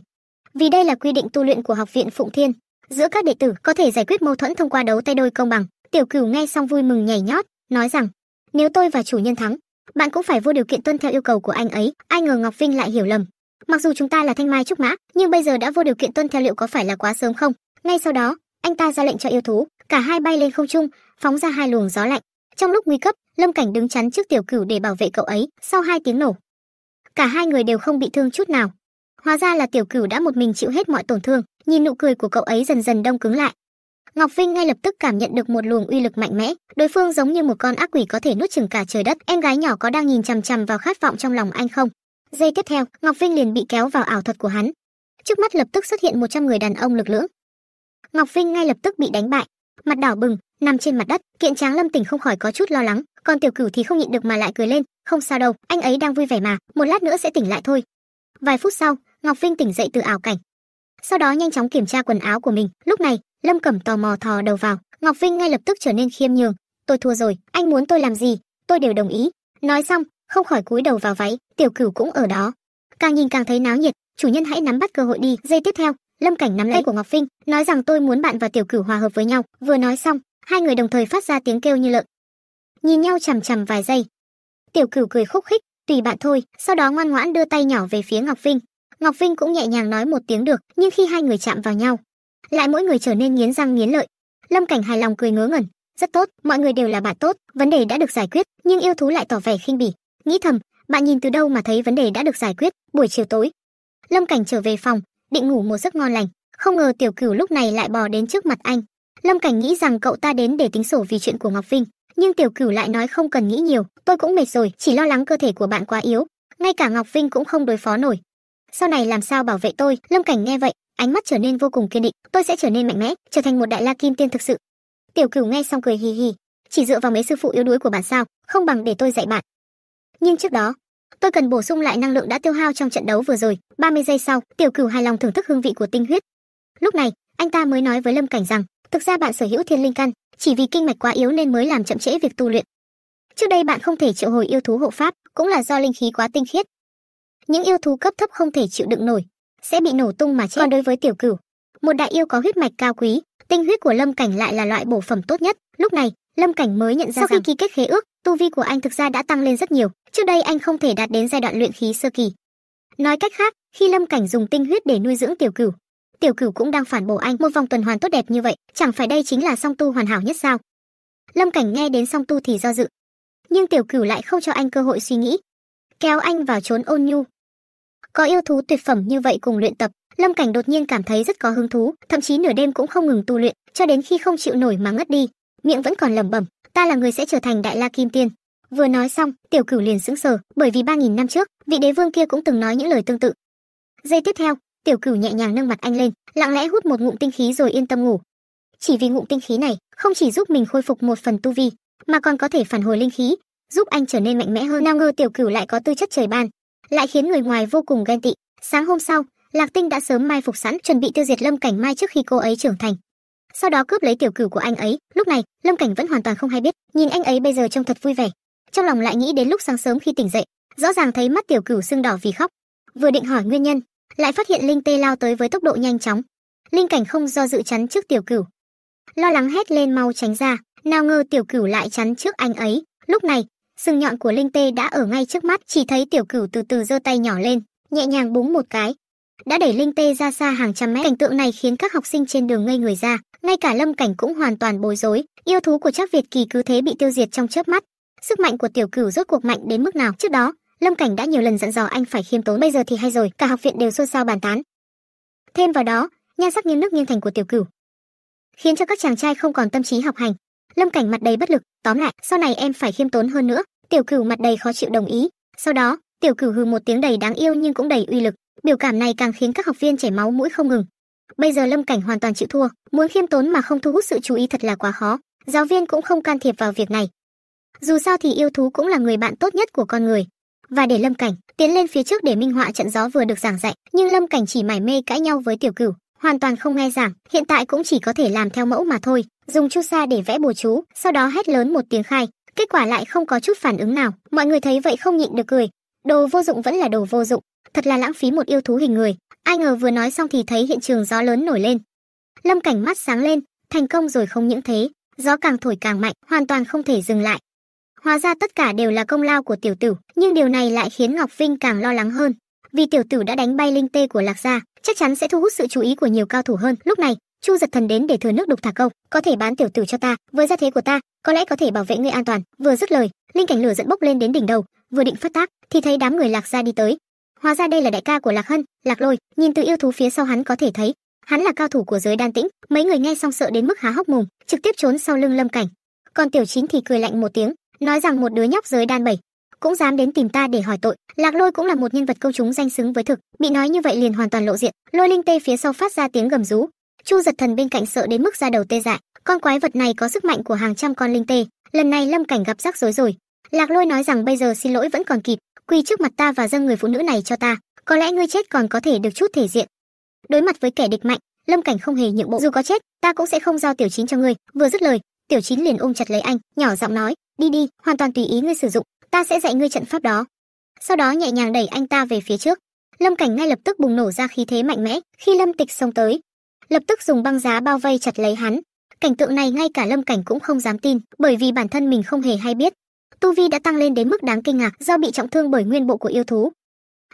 vì đây là quy định tu luyện của học viện phụng thiên giữa các đệ tử có thể giải quyết mâu thuẫn thông qua đấu tay đôi công bằng tiểu cửu nghe xong vui mừng nhảy nhót nói rằng nếu tôi và chủ nhân thắng bạn cũng phải vô điều kiện tuân theo yêu cầu của anh ấy ai ngờ ngọc vinh lại hiểu lầm mặc dù chúng ta là thanh mai trúc mã nhưng bây giờ đã vô điều kiện tuân theo liệu có phải là quá sớm không ngay sau đó, anh ta ra lệnh cho yêu thú, cả hai bay lên không trung, phóng ra hai luồng gió lạnh. Trong lúc nguy cấp, Lâm Cảnh đứng chắn trước tiểu cửu để bảo vệ cậu ấy sau hai tiếng nổ. Cả hai người đều không bị thương chút nào. Hóa ra là tiểu cửu đã một mình chịu hết mọi tổn thương, nhìn nụ cười của cậu ấy dần dần đông cứng lại. Ngọc Vinh ngay lập tức cảm nhận được một luồng uy lực mạnh mẽ, đối phương giống như một con ác quỷ có thể nuốt chửng cả trời đất. Em gái nhỏ có đang nhìn chằm chằm vào khát vọng trong lòng anh không? Giây tiếp theo, Ngọc Vinh liền bị kéo vào ảo thuật của hắn. Trước mắt lập tức xuất hiện 100 người đàn ông lực lưỡng, Ngọc Vinh ngay lập tức bị đánh bại, mặt đỏ bừng, nằm trên mặt đất, kiện tráng Lâm Tỉnh không khỏi có chút lo lắng, còn Tiểu Cửu thì không nhịn được mà lại cười lên, không sao đâu, anh ấy đang vui vẻ mà, một lát nữa sẽ tỉnh lại thôi. Vài phút sau, Ngọc Vinh tỉnh dậy từ ảo cảnh. Sau đó nhanh chóng kiểm tra quần áo của mình, lúc này, Lâm Cẩm tò mò thò đầu vào, Ngọc Vinh ngay lập tức trở nên khiêm nhường, "Tôi thua rồi, anh muốn tôi làm gì, tôi đều đồng ý." Nói xong, không khỏi cúi đầu vào váy, Tiểu Cửu cũng ở đó. Càng nhìn càng thấy náo nhiệt, chủ nhân hãy nắm bắt cơ hội đi, giây tiếp theo, Lâm Cảnh nắm tay của Ngọc Phinh, nói rằng tôi muốn bạn và Tiểu Cửu hòa hợp với nhau. Vừa nói xong, hai người đồng thời phát ra tiếng kêu như lợn. Nhìn nhau chằm chằm vài giây. Tiểu Cửu cười khúc khích, tùy bạn thôi, sau đó ngoan ngoãn đưa tay nhỏ về phía Ngọc Phinh. Ngọc Vinh cũng nhẹ nhàng nói một tiếng được, nhưng khi hai người chạm vào nhau, lại mỗi người trở nên nghiến răng nghiến lợi. Lâm Cảnh hài lòng cười ngớ ngẩn, rất tốt, mọi người đều là bạn tốt, vấn đề đã được giải quyết, nhưng yêu thú lại tỏ vẻ khinh bỉ, nghĩ thầm, bạn nhìn từ đâu mà thấy vấn đề đã được giải quyết, buổi chiều tối. Lâm Cảnh trở về phòng, định ngủ một giấc ngon lành không ngờ tiểu cửu lúc này lại bò đến trước mặt anh lâm cảnh nghĩ rằng cậu ta đến để tính sổ vì chuyện của ngọc vinh nhưng tiểu cửu lại nói không cần nghĩ nhiều tôi cũng mệt rồi chỉ lo lắng cơ thể của bạn quá yếu ngay cả ngọc vinh cũng không đối phó nổi sau này làm sao bảo vệ tôi lâm cảnh nghe vậy ánh mắt trở nên vô cùng kiên định tôi sẽ trở nên mạnh mẽ trở thành một đại la kim tiên thực sự tiểu cửu nghe xong cười hì hì chỉ dựa vào mấy sư phụ yếu đuối của bạn sao không bằng để tôi dạy bạn nhưng trước đó tôi cần bổ sung lại năng lượng đã tiêu hao trong trận đấu vừa rồi 30 giây sau tiểu cửu hài lòng thưởng thức hương vị của tinh huyết lúc này anh ta mới nói với lâm cảnh rằng thực ra bạn sở hữu thiên linh căn chỉ vì kinh mạch quá yếu nên mới làm chậm trễ việc tu luyện trước đây bạn không thể triệu hồi yêu thú hộ pháp cũng là do linh khí quá tinh khiết những yêu thú cấp thấp không thể chịu đựng nổi sẽ bị nổ tung mà chết còn đối với tiểu cửu một đại yêu có huyết mạch cao quý tinh huyết của lâm cảnh lại là loại bổ phẩm tốt nhất lúc này Lâm Cảnh mới nhận ra Sau rằng... khi ký kết khế ước, tu vi của anh thực ra đã tăng lên rất nhiều, trước đây anh không thể đạt đến giai đoạn luyện khí sơ kỳ. Nói cách khác, khi Lâm Cảnh dùng tinh huyết để nuôi dưỡng tiểu cửu, tiểu cửu cũng đang phản bổ anh một vòng tuần hoàn tốt đẹp như vậy, chẳng phải đây chính là song tu hoàn hảo nhất sao? Lâm Cảnh nghe đến song tu thì do dự, nhưng tiểu cửu lại không cho anh cơ hội suy nghĩ, kéo anh vào trốn ôn nhu. Có yêu thú tuyệt phẩm như vậy cùng luyện tập, Lâm Cảnh đột nhiên cảm thấy rất có hứng thú, thậm chí nửa đêm cũng không ngừng tu luyện, cho đến khi không chịu nổi mà ngất đi miệng vẫn còn lẩm bẩm ta là người sẽ trở thành đại la kim tiên vừa nói xong tiểu cửu liền sững sờ bởi vì ba nghìn năm trước vị đế vương kia cũng từng nói những lời tương tự giây tiếp theo tiểu cửu nhẹ nhàng nâng mặt anh lên lặng lẽ hút một ngụm tinh khí rồi yên tâm ngủ chỉ vì ngụm tinh khí này không chỉ giúp mình khôi phục một phần tu vi mà còn có thể phản hồi linh khí giúp anh trở nên mạnh mẽ hơn nào ngờ tiểu cửu lại có tư chất trời ban lại khiến người ngoài vô cùng ghen tị sáng hôm sau lạc tinh đã sớm mai phục sẵn chuẩn bị tiêu diệt lâm cảnh mai trước khi cô ấy trưởng thành sau đó cướp lấy tiểu cửu của anh ấy. Lúc này, Lâm Cảnh vẫn hoàn toàn không hay biết, nhìn anh ấy bây giờ trông thật vui vẻ, trong lòng lại nghĩ đến lúc sáng sớm khi tỉnh dậy, rõ ràng thấy mắt tiểu cửu sưng đỏ vì khóc. Vừa định hỏi nguyên nhân, lại phát hiện Linh Tê lao tới với tốc độ nhanh chóng. Linh Cảnh không do dự chắn trước tiểu cửu, lo lắng hét lên mau tránh ra, nào ngờ tiểu cửu lại chắn trước anh ấy. Lúc này, sừng nhọn của Linh Tê đã ở ngay trước mắt, chỉ thấy tiểu cửu từ từ giơ tay nhỏ lên, nhẹ nhàng búng một cái, đã đẩy Linh Tê ra xa hàng trăm mét. Cảnh tượng này khiến các học sinh trên đường ngây người ra, ngay cả lâm cảnh cũng hoàn toàn bối rối yêu thú của chắc việt kỳ cứ thế bị tiêu diệt trong chớp mắt sức mạnh của tiểu cửu rốt cuộc mạnh đến mức nào trước đó lâm cảnh đã nhiều lần dặn dò anh phải khiêm tốn bây giờ thì hay rồi cả học viện đều xôn xao bàn tán thêm vào đó nhan sắc nghiêng nước nghiêng thành của tiểu cửu khiến cho các chàng trai không còn tâm trí học hành lâm cảnh mặt đầy bất lực tóm lại sau này em phải khiêm tốn hơn nữa tiểu cửu mặt đầy khó chịu đồng ý sau đó tiểu cửu hừ một tiếng đầy đáng yêu nhưng cũng đầy uy lực biểu cảm này càng khiến các học viên chảy máu mũi không ngừng bây giờ lâm cảnh hoàn toàn chịu thua muốn khiêm tốn mà không thu hút sự chú ý thật là quá khó giáo viên cũng không can thiệp vào việc này dù sao thì yêu thú cũng là người bạn tốt nhất của con người và để lâm cảnh tiến lên phía trước để minh họa trận gió vừa được giảng dạy nhưng lâm cảnh chỉ mải mê cãi nhau với tiểu cửu hoàn toàn không nghe giảng hiện tại cũng chỉ có thể làm theo mẫu mà thôi dùng chu sa để vẽ bùa chú sau đó hét lớn một tiếng khai kết quả lại không có chút phản ứng nào mọi người thấy vậy không nhịn được cười đồ vô dụng vẫn là đồ vô dụng thật là lãng phí một yêu thú hình người ai ngờ vừa nói xong thì thấy hiện trường gió lớn nổi lên lâm cảnh mắt sáng lên thành công rồi không những thế gió càng thổi càng mạnh hoàn toàn không thể dừng lại hóa ra tất cả đều là công lao của tiểu tử nhưng điều này lại khiến ngọc vinh càng lo lắng hơn vì tiểu tử đã đánh bay linh tê của lạc gia chắc chắn sẽ thu hút sự chú ý của nhiều cao thủ hơn lúc này chu giật thần đến để thừa nước đục thả câu có thể bán tiểu tử cho ta với gia thế của ta có lẽ có thể bảo vệ ngươi an toàn vừa dứt lời linh cảnh lửa dẫn bốc lên đến đỉnh đầu vừa định phát tác thì thấy đám người lạc gia đi tới Hóa ra đây là đại ca của Lạc Hân, Lạc Lôi, nhìn từ yêu thú phía sau hắn có thể thấy, hắn là cao thủ của giới đan tĩnh, mấy người nghe xong sợ đến mức há hốc mồm, trực tiếp trốn sau lưng Lâm Cảnh. Còn Tiểu Chín thì cười lạnh một tiếng, nói rằng một đứa nhóc giới đan bảy cũng dám đến tìm ta để hỏi tội, Lạc Lôi cũng là một nhân vật công chúng danh xứng với thực, bị nói như vậy liền hoàn toàn lộ diện, Lôi Linh Tê phía sau phát ra tiếng gầm rú. Chu Giật Thần bên cạnh sợ đến mức ra đầu tê dại, con quái vật này có sức mạnh của hàng trăm con linh tê, lần này Lâm Cảnh gặp rắc rối rồi. Lạc Lôi nói rằng bây giờ xin lỗi vẫn còn kịp, quỳ trước mặt ta và dâng người phụ nữ này cho ta có lẽ ngươi chết còn có thể được chút thể diện đối mặt với kẻ địch mạnh lâm cảnh không hề nhượng bộ dù có chết ta cũng sẽ không giao tiểu chín cho ngươi vừa dứt lời tiểu chín liền ôm chặt lấy anh nhỏ giọng nói đi đi hoàn toàn tùy ý ngươi sử dụng ta sẽ dạy ngươi trận pháp đó sau đó nhẹ nhàng đẩy anh ta về phía trước lâm cảnh ngay lập tức bùng nổ ra khí thế mạnh mẽ khi lâm tịch xông tới lập tức dùng băng giá bao vây chặt lấy hắn cảnh tượng này ngay cả lâm cảnh cũng không dám tin bởi vì bản thân mình không hề hay biết tu vi đã tăng lên đến mức đáng kinh ngạc do bị trọng thương bởi nguyên bộ của yêu thú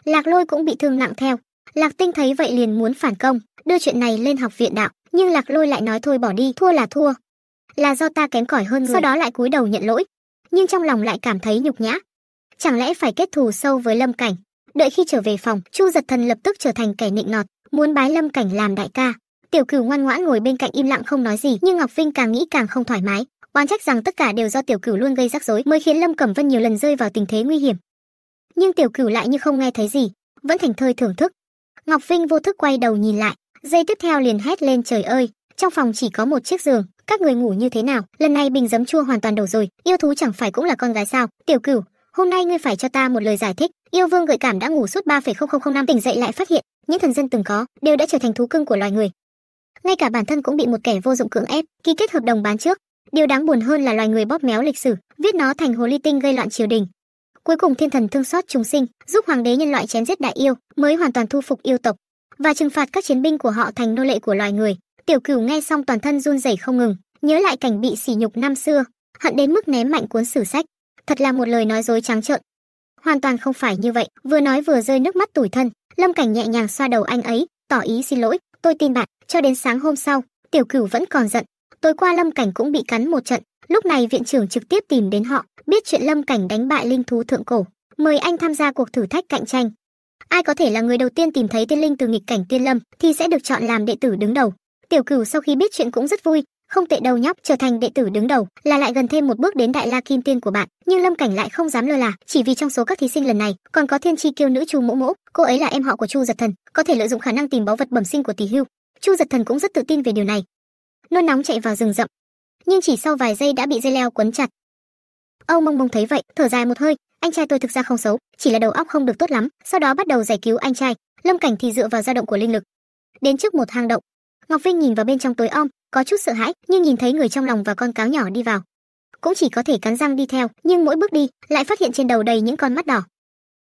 lạc lôi cũng bị thương nặng theo lạc tinh thấy vậy liền muốn phản công đưa chuyện này lên học viện đạo nhưng lạc lôi lại nói thôi bỏ đi thua là thua là do ta kém cỏi hơn người. sau đó lại cúi đầu nhận lỗi nhưng trong lòng lại cảm thấy nhục nhã chẳng lẽ phải kết thù sâu với lâm cảnh đợi khi trở về phòng chu giật thần lập tức trở thành kẻ nịnh nọt muốn bái lâm cảnh làm đại ca tiểu cửu ngoan ngoãn ngồi bên cạnh im lặng không nói gì nhưng ngọc vinh càng nghĩ càng không thoải mái oán trách rằng tất cả đều do tiểu cửu luôn gây rắc rối mới khiến lâm cẩm vân nhiều lần rơi vào tình thế nguy hiểm nhưng tiểu cửu lại như không nghe thấy gì vẫn thành thơi thưởng thức ngọc vinh vô thức quay đầu nhìn lại giây tiếp theo liền hét lên trời ơi trong phòng chỉ có một chiếc giường các người ngủ như thế nào lần này bình giấm chua hoàn toàn đổ rồi yêu thú chẳng phải cũng là con gái sao tiểu cửu hôm nay ngươi phải cho ta một lời giải thích yêu vương gợi cảm đã ngủ suốt ba năm tỉnh dậy lại phát hiện những thần dân từng có đều đã trở thành thú cưng của loài người ngay cả bản thân cũng bị một kẻ vô dụng cưỡng ép ký kết hợp đồng bán trước điều đáng buồn hơn là loài người bóp méo lịch sử viết nó thành hồ ly tinh gây loạn triều đình cuối cùng thiên thần thương xót chúng sinh giúp hoàng đế nhân loại chém giết đại yêu mới hoàn toàn thu phục yêu tộc và trừng phạt các chiến binh của họ thành nô lệ của loài người tiểu cửu nghe xong toàn thân run rẩy không ngừng nhớ lại cảnh bị sỉ nhục năm xưa hận đến mức ném mạnh cuốn sử sách thật là một lời nói dối trắng trợn hoàn toàn không phải như vậy vừa nói vừa rơi nước mắt tủi thân lâm cảnh nhẹ nhàng xoa đầu anh ấy tỏ ý xin lỗi tôi tin bạn cho đến sáng hôm sau tiểu cửu vẫn còn giận tối qua lâm cảnh cũng bị cắn một trận lúc này viện trưởng trực tiếp tìm đến họ biết chuyện lâm cảnh đánh bại linh thú thượng cổ mời anh tham gia cuộc thử thách cạnh tranh ai có thể là người đầu tiên tìm thấy tiên linh từ nghịch cảnh tiên lâm thì sẽ được chọn làm đệ tử đứng đầu tiểu cửu sau khi biết chuyện cũng rất vui không tệ đầu nhóc trở thành đệ tử đứng đầu là lại gần thêm một bước đến đại la kim tiên của bạn nhưng lâm cảnh lại không dám lơ là chỉ vì trong số các thí sinh lần này còn có thiên tri kiêu nữ chu mỗ mỗ cô ấy là em họ của chu giật thần có thể lợi dụng khả năng tìm báu vật bẩm sinh của tỷ hưu chu giật thần cũng rất tự tin về điều này nôn nóng chạy vào rừng rậm nhưng chỉ sau vài giây đã bị dây leo quấn chặt âu mông mông thấy vậy thở dài một hơi anh trai tôi thực ra không xấu chỉ là đầu óc không được tốt lắm sau đó bắt đầu giải cứu anh trai lâm cảnh thì dựa vào dao động của linh lực đến trước một hang động ngọc vinh nhìn vào bên trong tối om có chút sợ hãi nhưng nhìn thấy người trong lòng và con cáo nhỏ đi vào cũng chỉ có thể cắn răng đi theo nhưng mỗi bước đi lại phát hiện trên đầu đầy những con mắt đỏ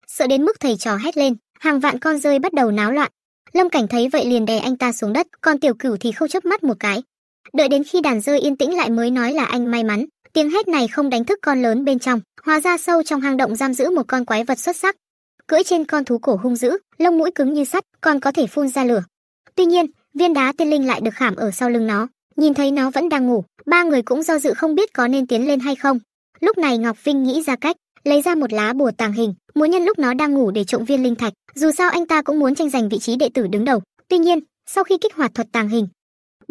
sợ đến mức thầy trò hét lên hàng vạn con rơi bắt đầu náo loạn lâm cảnh thấy vậy liền đè anh ta xuống đất còn tiểu cửu thì không chớp mắt một cái đợi đến khi đàn rơi yên tĩnh lại mới nói là anh may mắn tiếng hét này không đánh thức con lớn bên trong hóa ra sâu trong hang động giam giữ một con quái vật xuất sắc cưỡi trên con thú cổ hung dữ lông mũi cứng như sắt còn có thể phun ra lửa tuy nhiên viên đá tiên linh lại được khảm ở sau lưng nó nhìn thấy nó vẫn đang ngủ ba người cũng do dự không biết có nên tiến lên hay không lúc này ngọc vinh nghĩ ra cách lấy ra một lá bùa tàng hình muốn nhân lúc nó đang ngủ để trộm viên linh thạch dù sao anh ta cũng muốn tranh giành vị trí đệ tử đứng đầu tuy nhiên sau khi kích hoạt thuật tàng hình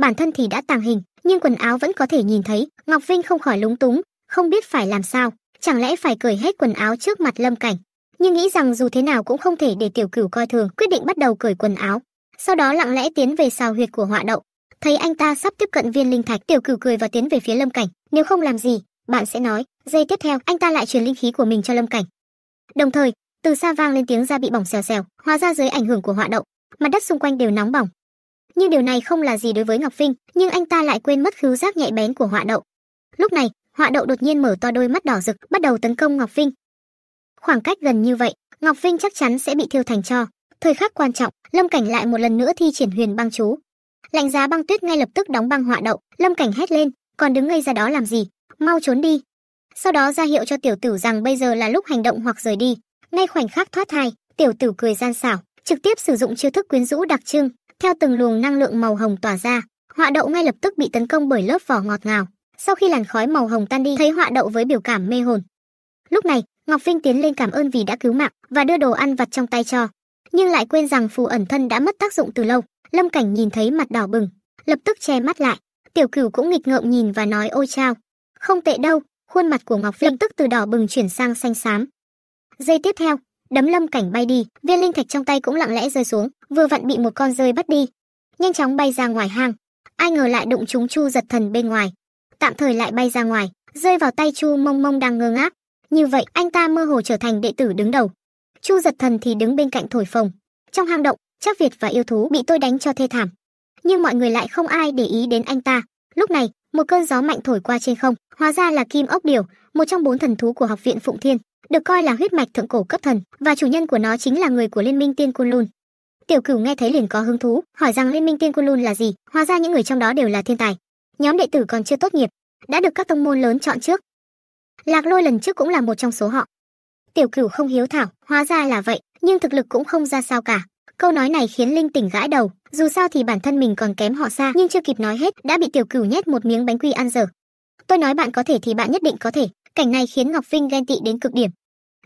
bản thân thì đã tàng hình nhưng quần áo vẫn có thể nhìn thấy ngọc vinh không khỏi lúng túng không biết phải làm sao chẳng lẽ phải cởi hết quần áo trước mặt lâm cảnh nhưng nghĩ rằng dù thế nào cũng không thể để tiểu cửu coi thường quyết định bắt đầu cởi quần áo sau đó lặng lẽ tiến về xào huyệt của họa đậu thấy anh ta sắp tiếp cận viên linh thạch tiểu cửu cười và tiến về phía lâm cảnh nếu không làm gì bạn sẽ nói giây tiếp theo anh ta lại truyền linh khí của mình cho lâm cảnh đồng thời từ xa vang lên tiếng da bị bỏng xèo xèo hóa ra dưới ảnh hưởng của họa đậu mặt đất xung quanh đều nóng bỏng nhưng điều này không là gì đối với ngọc vinh nhưng anh ta lại quên mất khứu giác nhạy bén của họa đậu lúc này họa đậu đột nhiên mở to đôi mắt đỏ rực bắt đầu tấn công ngọc vinh khoảng cách gần như vậy ngọc vinh chắc chắn sẽ bị thiêu thành cho thời khắc quan trọng lâm cảnh lại một lần nữa thi triển huyền băng chú lạnh giá băng tuyết ngay lập tức đóng băng họa đậu lâm cảnh hét lên còn đứng ngây ra đó làm gì mau trốn đi sau đó ra hiệu cho tiểu tử rằng bây giờ là lúc hành động hoặc rời đi ngay khoảnh khắc thoát thai tiểu tử cười gian xảo trực tiếp sử dụng chiêu thức quyến rũ đặc trưng theo từng luồng năng lượng màu hồng tỏa ra họa đậu ngay lập tức bị tấn công bởi lớp vỏ ngọt ngào sau khi làn khói màu hồng tan đi thấy họa đậu với biểu cảm mê hồn lúc này ngọc vinh tiến lên cảm ơn vì đã cứu mạng và đưa đồ ăn vặt trong tay cho nhưng lại quên rằng phù ẩn thân đã mất tác dụng từ lâu lâm cảnh nhìn thấy mặt đỏ bừng lập tức che mắt lại tiểu cửu cũng nghịch ngợm nhìn và nói ôi chao không tệ đâu khuôn mặt của ngọc vinh lập tức từ đỏ bừng chuyển sang xanh xám giây tiếp theo đấm lâm cảnh bay đi viên linh thạch trong tay cũng lặng lẽ rơi xuống vừa vặn bị một con rơi bắt đi nhanh chóng bay ra ngoài hang ai ngờ lại đụng chúng chu giật thần bên ngoài tạm thời lại bay ra ngoài rơi vào tay chu mông mông đang ngơ ngác như vậy anh ta mơ hồ trở thành đệ tử đứng đầu chu giật thần thì đứng bên cạnh thổi phồng trong hang động chắc việt và yêu thú bị tôi đánh cho thê thảm nhưng mọi người lại không ai để ý đến anh ta lúc này một cơn gió mạnh thổi qua trên không hóa ra là kim ốc điều một trong bốn thần thú của học viện phụng thiên được coi là huyết mạch thượng cổ cấp thần và chủ nhân của nó chính là người của liên minh tiên côn lôn tiểu cửu nghe thấy liền có hứng thú hỏi rằng liên minh tiên côn lôn là gì hóa ra những người trong đó đều là thiên tài nhóm đệ tử còn chưa tốt nghiệp đã được các tông môn lớn chọn trước lạc lôi lần trước cũng là một trong số họ tiểu cửu không hiếu thảo hóa ra là vậy nhưng thực lực cũng không ra sao cả câu nói này khiến linh tỉnh gãi đầu dù sao thì bản thân mình còn kém họ xa nhưng chưa kịp nói hết đã bị tiểu cửu nhét một miếng bánh quy ăn dở tôi nói bạn có thể thì bạn nhất định có thể cảnh này khiến ngọc vinh ghen tị đến cực điểm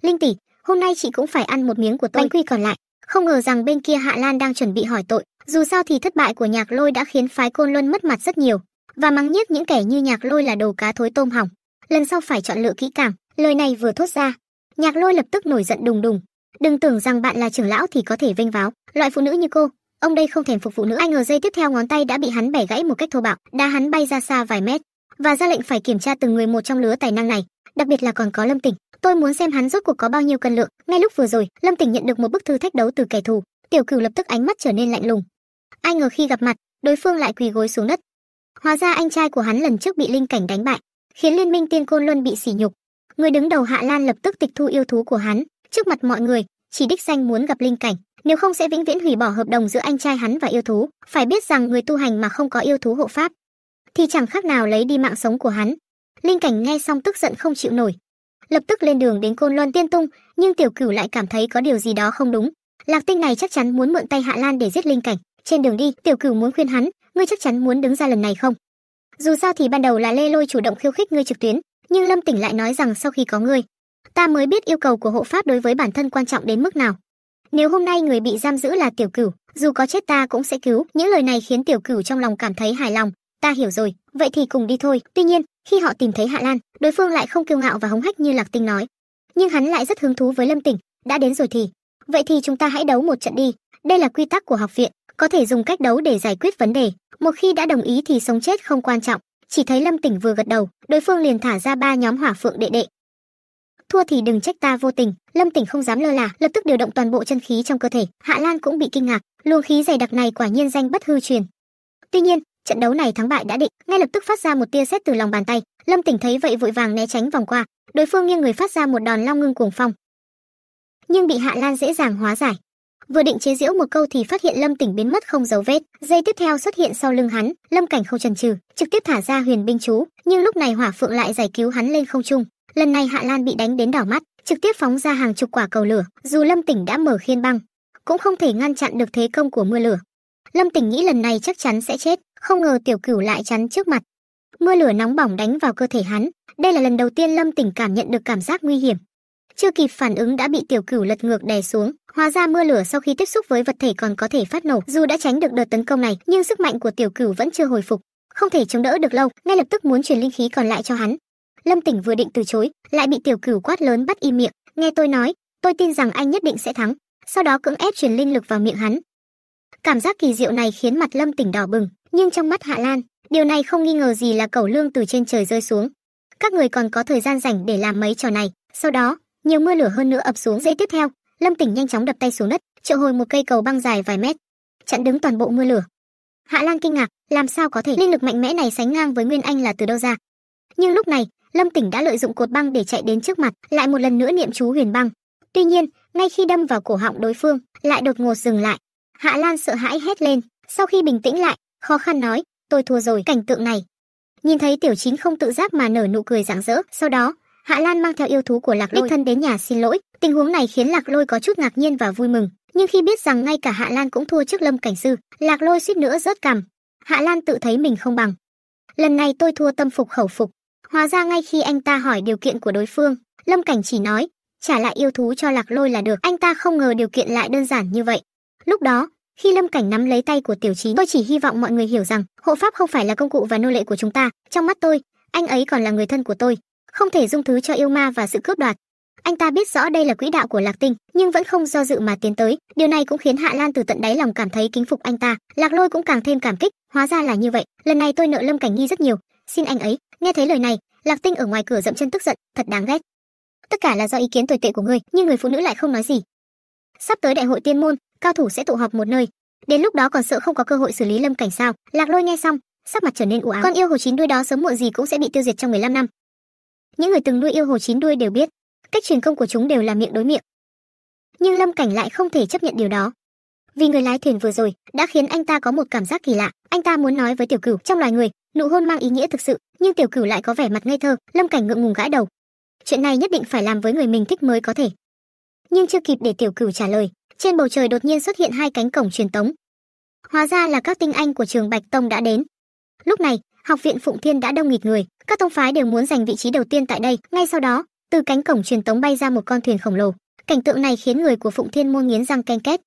Linh tỷ, hôm nay chị cũng phải ăn một miếng của tôi. Bánh quy còn lại. Không ngờ rằng bên kia Hạ Lan đang chuẩn bị hỏi tội, dù sao thì thất bại của Nhạc Lôi đã khiến phái Côn Luân mất mặt rất nhiều, và mắng nhiếc những kẻ như Nhạc Lôi là đồ cá thối tôm hỏng. Lần sau phải chọn lựa kỹ càng. Lời này vừa thốt ra, Nhạc Lôi lập tức nổi giận đùng đùng. Đừng tưởng rằng bạn là trưởng lão thì có thể vênh váo, loại phụ nữ như cô, ông đây không thèm phục vụ nữa. Ai ngờ dây tiếp theo ngón tay đã bị hắn bẻ gãy một cách thô bạo, đá hắn bay ra xa vài mét, và ra lệnh phải kiểm tra từng người một trong lứa tài năng này, đặc biệt là còn có Lâm Tỉnh tôi muốn xem hắn rốt cuộc có bao nhiêu cân lượng ngay lúc vừa rồi lâm tỉnh nhận được một bức thư thách đấu từ kẻ thù tiểu cửu lập tức ánh mắt trở nên lạnh lùng ai ngờ khi gặp mặt đối phương lại quỳ gối xuống đất hóa ra anh trai của hắn lần trước bị linh cảnh đánh bại khiến liên minh tiên côn luân bị sỉ nhục người đứng đầu hạ lan lập tức tịch thu yêu thú của hắn trước mặt mọi người chỉ đích danh muốn gặp linh cảnh nếu không sẽ vĩnh viễn hủy bỏ hợp đồng giữa anh trai hắn và yêu thú phải biết rằng người tu hành mà không có yêu thú hộ pháp thì chẳng khác nào lấy đi mạng sống của hắn linh cảnh nghe xong tức giận không chịu nổi lập tức lên đường đến côn luân tiên tung nhưng tiểu cửu lại cảm thấy có điều gì đó không đúng lạc tinh này chắc chắn muốn mượn tay hạ lan để giết linh cảnh trên đường đi tiểu cửu muốn khuyên hắn ngươi chắc chắn muốn đứng ra lần này không dù sao thì ban đầu là lê lôi chủ động khiêu khích ngươi trực tuyến nhưng lâm tỉnh lại nói rằng sau khi có ngươi ta mới biết yêu cầu của hộ pháp đối với bản thân quan trọng đến mức nào nếu hôm nay người bị giam giữ là tiểu cửu dù có chết ta cũng sẽ cứu những lời này khiến tiểu cửu trong lòng cảm thấy hài lòng ta hiểu rồi vậy thì cùng đi thôi tuy nhiên khi họ tìm thấy hạ lan đối phương lại không kiêu ngạo và hống hách như lạc tinh nói nhưng hắn lại rất hứng thú với lâm tỉnh đã đến rồi thì vậy thì chúng ta hãy đấu một trận đi đây là quy tắc của học viện có thể dùng cách đấu để giải quyết vấn đề một khi đã đồng ý thì sống chết không quan trọng chỉ thấy lâm tỉnh vừa gật đầu đối phương liền thả ra ba nhóm hỏa phượng đệ đệ thua thì đừng trách ta vô tình lâm tỉnh không dám lơ là lập tức điều động toàn bộ chân khí trong cơ thể hạ lan cũng bị kinh ngạc luồng khí dày đặc này quả nhiên danh bất hư truyền tuy nhiên trận đấu này thắng bại đã định ngay lập tức phát ra một tia xét từ lòng bàn tay lâm tỉnh thấy vậy vội vàng né tránh vòng qua đối phương nghiêng người phát ra một đòn long ngưng cuồng phong nhưng bị hạ lan dễ dàng hóa giải vừa định chế giễu một câu thì phát hiện lâm tỉnh biến mất không dấu vết dây tiếp theo xuất hiện sau lưng hắn lâm cảnh không chần chừ trực tiếp thả ra huyền binh chú nhưng lúc này hỏa phượng lại giải cứu hắn lên không trung lần này hạ lan bị đánh đến đỏ mắt trực tiếp phóng ra hàng chục quả cầu lửa dù lâm tỉnh đã mở khiên băng cũng không thể ngăn chặn được thế công của mưa lửa lâm tỉnh nghĩ lần này chắc chắn sẽ chết không ngờ tiểu cửu lại chắn trước mặt mưa lửa nóng bỏng đánh vào cơ thể hắn đây là lần đầu tiên lâm tỉnh cảm nhận được cảm giác nguy hiểm chưa kịp phản ứng đã bị tiểu cửu lật ngược đè xuống hóa ra mưa lửa sau khi tiếp xúc với vật thể còn có thể phát nổ dù đã tránh được đợt tấn công này nhưng sức mạnh của tiểu cửu vẫn chưa hồi phục không thể chống đỡ được lâu ngay lập tức muốn truyền linh khí còn lại cho hắn lâm tỉnh vừa định từ chối lại bị tiểu cửu quát lớn bắt im miệng nghe tôi nói tôi tin rằng anh nhất định sẽ thắng sau đó cưỡng ép truyền linh lực vào miệng hắn cảm giác kỳ diệu này khiến mặt lâm tỉnh đỏ bừng nhưng trong mắt hạ lan điều này không nghi ngờ gì là cầu lương từ trên trời rơi xuống các người còn có thời gian rảnh để làm mấy trò này sau đó nhiều mưa lửa hơn nữa ập xuống dãy tiếp theo lâm tỉnh nhanh chóng đập tay xuống đất triệu hồi một cây cầu băng dài vài mét chặn đứng toàn bộ mưa lửa hạ lan kinh ngạc làm sao có thể linh lực mạnh mẽ này sánh ngang với nguyên anh là từ đâu ra nhưng lúc này lâm tỉnh đã lợi dụng cột băng để chạy đến trước mặt lại một lần nữa niệm chú huyền băng tuy nhiên ngay khi đâm vào cổ họng đối phương lại đột ngột dừng lại Hạ Lan sợ hãi hét lên, sau khi bình tĩnh lại, khó khăn nói, tôi thua rồi cảnh tượng này. Nhìn thấy tiểu chín không tự giác mà nở nụ cười rạng rỡ, sau đó, Hạ Lan mang theo yêu thú của Lạc Lôi đích thân đến nhà xin lỗi, tình huống này khiến Lạc Lôi có chút ngạc nhiên và vui mừng, nhưng khi biết rằng ngay cả Hạ Lan cũng thua trước Lâm Cảnh Sư, Lạc Lôi suýt nữa rớt cằm. Hạ Lan tự thấy mình không bằng. Lần này tôi thua tâm phục khẩu phục. Hóa ra ngay khi anh ta hỏi điều kiện của đối phương, Lâm Cảnh chỉ nói, trả lại yêu thú cho Lạc Lôi là được. Anh ta không ngờ điều kiện lại đơn giản như vậy. Lúc đó, khi Lâm Cảnh nắm lấy tay của Tiểu trí tôi chỉ hy vọng mọi người hiểu rằng, hộ pháp không phải là công cụ và nô lệ của chúng ta, trong mắt tôi, anh ấy còn là người thân của tôi, không thể dung thứ cho yêu ma và sự cướp đoạt. Anh ta biết rõ đây là quỹ đạo của Lạc Tinh, nhưng vẫn không do dự mà tiến tới, điều này cũng khiến Hạ Lan từ tận đáy lòng cảm thấy kính phục anh ta, Lạc Lôi cũng càng thêm cảm kích, hóa ra là như vậy, lần này tôi nợ Lâm Cảnh Nghi rất nhiều, xin anh ấy. Nghe thấy lời này, Lạc Tinh ở ngoài cửa dậm chân tức giận, thật đáng ghét. Tất cả là do ý kiến tồi tệ của ngươi, nhưng người phụ nữ lại không nói gì, sắp tới đại hội tiên môn cao thủ sẽ tụ họp một nơi đến lúc đó còn sợ không có cơ hội xử lý lâm cảnh sao lạc lôi nghe xong sắc mặt trở nên u ám con yêu hồ chín đuôi đó sớm muộn gì cũng sẽ bị tiêu diệt trong 15 năm những người từng nuôi yêu hồ chín đuôi đều biết cách truyền công của chúng đều là miệng đối miệng nhưng lâm cảnh lại không thể chấp nhận điều đó vì người lái thuyền vừa rồi đã khiến anh ta có một cảm giác kỳ lạ anh ta muốn nói với tiểu cửu trong loài người nụ hôn mang ý nghĩa thực sự nhưng tiểu cửu lại có vẻ mặt ngây thơ lâm cảnh ngượng ngùng gãi đầu chuyện này nhất định phải làm với người mình thích mới có thể nhưng chưa kịp để tiểu cửu trả lời trên bầu trời đột nhiên xuất hiện hai cánh cổng truyền tống hóa ra là các tinh anh của trường bạch tông đã đến lúc này học viện phụng thiên đã đông nghịt người các tông phái đều muốn giành vị trí đầu tiên tại đây ngay sau đó từ cánh cổng truyền tống bay ra một con thuyền khổng lồ cảnh tượng này khiến người của phụng thiên môn nghiến răng ken két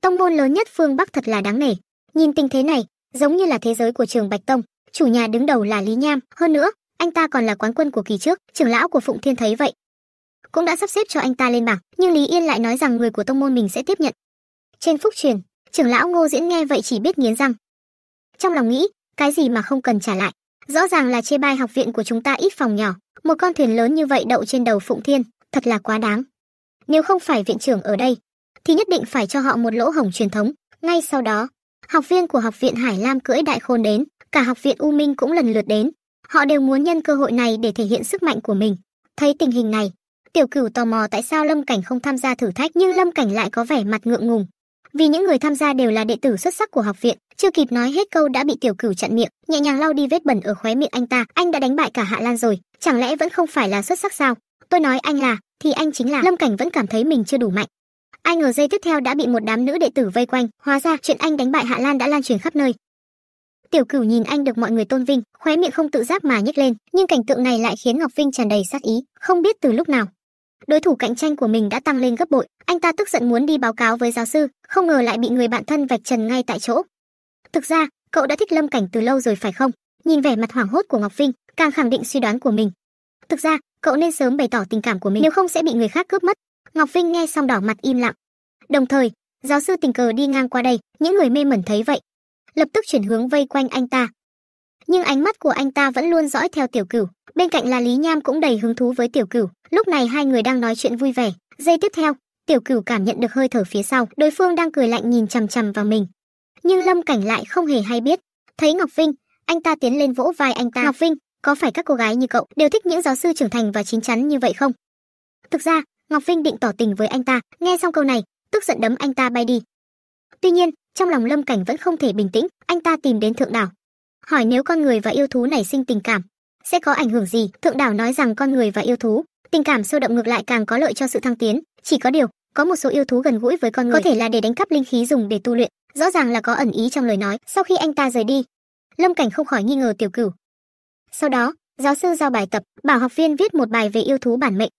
tông môn lớn nhất phương bắc thật là đáng nể nhìn tình thế này giống như là thế giới của trường bạch tông chủ nhà đứng đầu là lý nham hơn nữa anh ta còn là quán quân của kỳ trước trưởng lão của phụng thiên thấy vậy cũng đã sắp xếp cho anh ta lên bảng nhưng lý yên lại nói rằng người của tông môn mình sẽ tiếp nhận trên phúc truyền trưởng lão ngô diễn nghe vậy chỉ biết nghiến răng trong lòng nghĩ cái gì mà không cần trả lại rõ ràng là chê bai học viện của chúng ta ít phòng nhỏ một con thuyền lớn như vậy đậu trên đầu phụng thiên thật là quá đáng nếu không phải viện trưởng ở đây thì nhất định phải cho họ một lỗ hổng truyền thống ngay sau đó học viên của học viện hải lam cưỡi đại khôn đến cả học viện u minh cũng lần lượt đến họ đều muốn nhân cơ hội này để thể hiện sức mạnh của mình thấy tình hình này Tiểu cửu tò mò tại sao Lâm Cảnh không tham gia thử thách nhưng Lâm Cảnh lại có vẻ mặt ngượng ngùng. Vì những người tham gia đều là đệ tử xuất sắc của học viện, chưa kịp nói hết câu đã bị tiểu cửu chặn miệng, nhẹ nhàng lau đi vết bẩn ở khóe miệng anh ta, anh đã đánh bại cả Hạ Lan rồi, chẳng lẽ vẫn không phải là xuất sắc sao? Tôi nói anh là, thì anh chính là. Lâm Cảnh vẫn cảm thấy mình chưa đủ mạnh. Ai ngờ giây tiếp theo đã bị một đám nữ đệ tử vây quanh, hóa ra chuyện anh đánh bại Hạ Lan đã lan truyền khắp nơi. Tiểu Cửu nhìn anh được mọi người tôn vinh, khóe miệng không tự giác mà nhếch lên, nhưng cảnh tượng này lại khiến Ngọc Vinh tràn đầy sát ý, không biết từ lúc nào, đối thủ cạnh tranh của mình đã tăng lên gấp bội anh ta tức giận muốn đi báo cáo với giáo sư không ngờ lại bị người bạn thân vạch trần ngay tại chỗ thực ra cậu đã thích lâm cảnh từ lâu rồi phải không nhìn vẻ mặt hoảng hốt của ngọc vinh càng khẳng định suy đoán của mình thực ra cậu nên sớm bày tỏ tình cảm của mình nếu không sẽ bị người khác cướp mất ngọc vinh nghe xong đỏ mặt im lặng đồng thời giáo sư tình cờ đi ngang qua đây những người mê mẩn thấy vậy lập tức chuyển hướng vây quanh anh ta nhưng ánh mắt của anh ta vẫn luôn dõi theo tiểu cửu bên cạnh là lý nham cũng đầy hứng thú với tiểu cửu lúc này hai người đang nói chuyện vui vẻ giây tiếp theo tiểu cửu cảm nhận được hơi thở phía sau đối phương đang cười lạnh nhìn chằm chằm vào mình nhưng lâm cảnh lại không hề hay biết thấy ngọc vinh anh ta tiến lên vỗ vai anh ta ngọc vinh có phải các cô gái như cậu đều thích những giáo sư trưởng thành và chín chắn như vậy không thực ra ngọc vinh định tỏ tình với anh ta nghe xong câu này tức giận đấm anh ta bay đi tuy nhiên trong lòng lâm cảnh vẫn không thể bình tĩnh anh ta tìm đến thượng đảo hỏi nếu con người và yêu thú nảy sinh tình cảm sẽ có ảnh hưởng gì thượng đảo nói rằng con người và yêu thú tình cảm sâu đậm ngược lại càng có lợi cho sự thăng tiến chỉ có điều có một số yêu thú gần gũi với con người có thể là để đánh cắp linh khí dùng để tu luyện rõ ràng là có ẩn ý trong lời nói sau khi anh ta rời đi lâm cảnh không khỏi nghi ngờ tiểu cửu sau đó giáo sư giao bài tập bảo học viên viết một bài về yêu thú bản mệnh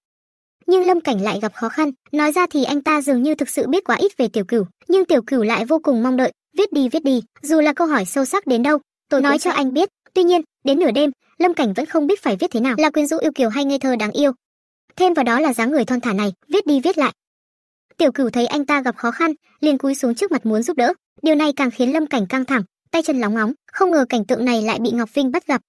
nhưng lâm cảnh lại gặp khó khăn nói ra thì anh ta dường như thực sự biết quá ít về tiểu cửu nhưng tiểu cửu lại vô cùng mong đợi viết đi viết đi dù là câu hỏi sâu sắc đến đâu tôi nói cho anh biết tuy nhiên đến nửa đêm lâm cảnh vẫn không biết phải viết thế nào là quyến rũ yêu kiều hay ngây thơ đáng yêu thêm vào đó là dáng người thon thả này viết đi viết lại tiểu cửu thấy anh ta gặp khó khăn liền cúi xuống trước mặt muốn giúp đỡ điều này càng khiến lâm cảnh căng thẳng tay chân lóng ngóng không ngờ cảnh tượng này lại bị ngọc vinh bắt gặp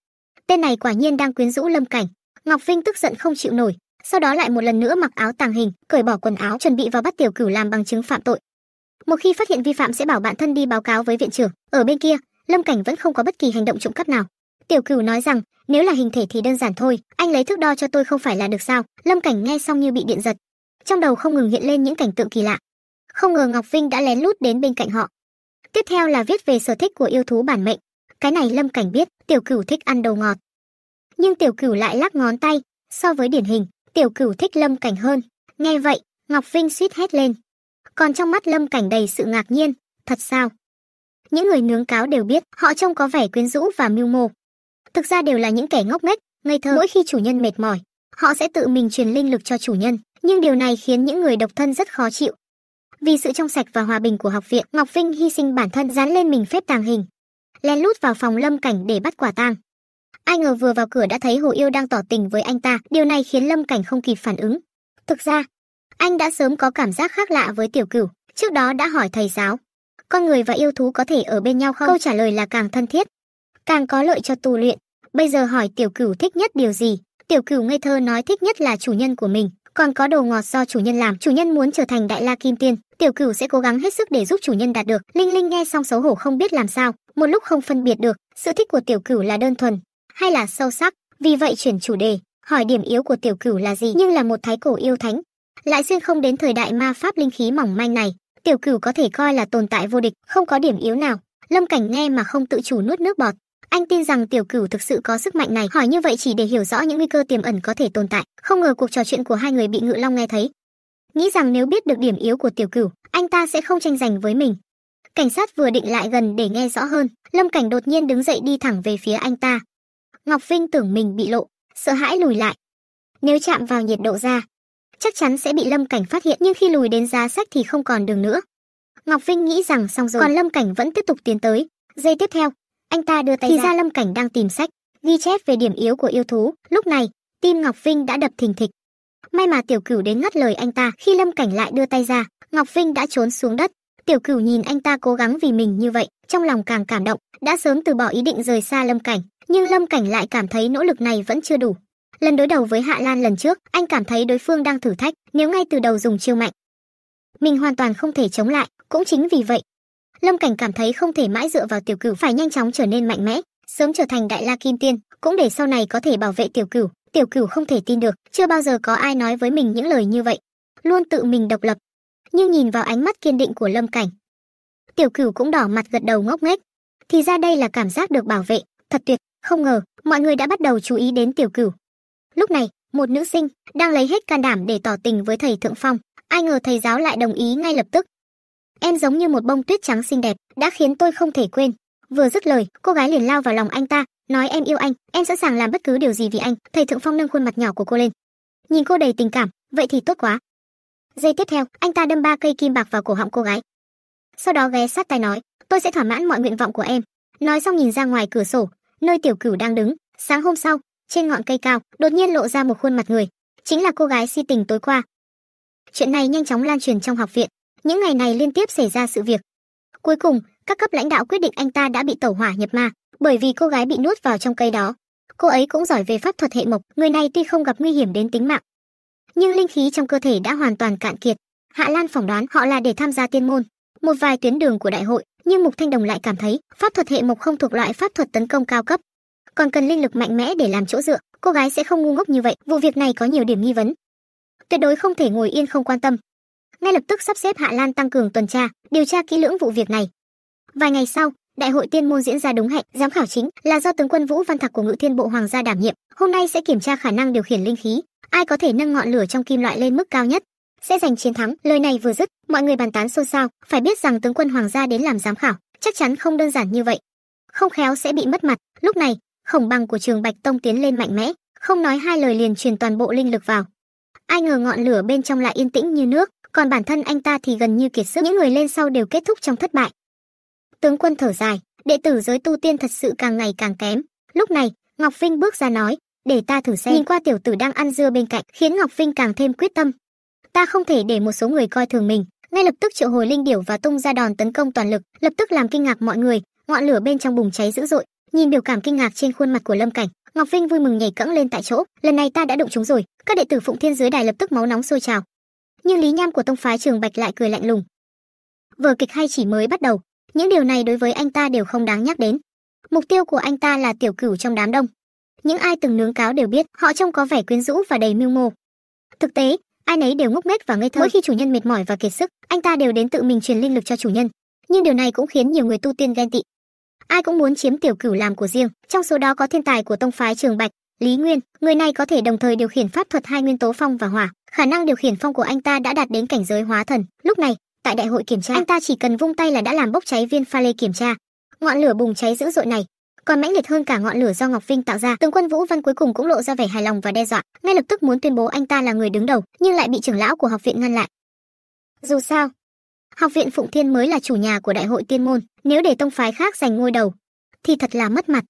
tên này quả nhiên đang quyến rũ lâm cảnh ngọc vinh tức giận không chịu nổi sau đó lại một lần nữa mặc áo tàng hình cởi bỏ quần áo chuẩn bị vào bắt tiểu cửu làm bằng chứng phạm tội một khi phát hiện vi phạm sẽ bảo bạn thân đi báo cáo với viện trưởng ở bên kia lâm cảnh vẫn không có bất kỳ hành động trộm cắp nào tiểu cửu nói rằng nếu là hình thể thì đơn giản thôi anh lấy thước đo cho tôi không phải là được sao lâm cảnh nghe xong như bị điện giật trong đầu không ngừng hiện lên những cảnh tượng kỳ lạ không ngờ ngọc vinh đã lén lút đến bên cạnh họ tiếp theo là viết về sở thích của yêu thú bản mệnh cái này lâm cảnh biết tiểu cửu thích ăn đầu ngọt nhưng tiểu cửu lại lắc ngón tay so với điển hình tiểu cửu thích lâm cảnh hơn nghe vậy ngọc vinh suýt hét lên còn trong mắt lâm cảnh đầy sự ngạc nhiên thật sao những người nướng cáo đều biết họ trông có vẻ quyến rũ và mưu mô thực ra đều là những kẻ ngốc nghếch ngây thơ mỗi khi chủ nhân mệt mỏi họ sẽ tự mình truyền linh lực cho chủ nhân nhưng điều này khiến những người độc thân rất khó chịu vì sự trong sạch và hòa bình của học viện ngọc vinh hy sinh bản thân dán lên mình phép tàng hình len lút vào phòng lâm cảnh để bắt quả tang ai ngờ vừa vào cửa đã thấy hồ yêu đang tỏ tình với anh ta điều này khiến lâm cảnh không kịp phản ứng thực ra anh đã sớm có cảm giác khác lạ với tiểu cửu trước đó đã hỏi thầy giáo con người và yêu thú có thể ở bên nhau không? Câu trả lời là càng thân thiết, càng có lợi cho tu luyện. Bây giờ hỏi tiểu cửu thích nhất điều gì? Tiểu cửu ngây thơ nói thích nhất là chủ nhân của mình, còn có đồ ngọt do chủ nhân làm. Chủ nhân muốn trở thành đại la kim tiên, tiểu cửu sẽ cố gắng hết sức để giúp chủ nhân đạt được. Linh Linh nghe xong xấu hổ không biết làm sao, một lúc không phân biệt được, sự thích của tiểu cửu là đơn thuần hay là sâu sắc, vì vậy chuyển chủ đề, hỏi điểm yếu của tiểu cửu là gì? Nhưng là một thái cổ yêu thánh, lại xuyên không đến thời đại ma pháp linh khí mỏng manh này, tiểu cửu có thể coi là tồn tại vô địch không có điểm yếu nào lâm cảnh nghe mà không tự chủ nuốt nước bọt anh tin rằng tiểu cửu thực sự có sức mạnh này hỏi như vậy chỉ để hiểu rõ những nguy cơ tiềm ẩn có thể tồn tại không ngờ cuộc trò chuyện của hai người bị ngự long nghe thấy nghĩ rằng nếu biết được điểm yếu của tiểu cửu anh ta sẽ không tranh giành với mình cảnh sát vừa định lại gần để nghe rõ hơn lâm cảnh đột nhiên đứng dậy đi thẳng về phía anh ta ngọc vinh tưởng mình bị lộ sợ hãi lùi lại nếu chạm vào nhiệt độ da chắc chắn sẽ bị Lâm Cảnh phát hiện nhưng khi lùi đến giá sách thì không còn đường nữa. Ngọc Vinh nghĩ rằng xong rồi, còn Lâm Cảnh vẫn tiếp tục tiến tới. Giây tiếp theo, anh ta đưa tay thì ra. ra Lâm Cảnh đang tìm sách, ghi chép về điểm yếu của yêu thú. Lúc này, tim Ngọc Vinh đã đập thình thịch. May mà Tiểu Cửu đến ngắt lời anh ta, khi Lâm Cảnh lại đưa tay ra, Ngọc Vinh đã trốn xuống đất. Tiểu Cửu nhìn anh ta cố gắng vì mình như vậy, trong lòng càng cảm động, đã sớm từ bỏ ý định rời xa Lâm Cảnh, nhưng Lâm Cảnh lại cảm thấy nỗ lực này vẫn chưa đủ, Lần đối đầu với Hạ Lan lần trước, anh cảm thấy đối phương đang thử thách, nếu ngay từ đầu dùng chiêu mạnh. Mình hoàn toàn không thể chống lại, cũng chính vì vậy. Lâm Cảnh cảm thấy không thể mãi dựa vào tiểu cửu phải nhanh chóng trở nên mạnh mẽ, sớm trở thành đại la kim tiên, cũng để sau này có thể bảo vệ tiểu cửu. Tiểu cửu không thể tin được, chưa bao giờ có ai nói với mình những lời như vậy. Luôn tự mình độc lập. Nhưng nhìn vào ánh mắt kiên định của Lâm Cảnh. Tiểu cửu cũng đỏ mặt gật đầu ngốc nghếch. Thì ra đây là cảm giác được bảo vệ, thật tuyệt, không ngờ mọi người đã bắt đầu chú ý đến tiểu cửu Lúc này, một nữ sinh đang lấy hết can đảm để tỏ tình với thầy Thượng Phong, ai ngờ thầy giáo lại đồng ý ngay lập tức. Em giống như một bông tuyết trắng xinh đẹp, đã khiến tôi không thể quên. Vừa dứt lời, cô gái liền lao vào lòng anh ta, nói em yêu anh, em sẵn sàng làm bất cứ điều gì vì anh. Thầy Thượng Phong nâng khuôn mặt nhỏ của cô lên. Nhìn cô đầy tình cảm, vậy thì tốt quá. Giây tiếp theo, anh ta đâm ba cây kim bạc vào cổ họng cô gái. Sau đó ghé sát tai nói, tôi sẽ thỏa mãn mọi nguyện vọng của em. Nói xong nhìn ra ngoài cửa sổ, nơi tiểu cửu đang đứng. Sáng hôm sau, trên ngọn cây cao đột nhiên lộ ra một khuôn mặt người chính là cô gái si tình tối qua chuyện này nhanh chóng lan truyền trong học viện những ngày này liên tiếp xảy ra sự việc cuối cùng các cấp lãnh đạo quyết định anh ta đã bị tẩu hỏa nhập ma bởi vì cô gái bị nuốt vào trong cây đó cô ấy cũng giỏi về pháp thuật hệ mộc người này tuy không gặp nguy hiểm đến tính mạng nhưng linh khí trong cơ thể đã hoàn toàn cạn kiệt hạ lan phỏng đoán họ là để tham gia tiên môn một vài tuyến đường của đại hội nhưng mục thanh đồng lại cảm thấy pháp thuật hệ mộc không thuộc loại pháp thuật tấn công cao cấp còn cần linh lực mạnh mẽ để làm chỗ dựa cô gái sẽ không ngu ngốc như vậy vụ việc này có nhiều điểm nghi vấn tuyệt đối không thể ngồi yên không quan tâm ngay lập tức sắp xếp hạ lan tăng cường tuần tra điều tra kỹ lưỡng vụ việc này vài ngày sau đại hội tiên môn diễn ra đúng hẹn giám khảo chính là do tướng quân vũ văn thạc của ngự thiên bộ hoàng gia đảm nhiệm hôm nay sẽ kiểm tra khả năng điều khiển linh khí ai có thể nâng ngọn lửa trong kim loại lên mức cao nhất sẽ giành chiến thắng lời này vừa dứt mọi người bàn tán xôn xao phải biết rằng tướng quân hoàng gia đến làm giám khảo chắc chắn không đơn giản như vậy không khéo sẽ bị mất mặt lúc này khổng bằng của trường bạch tông tiến lên mạnh mẽ không nói hai lời liền truyền toàn bộ linh lực vào ai ngờ ngọn lửa bên trong lại yên tĩnh như nước còn bản thân anh ta thì gần như kiệt sức những người lên sau đều kết thúc trong thất bại tướng quân thở dài đệ tử giới tu tiên thật sự càng ngày càng kém lúc này ngọc vinh bước ra nói để ta thử xem nhìn qua tiểu tử đang ăn dưa bên cạnh khiến ngọc vinh càng thêm quyết tâm ta không thể để một số người coi thường mình ngay lập tức triệu hồi linh điểu và tung ra đòn tấn công toàn lực lập tức làm kinh ngạc mọi người ngọn lửa bên trong bùng cháy dữ dội nhìn biểu cảm kinh ngạc trên khuôn mặt của lâm cảnh ngọc vinh vui mừng nhảy cẫng lên tại chỗ lần này ta đã đụng chúng rồi các đệ tử phụng thiên dưới đài lập tức máu nóng sôi trào nhưng lý nham của tông phái trường bạch lại cười lạnh lùng vở kịch hay chỉ mới bắt đầu những điều này đối với anh ta đều không đáng nhắc đến mục tiêu của anh ta là tiểu cửu trong đám đông những ai từng nướng cáo đều biết họ trông có vẻ quyến rũ và đầy mưu mô thực tế ai nấy đều ngốc nghếch và ngây thơ mỗi khi chủ nhân mệt mỏi và kiệt sức anh ta đều đến tự mình truyền linh lực cho chủ nhân nhưng điều này cũng khiến nhiều người tu tiên ghen tị ai cũng muốn chiếm tiểu cửu làm của riêng trong số đó có thiên tài của tông phái trường bạch lý nguyên người này có thể đồng thời điều khiển pháp thuật hai nguyên tố phong và hỏa khả năng điều khiển phong của anh ta đã đạt đến cảnh giới hóa thần lúc này tại đại hội kiểm tra anh ta chỉ cần vung tay là đã làm bốc cháy viên pha lê kiểm tra ngọn lửa bùng cháy dữ dội này còn mãnh liệt hơn cả ngọn lửa do ngọc vinh tạo ra tướng quân vũ văn cuối cùng cũng lộ ra vẻ hài lòng và đe dọa ngay lập tức muốn tuyên bố anh ta là người đứng đầu nhưng lại bị trưởng lão của học viện ngăn lại dù sao học viện phụng thiên mới là chủ nhà của đại hội tiên môn nếu để tông phái khác giành ngôi đầu thì thật là mất mặt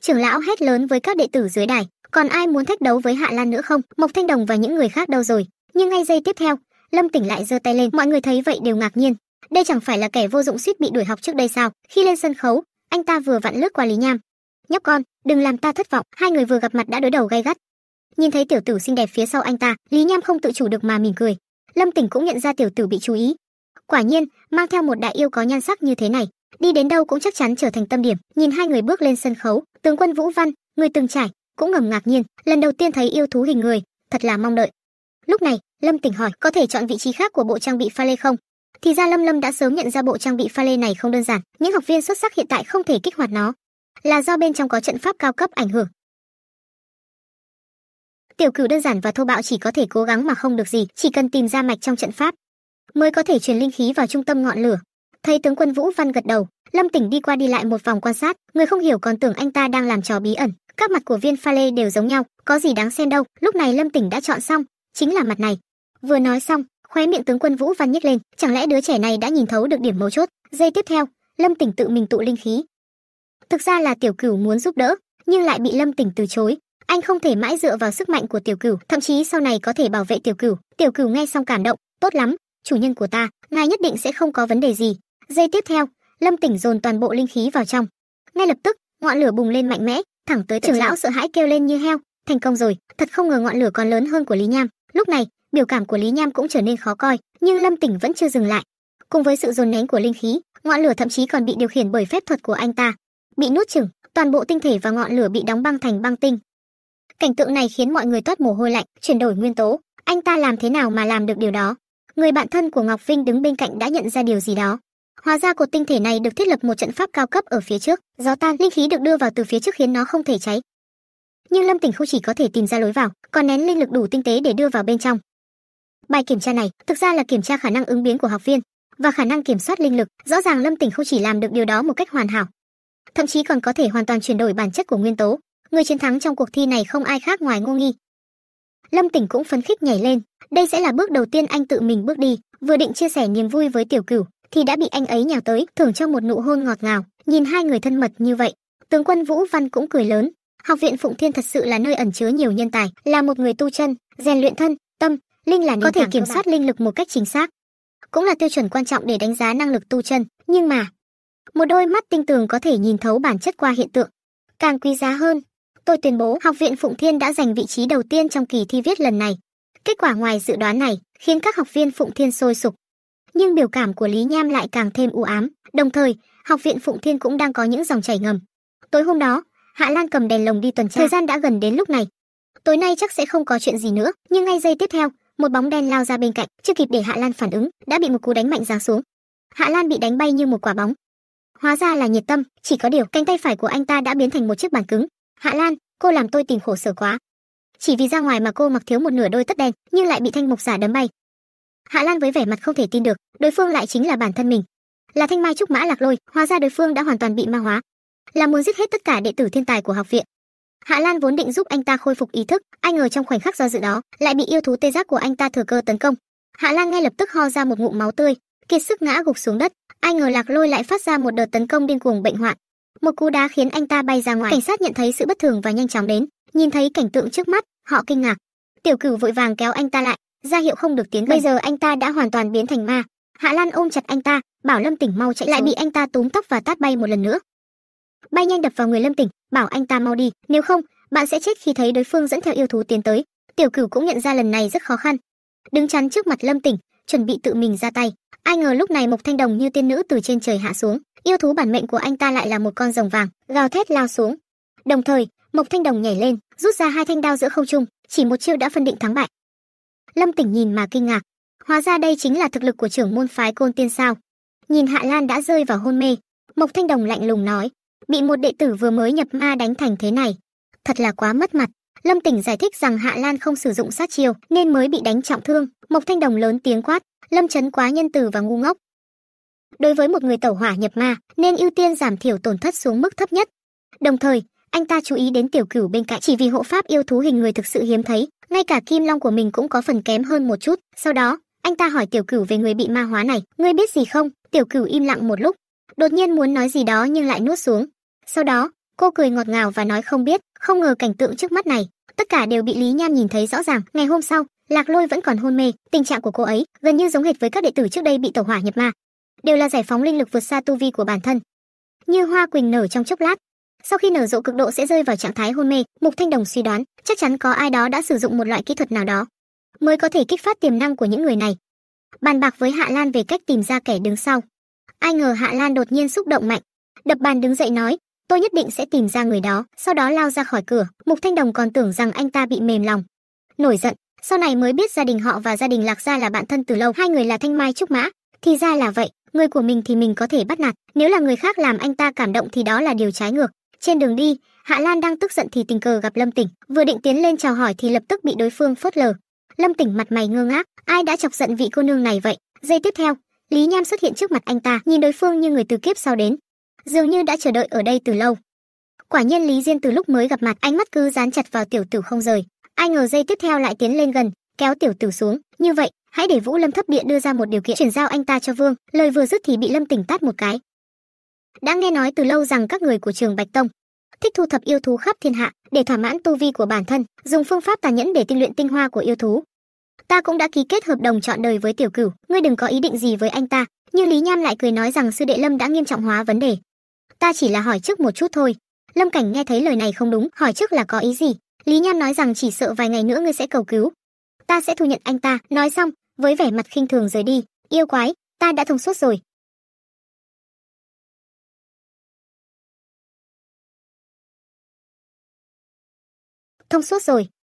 trưởng lão hét lớn với các đệ tử dưới đài còn ai muốn thách đấu với hạ lan nữa không mộc thanh đồng và những người khác đâu rồi nhưng ngay giây tiếp theo lâm tỉnh lại giơ tay lên mọi người thấy vậy đều ngạc nhiên đây chẳng phải là kẻ vô dụng suýt bị đuổi học trước đây sao khi lên sân khấu anh ta vừa vặn lướt qua lý nham nhóc con đừng làm ta thất vọng hai người vừa gặp mặt đã đối đầu gay gắt nhìn thấy tiểu tử xinh đẹp phía sau anh ta lý nham không tự chủ được mà mỉm cười lâm tỉnh cũng nhận ra tiểu tử bị chú ý quả nhiên mang theo một đại yêu có nhan sắc như thế này đi đến đâu cũng chắc chắn trở thành tâm điểm nhìn hai người bước lên sân khấu tướng quân vũ văn người từng trải cũng ngầm ngạc nhiên lần đầu tiên thấy yêu thú hình người thật là mong đợi lúc này lâm tỉnh hỏi có thể chọn vị trí khác của bộ trang bị pha lê không thì ra lâm lâm đã sớm nhận ra bộ trang bị pha lê này không đơn giản những học viên xuất sắc hiện tại không thể kích hoạt nó là do bên trong có trận pháp cao cấp ảnh hưởng tiểu cửu đơn giản và thô bạo chỉ có thể cố gắng mà không được gì chỉ cần tìm ra mạch trong trận pháp mới có thể truyền linh khí vào trung tâm ngọn lửa thấy tướng quân vũ văn gật đầu lâm tỉnh đi qua đi lại một vòng quan sát người không hiểu còn tưởng anh ta đang làm trò bí ẩn các mặt của viên pha lê đều giống nhau có gì đáng xem đâu lúc này lâm tỉnh đã chọn xong chính là mặt này vừa nói xong khóe miệng tướng quân vũ văn nhếch lên chẳng lẽ đứa trẻ này đã nhìn thấu được điểm mấu chốt giây tiếp theo lâm tỉnh tự mình tụ linh khí thực ra là tiểu cửu muốn giúp đỡ nhưng lại bị lâm tỉnh từ chối anh không thể mãi dựa vào sức mạnh của tiểu cửu thậm chí sau này có thể bảo vệ tiểu cửu tiểu cửu nghe xong cảm động tốt lắm chủ nhân của ta ngài nhất định sẽ không có vấn đề gì Giây tiếp theo, Lâm Tỉnh dồn toàn bộ linh khí vào trong. Ngay lập tức, ngọn lửa bùng lên mạnh mẽ, thẳng tới trưởng lão sợ hãi kêu lên như heo, thành công rồi, thật không ngờ ngọn lửa còn lớn hơn của Lý Nham. Lúc này, biểu cảm của Lý Nham cũng trở nên khó coi, nhưng Lâm Tỉnh vẫn chưa dừng lại. Cùng với sự dồn nén của linh khí, ngọn lửa thậm chí còn bị điều khiển bởi phép thuật của anh ta. Bị nuốt chửng, toàn bộ tinh thể và ngọn lửa bị đóng băng thành băng tinh. Cảnh tượng này khiến mọi người toát mồ hôi lạnh, chuyển đổi nguyên tố, anh ta làm thế nào mà làm được điều đó? Người bạn thân của Ngọc Vinh đứng bên cạnh đã nhận ra điều gì đó. Hóa ra cột tinh thể này được thiết lập một trận pháp cao cấp ở phía trước, gió tan linh khí được đưa vào từ phía trước khiến nó không thể cháy. Nhưng Lâm Tỉnh không chỉ có thể tìm ra lối vào, còn nén linh lực đủ tinh tế để đưa vào bên trong. Bài kiểm tra này thực ra là kiểm tra khả năng ứng biến của học viên và khả năng kiểm soát linh lực, rõ ràng Lâm Tỉnh không chỉ làm được điều đó một cách hoàn hảo, thậm chí còn có thể hoàn toàn chuyển đổi bản chất của nguyên tố. Người chiến thắng trong cuộc thi này không ai khác ngoài Ngô Nghi. Lâm Tỉnh cũng phấn khích nhảy lên, đây sẽ là bước đầu tiên anh tự mình bước đi, vừa định chia sẻ niềm vui với Tiểu Cửu thì đã bị anh ấy nhào tới thưởng cho một nụ hôn ngọt ngào nhìn hai người thân mật như vậy tướng quân vũ văn cũng cười lớn học viện phụng thiên thật sự là nơi ẩn chứa nhiều nhân tài là một người tu chân rèn luyện thân tâm linh là có thể kiểm soát linh lực một cách chính xác cũng là tiêu chuẩn quan trọng để đánh giá năng lực tu chân nhưng mà một đôi mắt tinh tường có thể nhìn thấu bản chất qua hiện tượng càng quý giá hơn tôi tuyên bố học viện phụng thiên đã giành vị trí đầu tiên trong kỳ thi viết lần này kết quả ngoài dự đoán này khiến các học viên phụng thiên sôi sục nhưng biểu cảm của Lý Nham lại càng thêm u ám, đồng thời, học viện Phụng Thiên cũng đang có những dòng chảy ngầm. Tối hôm đó, Hạ Lan cầm đèn lồng đi tuần tra. Thời gian đã gần đến lúc này. Tối nay chắc sẽ không có chuyện gì nữa, nhưng ngay giây tiếp theo, một bóng đen lao ra bên cạnh, chưa kịp để Hạ Lan phản ứng, đã bị một cú đánh mạnh giáng xuống. Hạ Lan bị đánh bay như một quả bóng. Hóa ra là nhiệt tâm, chỉ có điều cánh tay phải của anh ta đã biến thành một chiếc bàn cứng. Hạ Lan, cô làm tôi tìm khổ sở quá. Chỉ vì ra ngoài mà cô mặc thiếu một nửa đôi tất đen, nhưng lại bị thanh mục giả đấm bay, hạ lan với vẻ mặt không thể tin được đối phương lại chính là bản thân mình là thanh mai trúc mã lạc lôi hóa ra đối phương đã hoàn toàn bị ma hóa là muốn giết hết tất cả đệ tử thiên tài của học viện hạ lan vốn định giúp anh ta khôi phục ý thức ai ngờ trong khoảnh khắc do dự đó lại bị yêu thú tê giác của anh ta thừa cơ tấn công hạ lan ngay lập tức ho ra một ngụm máu tươi kiệt sức ngã gục xuống đất ai ngờ lạc lôi lại phát ra một đợt tấn công điên cuồng bệnh hoạn một cú đá khiến anh ta bay ra ngoài cảnh sát nhận thấy sự bất thường và nhanh chóng đến nhìn thấy cảnh tượng trước mắt họ kinh ngạc tiểu cửu vội vàng kéo anh ta lại ra hiệu không được tiến gần. bây giờ anh ta đã hoàn toàn biến thành ma hạ lan ôm chặt anh ta bảo lâm tỉnh mau chạy lại bị anh ta túm tóc và tát bay một lần nữa bay nhanh đập vào người lâm tỉnh bảo anh ta mau đi nếu không bạn sẽ chết khi thấy đối phương dẫn theo yêu thú tiến tới tiểu cửu cũng nhận ra lần này rất khó khăn đứng chắn trước mặt lâm tỉnh chuẩn bị tự mình ra tay ai ngờ lúc này mộc thanh đồng như tiên nữ từ trên trời hạ xuống yêu thú bản mệnh của anh ta lại là một con rồng vàng gào thét lao xuống đồng thời mộc thanh đồng nhảy lên rút ra hai thanh đao giữa không trung chỉ một chiêu đã phân định thắng bại Lâm Tỉnh nhìn mà kinh ngạc, hóa ra đây chính là thực lực của trưởng môn phái Côn Tiên sao? Nhìn Hạ Lan đã rơi vào hôn mê, Mộc Thanh Đồng lạnh lùng nói, bị một đệ tử vừa mới nhập ma đánh thành thế này, thật là quá mất mặt. Lâm Tỉnh giải thích rằng Hạ Lan không sử dụng sát chiêu nên mới bị đánh trọng thương, Mộc Thanh Đồng lớn tiếng quát, Lâm Chấn quá nhân từ và ngu ngốc. Đối với một người tẩu hỏa nhập ma nên ưu tiên giảm thiểu tổn thất xuống mức thấp nhất. Đồng thời, anh ta chú ý đến tiểu cửu bên cạnh chỉ vì hộ pháp yêu thú hình người thực sự hiếm thấy ngay cả kim long của mình cũng có phần kém hơn một chút sau đó anh ta hỏi tiểu cửu về người bị ma hóa này ngươi biết gì không tiểu cửu im lặng một lúc đột nhiên muốn nói gì đó nhưng lại nuốt xuống sau đó cô cười ngọt ngào và nói không biết không ngờ cảnh tượng trước mắt này tất cả đều bị lý nham nhìn thấy rõ ràng ngày hôm sau lạc lôi vẫn còn hôn mê tình trạng của cô ấy gần như giống hệt với các đệ tử trước đây bị tẩu hỏa nhập ma đều là giải phóng linh lực vượt xa tu vi của bản thân như hoa quỳnh nở trong chốc lát sau khi nở rộ cực độ sẽ rơi vào trạng thái hôn mê mục thanh đồng suy đoán chắc chắn có ai đó đã sử dụng một loại kỹ thuật nào đó mới có thể kích phát tiềm năng của những người này bàn bạc với hạ lan về cách tìm ra kẻ đứng sau ai ngờ hạ lan đột nhiên xúc động mạnh đập bàn đứng dậy nói tôi nhất định sẽ tìm ra người đó sau đó lao ra khỏi cửa mục thanh đồng còn tưởng rằng anh ta bị mềm lòng nổi giận sau này mới biết gia đình họ và gia đình lạc gia là bạn thân từ lâu hai người là thanh mai trúc mã thì ra là vậy người của mình thì mình có thể bắt nạt nếu là người khác làm anh ta cảm động thì đó là điều trái ngược trên đường đi, Hạ Lan đang tức giận thì tình cờ gặp Lâm Tỉnh, vừa định tiến lên chào hỏi thì lập tức bị đối phương phớt lờ. Lâm Tỉnh mặt mày ngơ ngác, ai đã chọc giận vị cô nương này vậy? Giây tiếp theo, Lý Nham xuất hiện trước mặt anh ta, nhìn đối phương như người từ kiếp sau đến, dường như đã chờ đợi ở đây từ lâu. Quả nhiên Lý Diên từ lúc mới gặp mặt, ánh mắt cứ dán chặt vào tiểu tử không rời. Ai ngờ giây tiếp theo lại tiến lên gần, kéo tiểu tử xuống, như vậy, hãy để Vũ Lâm Thấp Địa đưa ra một điều kiện chuyển giao anh ta cho Vương. Lời vừa dứt thì bị Lâm Tỉnh tát một cái, đã nghe nói từ lâu rằng các người của trường bạch tông thích thu thập yêu thú khắp thiên hạ để thỏa mãn tu vi của bản thân dùng phương pháp tàn nhẫn để tinh luyện tinh hoa của yêu thú ta cũng đã ký kết hợp đồng chọn đời với tiểu cửu ngươi đừng có ý định gì với anh ta như lý nham lại cười nói rằng sư đệ lâm đã nghiêm trọng hóa vấn đề ta chỉ là hỏi trước một chút thôi lâm cảnh nghe thấy lời này không đúng hỏi trước là có ý gì lý nham nói rằng chỉ sợ vài ngày nữa ngươi sẽ cầu cứu ta sẽ thu nhận anh ta nói xong với vẻ mặt khinh thường rời đi yêu quái ta đã thông suốt rồi thông suốt rồi.